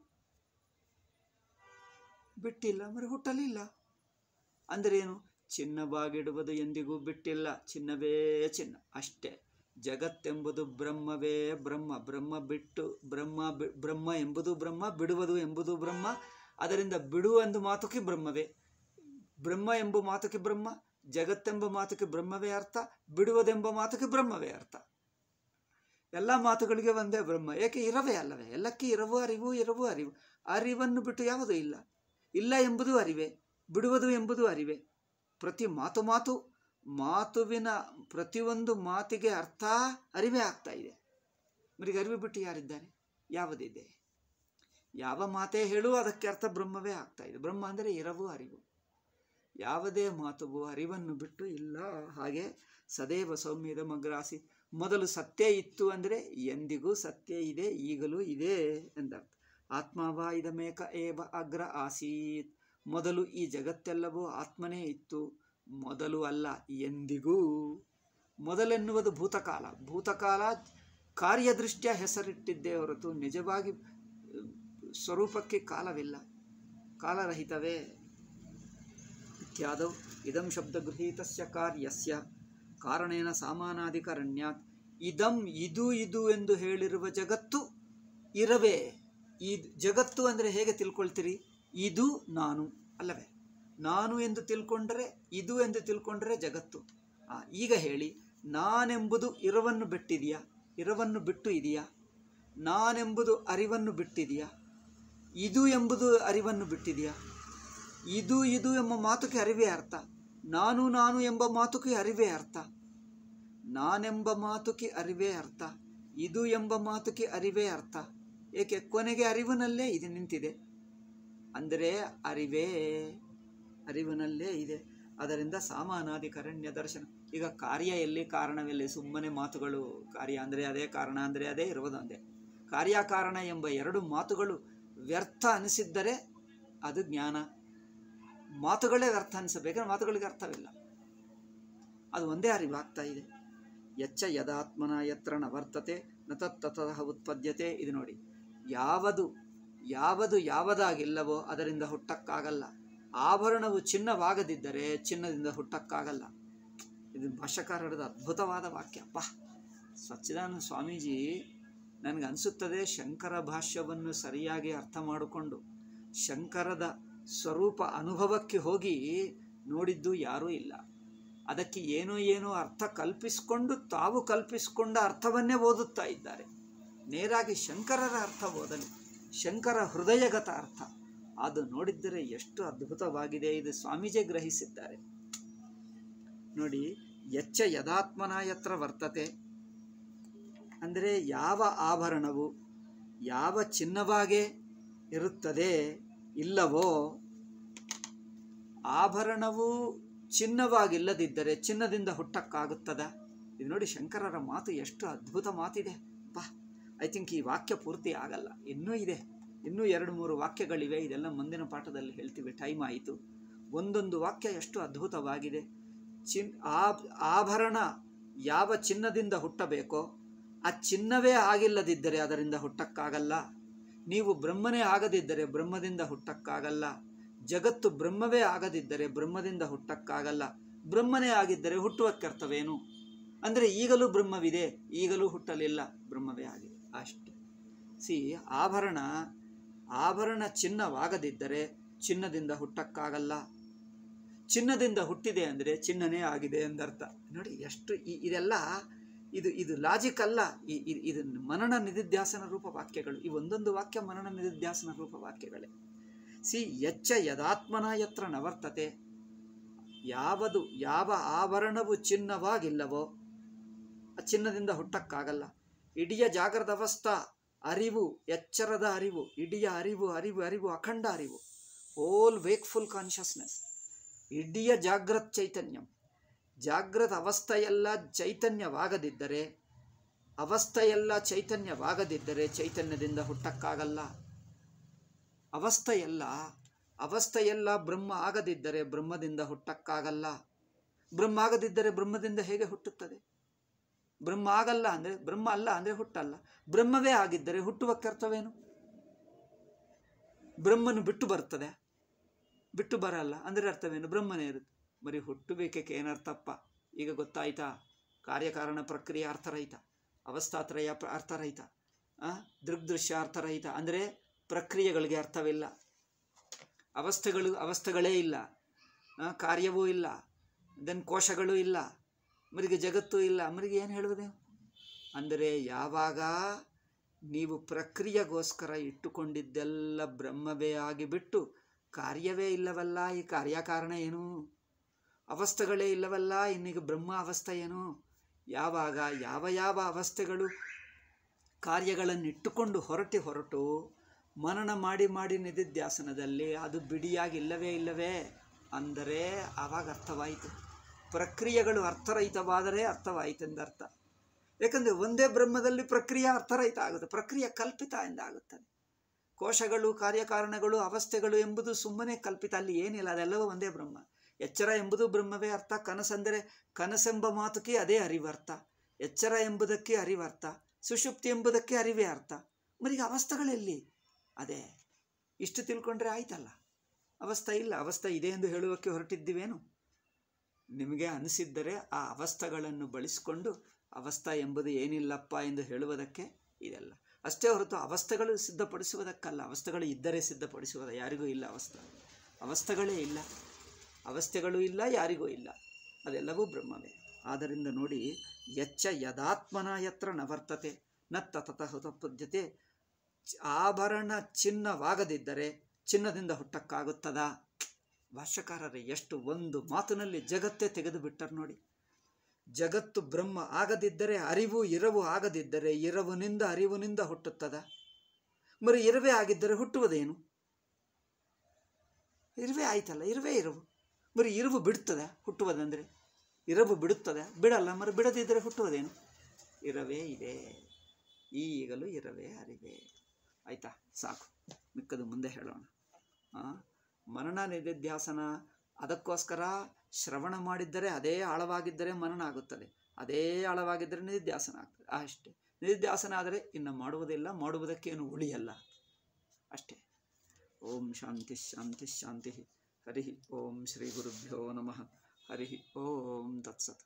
ಬಿಟ್ಟಿಲ್ಲ ಅಂದರೆ ಹುಟ್ಟಲಿಲ್ಲ ಅಂದ್ರೇನು ಚಿನ್ನ ಬಾಗಿಡುವುದು ಎಂದಿಗೂ ಬಿಟ್ಟಿಲ್ಲ ಚಿನ್ನವೇ ಚಿನ್ನ ಅಷ್ಟೇ ಜಗತ್ತೆಂಬುದು ಬ್ರಹ್ಮವೇ ಬ್ರಹ್ಮ ಬ್ರಹ್ಮ ಬಿಟ್ಟು ಬ್ರಹ್ಮ ಬ್ರಹ್ಮ ಎಂಬುದು ಬ್ರಹ್ಮ ಬಿಡುವುದು ಎಂಬುದು ಬ್ರಹ್ಮ ಅದರಿಂದ ಬಿಡು ಎಂದು ಮಾತುಕಿ ಬ್ರಹ್ಮವೇ ಬ್ರಹ್ಮ ಎಂಬ ಮಾತುಕಿ ಬ್ರಹ್ಮ ಜಗತ್ತೆಂಬ ಮಾತುಕಿ ಬ್ರಹ್ಮವೇ ಅರ್ಥ ಬಿಡುವುದೆಂಬ ಮಾತುಕಿ ಬ್ರಹ್ಮವೇ ಅರ್ಥ ಎಲ್ಲ ಮಾತುಗಳಿಗೆ ಒಂದೇ ಬ್ರಹ್ಮ ಏಕೆ ಇರವೇ ಅಲ್ಲವೇ ಎಲ್ಲಕ್ಕೆ ಇರವು ಅರಿವು ಇರವು ಅರಿವು ಅರಿವನ್ನು ಬಿಟ್ಟು ಯಾವುದೂ ಇಲ್ಲ ಇಲ್ಲ ಎಂಬುದು ಅರಿವೆ ಬಿಡುವುದು ಎಂಬುದು ಅರಿವೆ ಪ್ರತಿ ಮಾತು ಮಾತು ಮಾತುವಿನ ಪ್ರತಿಯೊಂದು ಮಾತಿಗೆ ಅರ್ಥ ಅರಿವೆ ಆಗ್ತಾ ಇದೆ ಮರಿಗೆ ಅರಿವು ಬಿಟ್ಟು ಯಾರಿದ್ದಾರೆ ಯಾವುದಿದೆ ಯಾವ ಮಾತೇ ಹೇಳು ಅದಕ್ಕೆ ಅರ್ಥ ಬ್ರಹ್ಮವೇ ಆಗ್ತಾ ಇದೆ ಬ್ರಹ್ಮ ಅಂದರೆ ಇರವು ಅರಿವು ಯಾವುದೇ ಮಾತುಗೂ ಅರಿವನ್ನು ಬಿಟ್ಟು ಇಲ್ಲ ಹಾಗೆ ಸದೈವ ಸೌಮ್ಯದ ಮಗ್ರಾಸಿ ಮೊದಲು ಸತ್ಯ ಇತ್ತು ಅಂದರೆ ಎಂದಿಗೂ ಸತ್ಯ ಇದೆ ಈಗಲೂ ಇದೆ ಎಂದರ್ಥ ಆತ್ಮವ ಇದಮೇಕ ಏವ ಅಗ್ರ ಆಸೀತ್ ಮೊದಲು ಈ ಜಗತ್ತೆಲ್ಲವೂ ಆತ್ಮನೇ ಇತ್ತು ಮೊದಲು ಅಲ್ಲ ಎಂದಿಗೂ ಮೊದಲೆನ್ನುವುದು ಭೂತಕಾಲ ಭೂತಕಾಲ ಕಾರ್ಯದೃಷ್ಟಿಯ ಹೆಸರಿಟ್ಟಿದ್ದೇ ಹೊರತು ನಿಜವಾಗಿ ಸ್ವರೂಪಕ್ಕೆ ಕಾಲವಿಲ್ಲ ಕಾಲರಹಿತವೇ ಇತ್ಯಾದವು ಇದಂ ಶಬ್ದಗೃಹೀತಸ್ಯ ಕಾರ್ಯಸ್ಯ ಕಾರಣೇನ ಸಾಮಾನಾಧಿಕರಣ್ಯಾತ್ ಇದಂ ಇದು ಇದು ಎಂದು ಹೇಳಿರುವ ಜಗತ್ತು ಇರವೇ ಈ ಜಗತ್ತು ಅಂದರೆ ಹೇಗೆ ತಿಳ್ಕೊಳ್ತೀರಿ ಇದು ನಾನು ಅಲ್ಲವೇ ನಾನು ಎಂದು ತಿಳ್ಕೊಂಡರೆ ಇದು ಎಂದು ತಿಳ್ಕೊಂಡರೆ ಜಗತ್ತು ಈಗ ಹೇಳಿ ನಾನೆಂಬುದು ಇರವನ್ನು ಬಿಟ್ಟಿದೆಯಾ ಇರವನ್ನು ಬಿಟ್ಟು ಇದೆಯಾ ನಾನೆಂಬುದು ಅರಿವನ್ನು ಬಿಟ್ಟಿದೆಯಾ ಇದು ಎಂಬುದು ಅರಿವನ್ನು ಬಿಟ್ಟಿದೆಯಾ ಇದು ಇದು ಎಂಬ ಮಾತುಕೆ ಅರಿವೇ ಅರ್ಥ ನಾನು ನಾನು ಎಂಬ ಮಾತುಕ್ಕೆ ಅರಿವೇ ಅರ್ಥ ನಾನೆಂಬ ಮಾತುಕ್ಕೆ ಅರಿವೇ ಅರ್ಥ ಇದು ಎಂಬ ಮಾತುಕ್ಕೆ ಅರಿವೇ ಅರ್ಥ ಏಕೆ ಕೊನೆಗೆ ಅರಿವಿನಲ್ಲೇ ಇದು ನಿಂತಿದೆ ಅಂದರೆ ಅರಿವೇ ಅರಿವಿನಲ್ಲೇ ಇದೆ ಅದರಿಂದ ಸಾಮಾನಾಧಿಕರಣ್ಯ ದರ್ಶನ ಈಗ ಕಾರ್ಯ ಎಲ್ಲಿ ಕಾರಣವೆಲ್ಲಿ ಸುಮ್ಮನೆ ಮಾತುಗಳು ಕಾರ್ಯ ಅಂದರೆ ಅದೇ ಕಾರಣ ಅಂದರೆ ಅದೇ ಇರುವುದು ಕಾರ್ಯ ಕಾರ್ಯಕಾರಣ ಎಂಬ ಎರಡು ಮಾತುಗಳು ವ್ಯರ್ಥ ಅನಿಸಿದ್ದರೆ ಅದು ಜ್ಞಾನ ಮಾತುಗಳೇ ವ್ಯರ್ಥ ಅನಿಸಬೇಕಾದ್ರೆ ಮಾತುಗಳಿಗೆ ಅರ್ಥವಿಲ್ಲ ಅದು ಒಂದೇ ಅರಿವಾಗ್ತಾ ಇದೆ ಎಚ್ಚ ಯದಾತ್ಮನ ಯತ್ರ ನ ವರ್ತತೆ ನ ತತ್ತತಃ ಉತ್ಪದ್ಯತೆ ಇದು ನೋಡಿ ಯಾವದು ಯಾವದು ಯಾವದಾಗಿಲ್ಲವೋ ಅದರಿಂದ ಹುಟ್ಟಕ್ಕಾಗಲ್ಲ ಆಭರಣವು ಚಿನ್ನವಾಗದಿದ್ದರೆ ಚಿನ್ನದಿಂದ ಹುಟ್ಟಕ್ಕಾಗಲ್ಲ ಇದು ಭಾಷಾಕಾರರದ ಅದ್ಭುತವಾದ ವಾಕ್ಯ ಅಪ್ಪ ಸಚ್ಚಿದಾನಂದ ಸ್ವಾಮೀಜಿ ನನಗನ್ಸುತ್ತದೆ ಶಂಕರ ಭಾಷ್ಯವನ್ನು ಸರಿಯಾಗಿ ಅರ್ಥ ಮಾಡಿಕೊಂಡು ಶಂಕರದ ಸ್ವರೂಪ ಅನುಭವಕ್ಕೆ ಹೋಗಿ ನೋಡಿದ್ದು ಯಾರೂ ಇಲ್ಲ ಅದಕ್ಕೆ ಏನೋ ಏನೋ ಅರ್ಥ ಕಲ್ಪಿಸಿಕೊಂಡು ತಾವು ಕಲ್ಪಿಸಿಕೊಂಡ ಅರ್ಥವನ್ನೇ ಓದುತ್ತಾ ಇದ್ದಾರೆ ನೇರಾಗಿ ಶಂಕರರ ಅರ್ಥ ಓದಲು ಶಂಕರ ಹೃದಯಗತ ಅರ್ಥ ಅದು ನೋಡಿದ್ದರೆ ಎಷ್ಟು ಅದ್ಭುತವಾಗಿದೆ ಇದು ಸ್ವಾಮೀಜಿ ಗ್ರಹಿಸಿದ್ದಾರೆ ನೋಡಿ ಎಚ್ಚ ಯದಾತ್ಮನಾಯತ್ರ ವರ್ತತೆ ಅಂದರೆ ಯಾವ ಆಭರಣವು ಯಾವ ಚಿನ್ನವಾಗೇ ಇರುತ್ತದೆ ಇಲ್ಲವೋ ಆಭರಣವು ಚಿನ್ನವಾಗಿಲ್ಲದಿದ್ದರೆ ಚಿನ್ನದಿಂದ ಹುಟ್ಟಕ್ಕಾಗುತ್ತದ ಇದು ನೋಡಿ ಶಂಕರರ ಮಾತು ಎಷ್ಟು ಅದ್ಭುತ ಮಾತಿದೆ ಅಪ್ಪ ಐ ಥಿಂಕ್ ಈ ವಾಕ್ಯ ಪೂರ್ತಿ ಆಗಲ್ಲ ಇನ್ನೂ ಇದೆ ಇನ್ನೂ ಎರಡು ಮೂರು ವಾಕ್ಯಗಳಿವೆ ಇದೆಲ್ಲ ಮುಂದಿನ ಪಾಠದಲ್ಲಿ ಹೇಳ್ತೀವಿ ಟೈಮ್ ಆಯಿತು ಒಂದೊಂದು ವಾಕ್ಯ ಎಷ್ಟು ಅದ್ಭುತವಾಗಿದೆ ಚಿನ್ ಆಭರಣ ಯಾವ ಚಿನ್ನದಿಂದ ಹುಟ್ಟಬೇಕೋ ಆ ಚಿನ್ನವೇ ಆಗಿಲ್ಲದಿದ್ದರೆ ಅದರಿಂದ ಹುಟ್ಟಕ್ಕಾಗಲ್ಲ ನೀವು ಬ್ರಹ್ಮನೇ ಆಗದಿದ್ದರೆ ಬ್ರಹ್ಮದಿಂದ ಹುಟ್ಟಕ್ಕಾಗಲ್ಲ ಜಗತ್ತು ಬ್ರಹ್ಮವೇ ಆಗದಿದ್ದರೆ ಬ್ರಹ್ಮದಿಂದ ಹುಟ್ಟಕ್ಕಾಗಲ್ಲ ಬ್ರಹ್ಮನೇ ಆಗಿದ್ದರೆ ಹುಟ್ಟುವ ಕರ್ತವೇನು ಅಂದರೆ ಈಗಲೂ ಬ್ರಹ್ಮವಿದೆ ಈಗಲೂ ಹುಟ್ಟಲಿಲ್ಲ ಬ್ರಹ್ಮವೇ ಆಗಿದೆ ಅಷ್ಟೆ ಸಿ ಆಭರಣ ಆಭರಣ ಚಿನ್ನವಾಗದಿದ್ದರೆ ಚಿನ್ನದಿಂದ ಹುಟ್ಟಕ್ಕಾಗಲ್ಲ ಚಿನ್ನದಿಂದ ಹುಟ್ಟಿದೆ ಅಂದರೆ ಚಿನ್ನನೇ ಆಗಿದೆ ಎಂದರ್ಥ ನೋಡಿ ಎಷ್ಟು ಈ ಇದೆಲ್ಲ ಇದು ಇದು ಲಾಜಿಕ್ ಅಲ್ಲ ಈ ಇದು ಮನನ ನಿಧಿಧ್ಯಾಸನ ರೂಪ ವಾಕ್ಯಗಳು ಈ ಒಂದೊಂದು ವಾಕ್ಯ ಮನನ ನಿಧಿಧ್ಯಾಸನ ರೂಪ ವಾಕ್ಯಗಳೇ ಸಿ ಎಚ್ಚ ಯದಾತ್ಮನ ಯತ್ರ ನವರ್ತತೆ ಯಾವದು ಯಾವ ಆಭರಣವು ಚಿನ್ನವಾಗಿಲ್ಲವೋ ಆ ಚಿನ್ನದಿಂದ ಹುಟ್ಟಕ್ಕಾಗಲ್ಲ ಇಡಿಯ ಜಾಗ್ರದ ಅವಸ್ಥಾ ಅರಿವು ಎಚ್ಚರದ ಅರಿವು ಇಡಿಯ ಅರಿವು ಅರಿವು ಅರಿವು ಅಖಂಡ ಅರಿವು ಓಲ್ ವೇಕ್ಫುಲ್ ಕಾನ್ಷಿಯಸ್ನೆಸ್ ಇಡಿಯ ಜಾಗ್ರತ್ ಚೈತನ್ಯಂ ಜಾಗ್ರತ ಅವಸ್ಥೆಯೆಲ್ಲ ಚೈತನ್ಯವಾಗದಿದ್ದರೆ ಅವಸ್ಥೆಯೆಲ್ಲ ಚೈತನ್ಯವಾಗದಿದ್ದರೆ ಚೈತನ್ಯದಿಂದ ಹುಟ್ಟಕ್ಕಾಗಲ್ಲ ಅವಸ್ಥೆಯೆಲ್ಲ ಅವಸ್ಥೆಯೆಲ್ಲ ಬ್ರಹ್ಮ ಆಗದಿದ್ದರೆ ಬ್ರಹ್ಮದಿಂದ ಹುಟ್ಟಕ್ಕಾಗಲ್ಲ ಬ್ರಹ್ಮ ಆಗದಿದ್ದರೆ ಬ್ರಹ್ಮದಿಂದ ಹೇಗೆ ಹುಟ್ಟುತ್ತದೆ ಬ್ರಹ್ಮ ಆಗಲ್ಲ ಅಂದರೆ ಬ್ರಹ್ಮ ಅಲ್ಲ ಅಂದರೆ ಹುಟ್ಟಲ್ಲ ಬ್ರಹ್ಮವೇ ಆಗಿದ್ದರೆ ಹುಟ್ಟುವ ಅರ್ಥವೇನು ಬ್ರಹ್ಮನು ಬಿಟ್ಟು ಬರ್ತದೆ ಬಿಟ್ಟು ಬರಲ್ಲ ಅಂದರೆ ಅರ್ಥವೇನು ಬ್ರಹ್ಮನೇ ಇರುತ್ತೆ ಬರೀ ಹುಟ್ಟು ಏನರ್ಥಪ್ಪ ಈಗ ಗೊತ್ತಾಯ್ತಾ ಕಾರ್ಯಕಾರಣ ಪ್ರಕ್ರಿಯೆ ಅರ್ಥರಹಿತ ಅವಸ್ಥಾತ್ರಯ ಅರ್ಥರಹಿತ ದೃಗ್ದೃಶ್ಯ ಅರ್ಥರಹಿತ ಅಂದರೆ ಪ್ರಕ್ರಿಯೆಗಳಿಗೆ ಅರ್ಥವಿಲ್ಲ ಅವಸ್ಥೆಗಳು ಅವಸ್ಥೆಗಳೇ ಇಲ್ಲ ಕಾರ್ಯವೂ ಇಲ್ಲ ದೆನ್ ಕೋಶಗಳು ಇಲ್ಲ ಅವರಿಗೆ ಜಗತ್ತು ಇಲ್ಲ ಅವರಿಗೆ ಏನು ಹೇಳುವುದು ಅಂದರೆ ಯಾವಾಗ ನೀವು ಪ್ರಕ್ರಿಯೆಗೋಸ್ಕರ ಇಟ್ಟುಕೊಂಡಿದ್ದೆಲ್ಲ ಬ್ರಹ್ಮವೇ ಆಗಿಬಿಟ್ಟು ಕಾರ್ಯವೇ ಇಲ್ಲವಲ್ಲ ಈ ಕಾರ್ಯಕಾರಣ ಏನು ಅವಸ್ಥೆಗಳೇ ಇಲ್ಲವಲ್ಲ ಇನ್ನೀಗ ಬ್ರಹ್ಮ ಅವಸ್ಥೆ ಏನು ಯಾವಾಗ ಯಾವ ಯಾವ ಅವಸ್ಥೆಗಳು ಕಾರ್ಯಗಳನ್ನು ಇಟ್ಟುಕೊಂಡು ಹೊರಟಿ ಹೊರಟು ಮನನ ಮಾಡಿ ಮಾಡಿ ನಿಧಿಧ್ಯಾಸನದಲ್ಲಿ ಅದು ಬಿಡಿಯಾಗಿ ಇಲ್ಲವೇ ಇಲ್ಲವೇ ಅಂದರೆ ಆವಾಗ ಅರ್ಥವಾಯಿತು ಪ್ರಕ್ರಿಯೆಗಳು ಅರ್ಥರಹಿತವಾದರೆ ಅರ್ಥವಾಯಿತೆಂದರ್ಥ ಏಕೆಂದರೆ ಒಂದೇ ಬ್ರಹ್ಮದಲ್ಲಿ ಪ್ರಕ್ರಿಯೆ ಅರ್ಥರಹಿತ ಆಗುತ್ತೆ ಪ್ರಕ್ರಿಯೆ ಕಲ್ಪಿತ ಎಂದಾಗುತ್ತದೆ ಕೋಶಗಳು ಕಾರ್ಯಕಾರಣಗಳು ಅವಸ್ಥೆಗಳು ಎಂಬುದು ಸುಮ್ಮನೆ ಕಲ್ಪಿತ ಅಲ್ಲಿ ಏನಿಲ್ಲ ಅದೆಲ್ಲವೂ ಒಂದೇ ಬ್ರಹ್ಮ ಎಚ್ಚರ ಎಂಬುದು ಬ್ರಹ್ಮವೇ ಅರ್ಥ ಕನಸಂದರೆ ಕನಸೆಂಬ ಮಾತುಕೆ ಅದೇ ಅರಿವರ್ಥ ಎಚ್ಚರ ಎಂಬುದಕ್ಕೆ ಅರಿವರ್ಥ ಸುಷುಪ್ತಿ ಎಂಬುದಕ್ಕೆ ಅರಿವೇ ಅರ್ಥ ಮರಿಗೆ ಅವಸ್ಥೆಗಳೆಲ್ಲಿ ಅದೇ ಇಷ್ಟು ತಿಳ್ಕೊಂಡ್ರೆ ಆಯ್ತಲ್ಲ ಅವಸ್ಥೆ ಇಲ್ಲ ಅವಸ್ಥೆ ಇದೆ ಎಂದು ಹೇಳುವಕ್ಕೆ ಹೊರಟಿದ್ದೀವೇನು ನಿಮಗೆ ಅನಿಸಿದ್ದರೆ ಆ ಅವಸ್ಥಗಳನ್ನು ಬಳಸಿಕೊಂಡು ಅವಸ್ಥಾ ಎಂಬುದು ಏನಿಲ್ಲಪ್ಪ ಎಂದು ಹೇಳುವುದಕ್ಕೆ ಇದೆಲ್ಲ ಅಷ್ಟೇ ಹೊರತು ಅವಸ್ಥೆಗಳು ಸಿದ್ಧಪಡಿಸುವುದಕ್ಕಲ್ಲ ಅವಸ್ಥೆಗಳು ಇದ್ದರೆ ಸಿದ್ಧಪಡಿಸುವುದ ಯಾರಿಗೂ ಇಲ್ಲ ಅವಸ್ಥೆ ಅವಸ್ಥೆಗಳೇ ಇಲ್ಲ ಅವಸ್ಥೆಗಳು ಇಲ್ಲ ಯಾರಿಗೂ ಇಲ್ಲ ಅದೆಲ್ಲವೂ ಬ್ರಹ್ಮವೇ ಆದ್ದರಿಂದ ನೋಡಿ ಎಚ್ಚ ಯದಾತ್ಮನ ಯತ್ರ ನವರ್ತತೆ ನ ತತತ ಆಭರಣ ಚಿನ್ನವಾಗದಿದ್ದರೆ ಚಿನ್ನದಿಂದ ಹುಟ್ಟಕ್ಕಾಗುತ್ತದಾ ಭಾಷ್ಯಕಾರರ ಎಷ್ಟು ಒಂದು ಮಾತಿನಲ್ಲಿ ಜಗತ್ತೇ ತೆಗೆದು ಬಿಟ್ಟರು ನೋಡಿ ಜಗತ್ತು ಬ್ರಹ್ಮ ಆಗದಿದ್ದರೆ ಅರಿವು ಇರವು ಆಗದಿದ್ದರೆ ಇರವುನಿಂದ ಅರಿವುನಿಂದ ಹುಟ್ಟುತ್ತದ ಮರಿ ಇರುವೆ ಆಗಿದ್ದರೆ ಹುಟ್ಟುವುದೇನು ಇರುವೆ ಆಯ್ತಲ್ಲ ಇರುವೆ ಇರವು ಮರಿ ಇರುವು ಬಿಡುತ್ತದೆ ಹುಟ್ಟುವುದಂದರೆ ಇರವು ಬಿಡುತ್ತದೆ ಬಿಡಲ್ಲ ಮರಿ ಬಿಡದಿದ್ದರೆ ಹುಟ್ಟುವುದೇನು ಇರವೇ ಇದೆ ಈಗಲೂ ಇರವೇ ಅರಿವೆ ಆಯ್ತಾ ಸಾಕು ಮಿಕ್ಕದು ಮುಂದೆ ಹೇಳೋಣ ಹಾಂ ಮನನ ನಿಧಿಧ್ಯಾಸನ ಅದಕ್ಕೋಸ್ಕರ ಶ್ರವಣ ಮಾಡಿದ್ದರೆ ಅದೇ ಆಳವಾಗಿದ್ದರೆ ಮನನ ಆಗುತ್ತದೆ ಅದೇ ಆಳವಾಗಿದ್ದರೆ ನಿಧಿಧ್ಯಾಸನ ಆಗ್ತದೆ ಅಷ್ಟೇ ನಿಧಿಧ್ಯಾಸನ ಆದರೆ ಇನ್ನು ಮಾಡುವುದಿಲ್ಲ ಮಾಡುವುದಕ್ಕೇನು ಉಳಿಯಲ್ಲ ಅಷ್ಟೇ ಓಂ ಶಾಂತಿ ಶಾಂತಿ ಶಾಂತಿ ಹರಿ ಓಂ ಶ್ರೀ ಗುರುಭ್ಯೋ ನಮಃ ಹರಿ ಓಂ ತತ್ಸತ್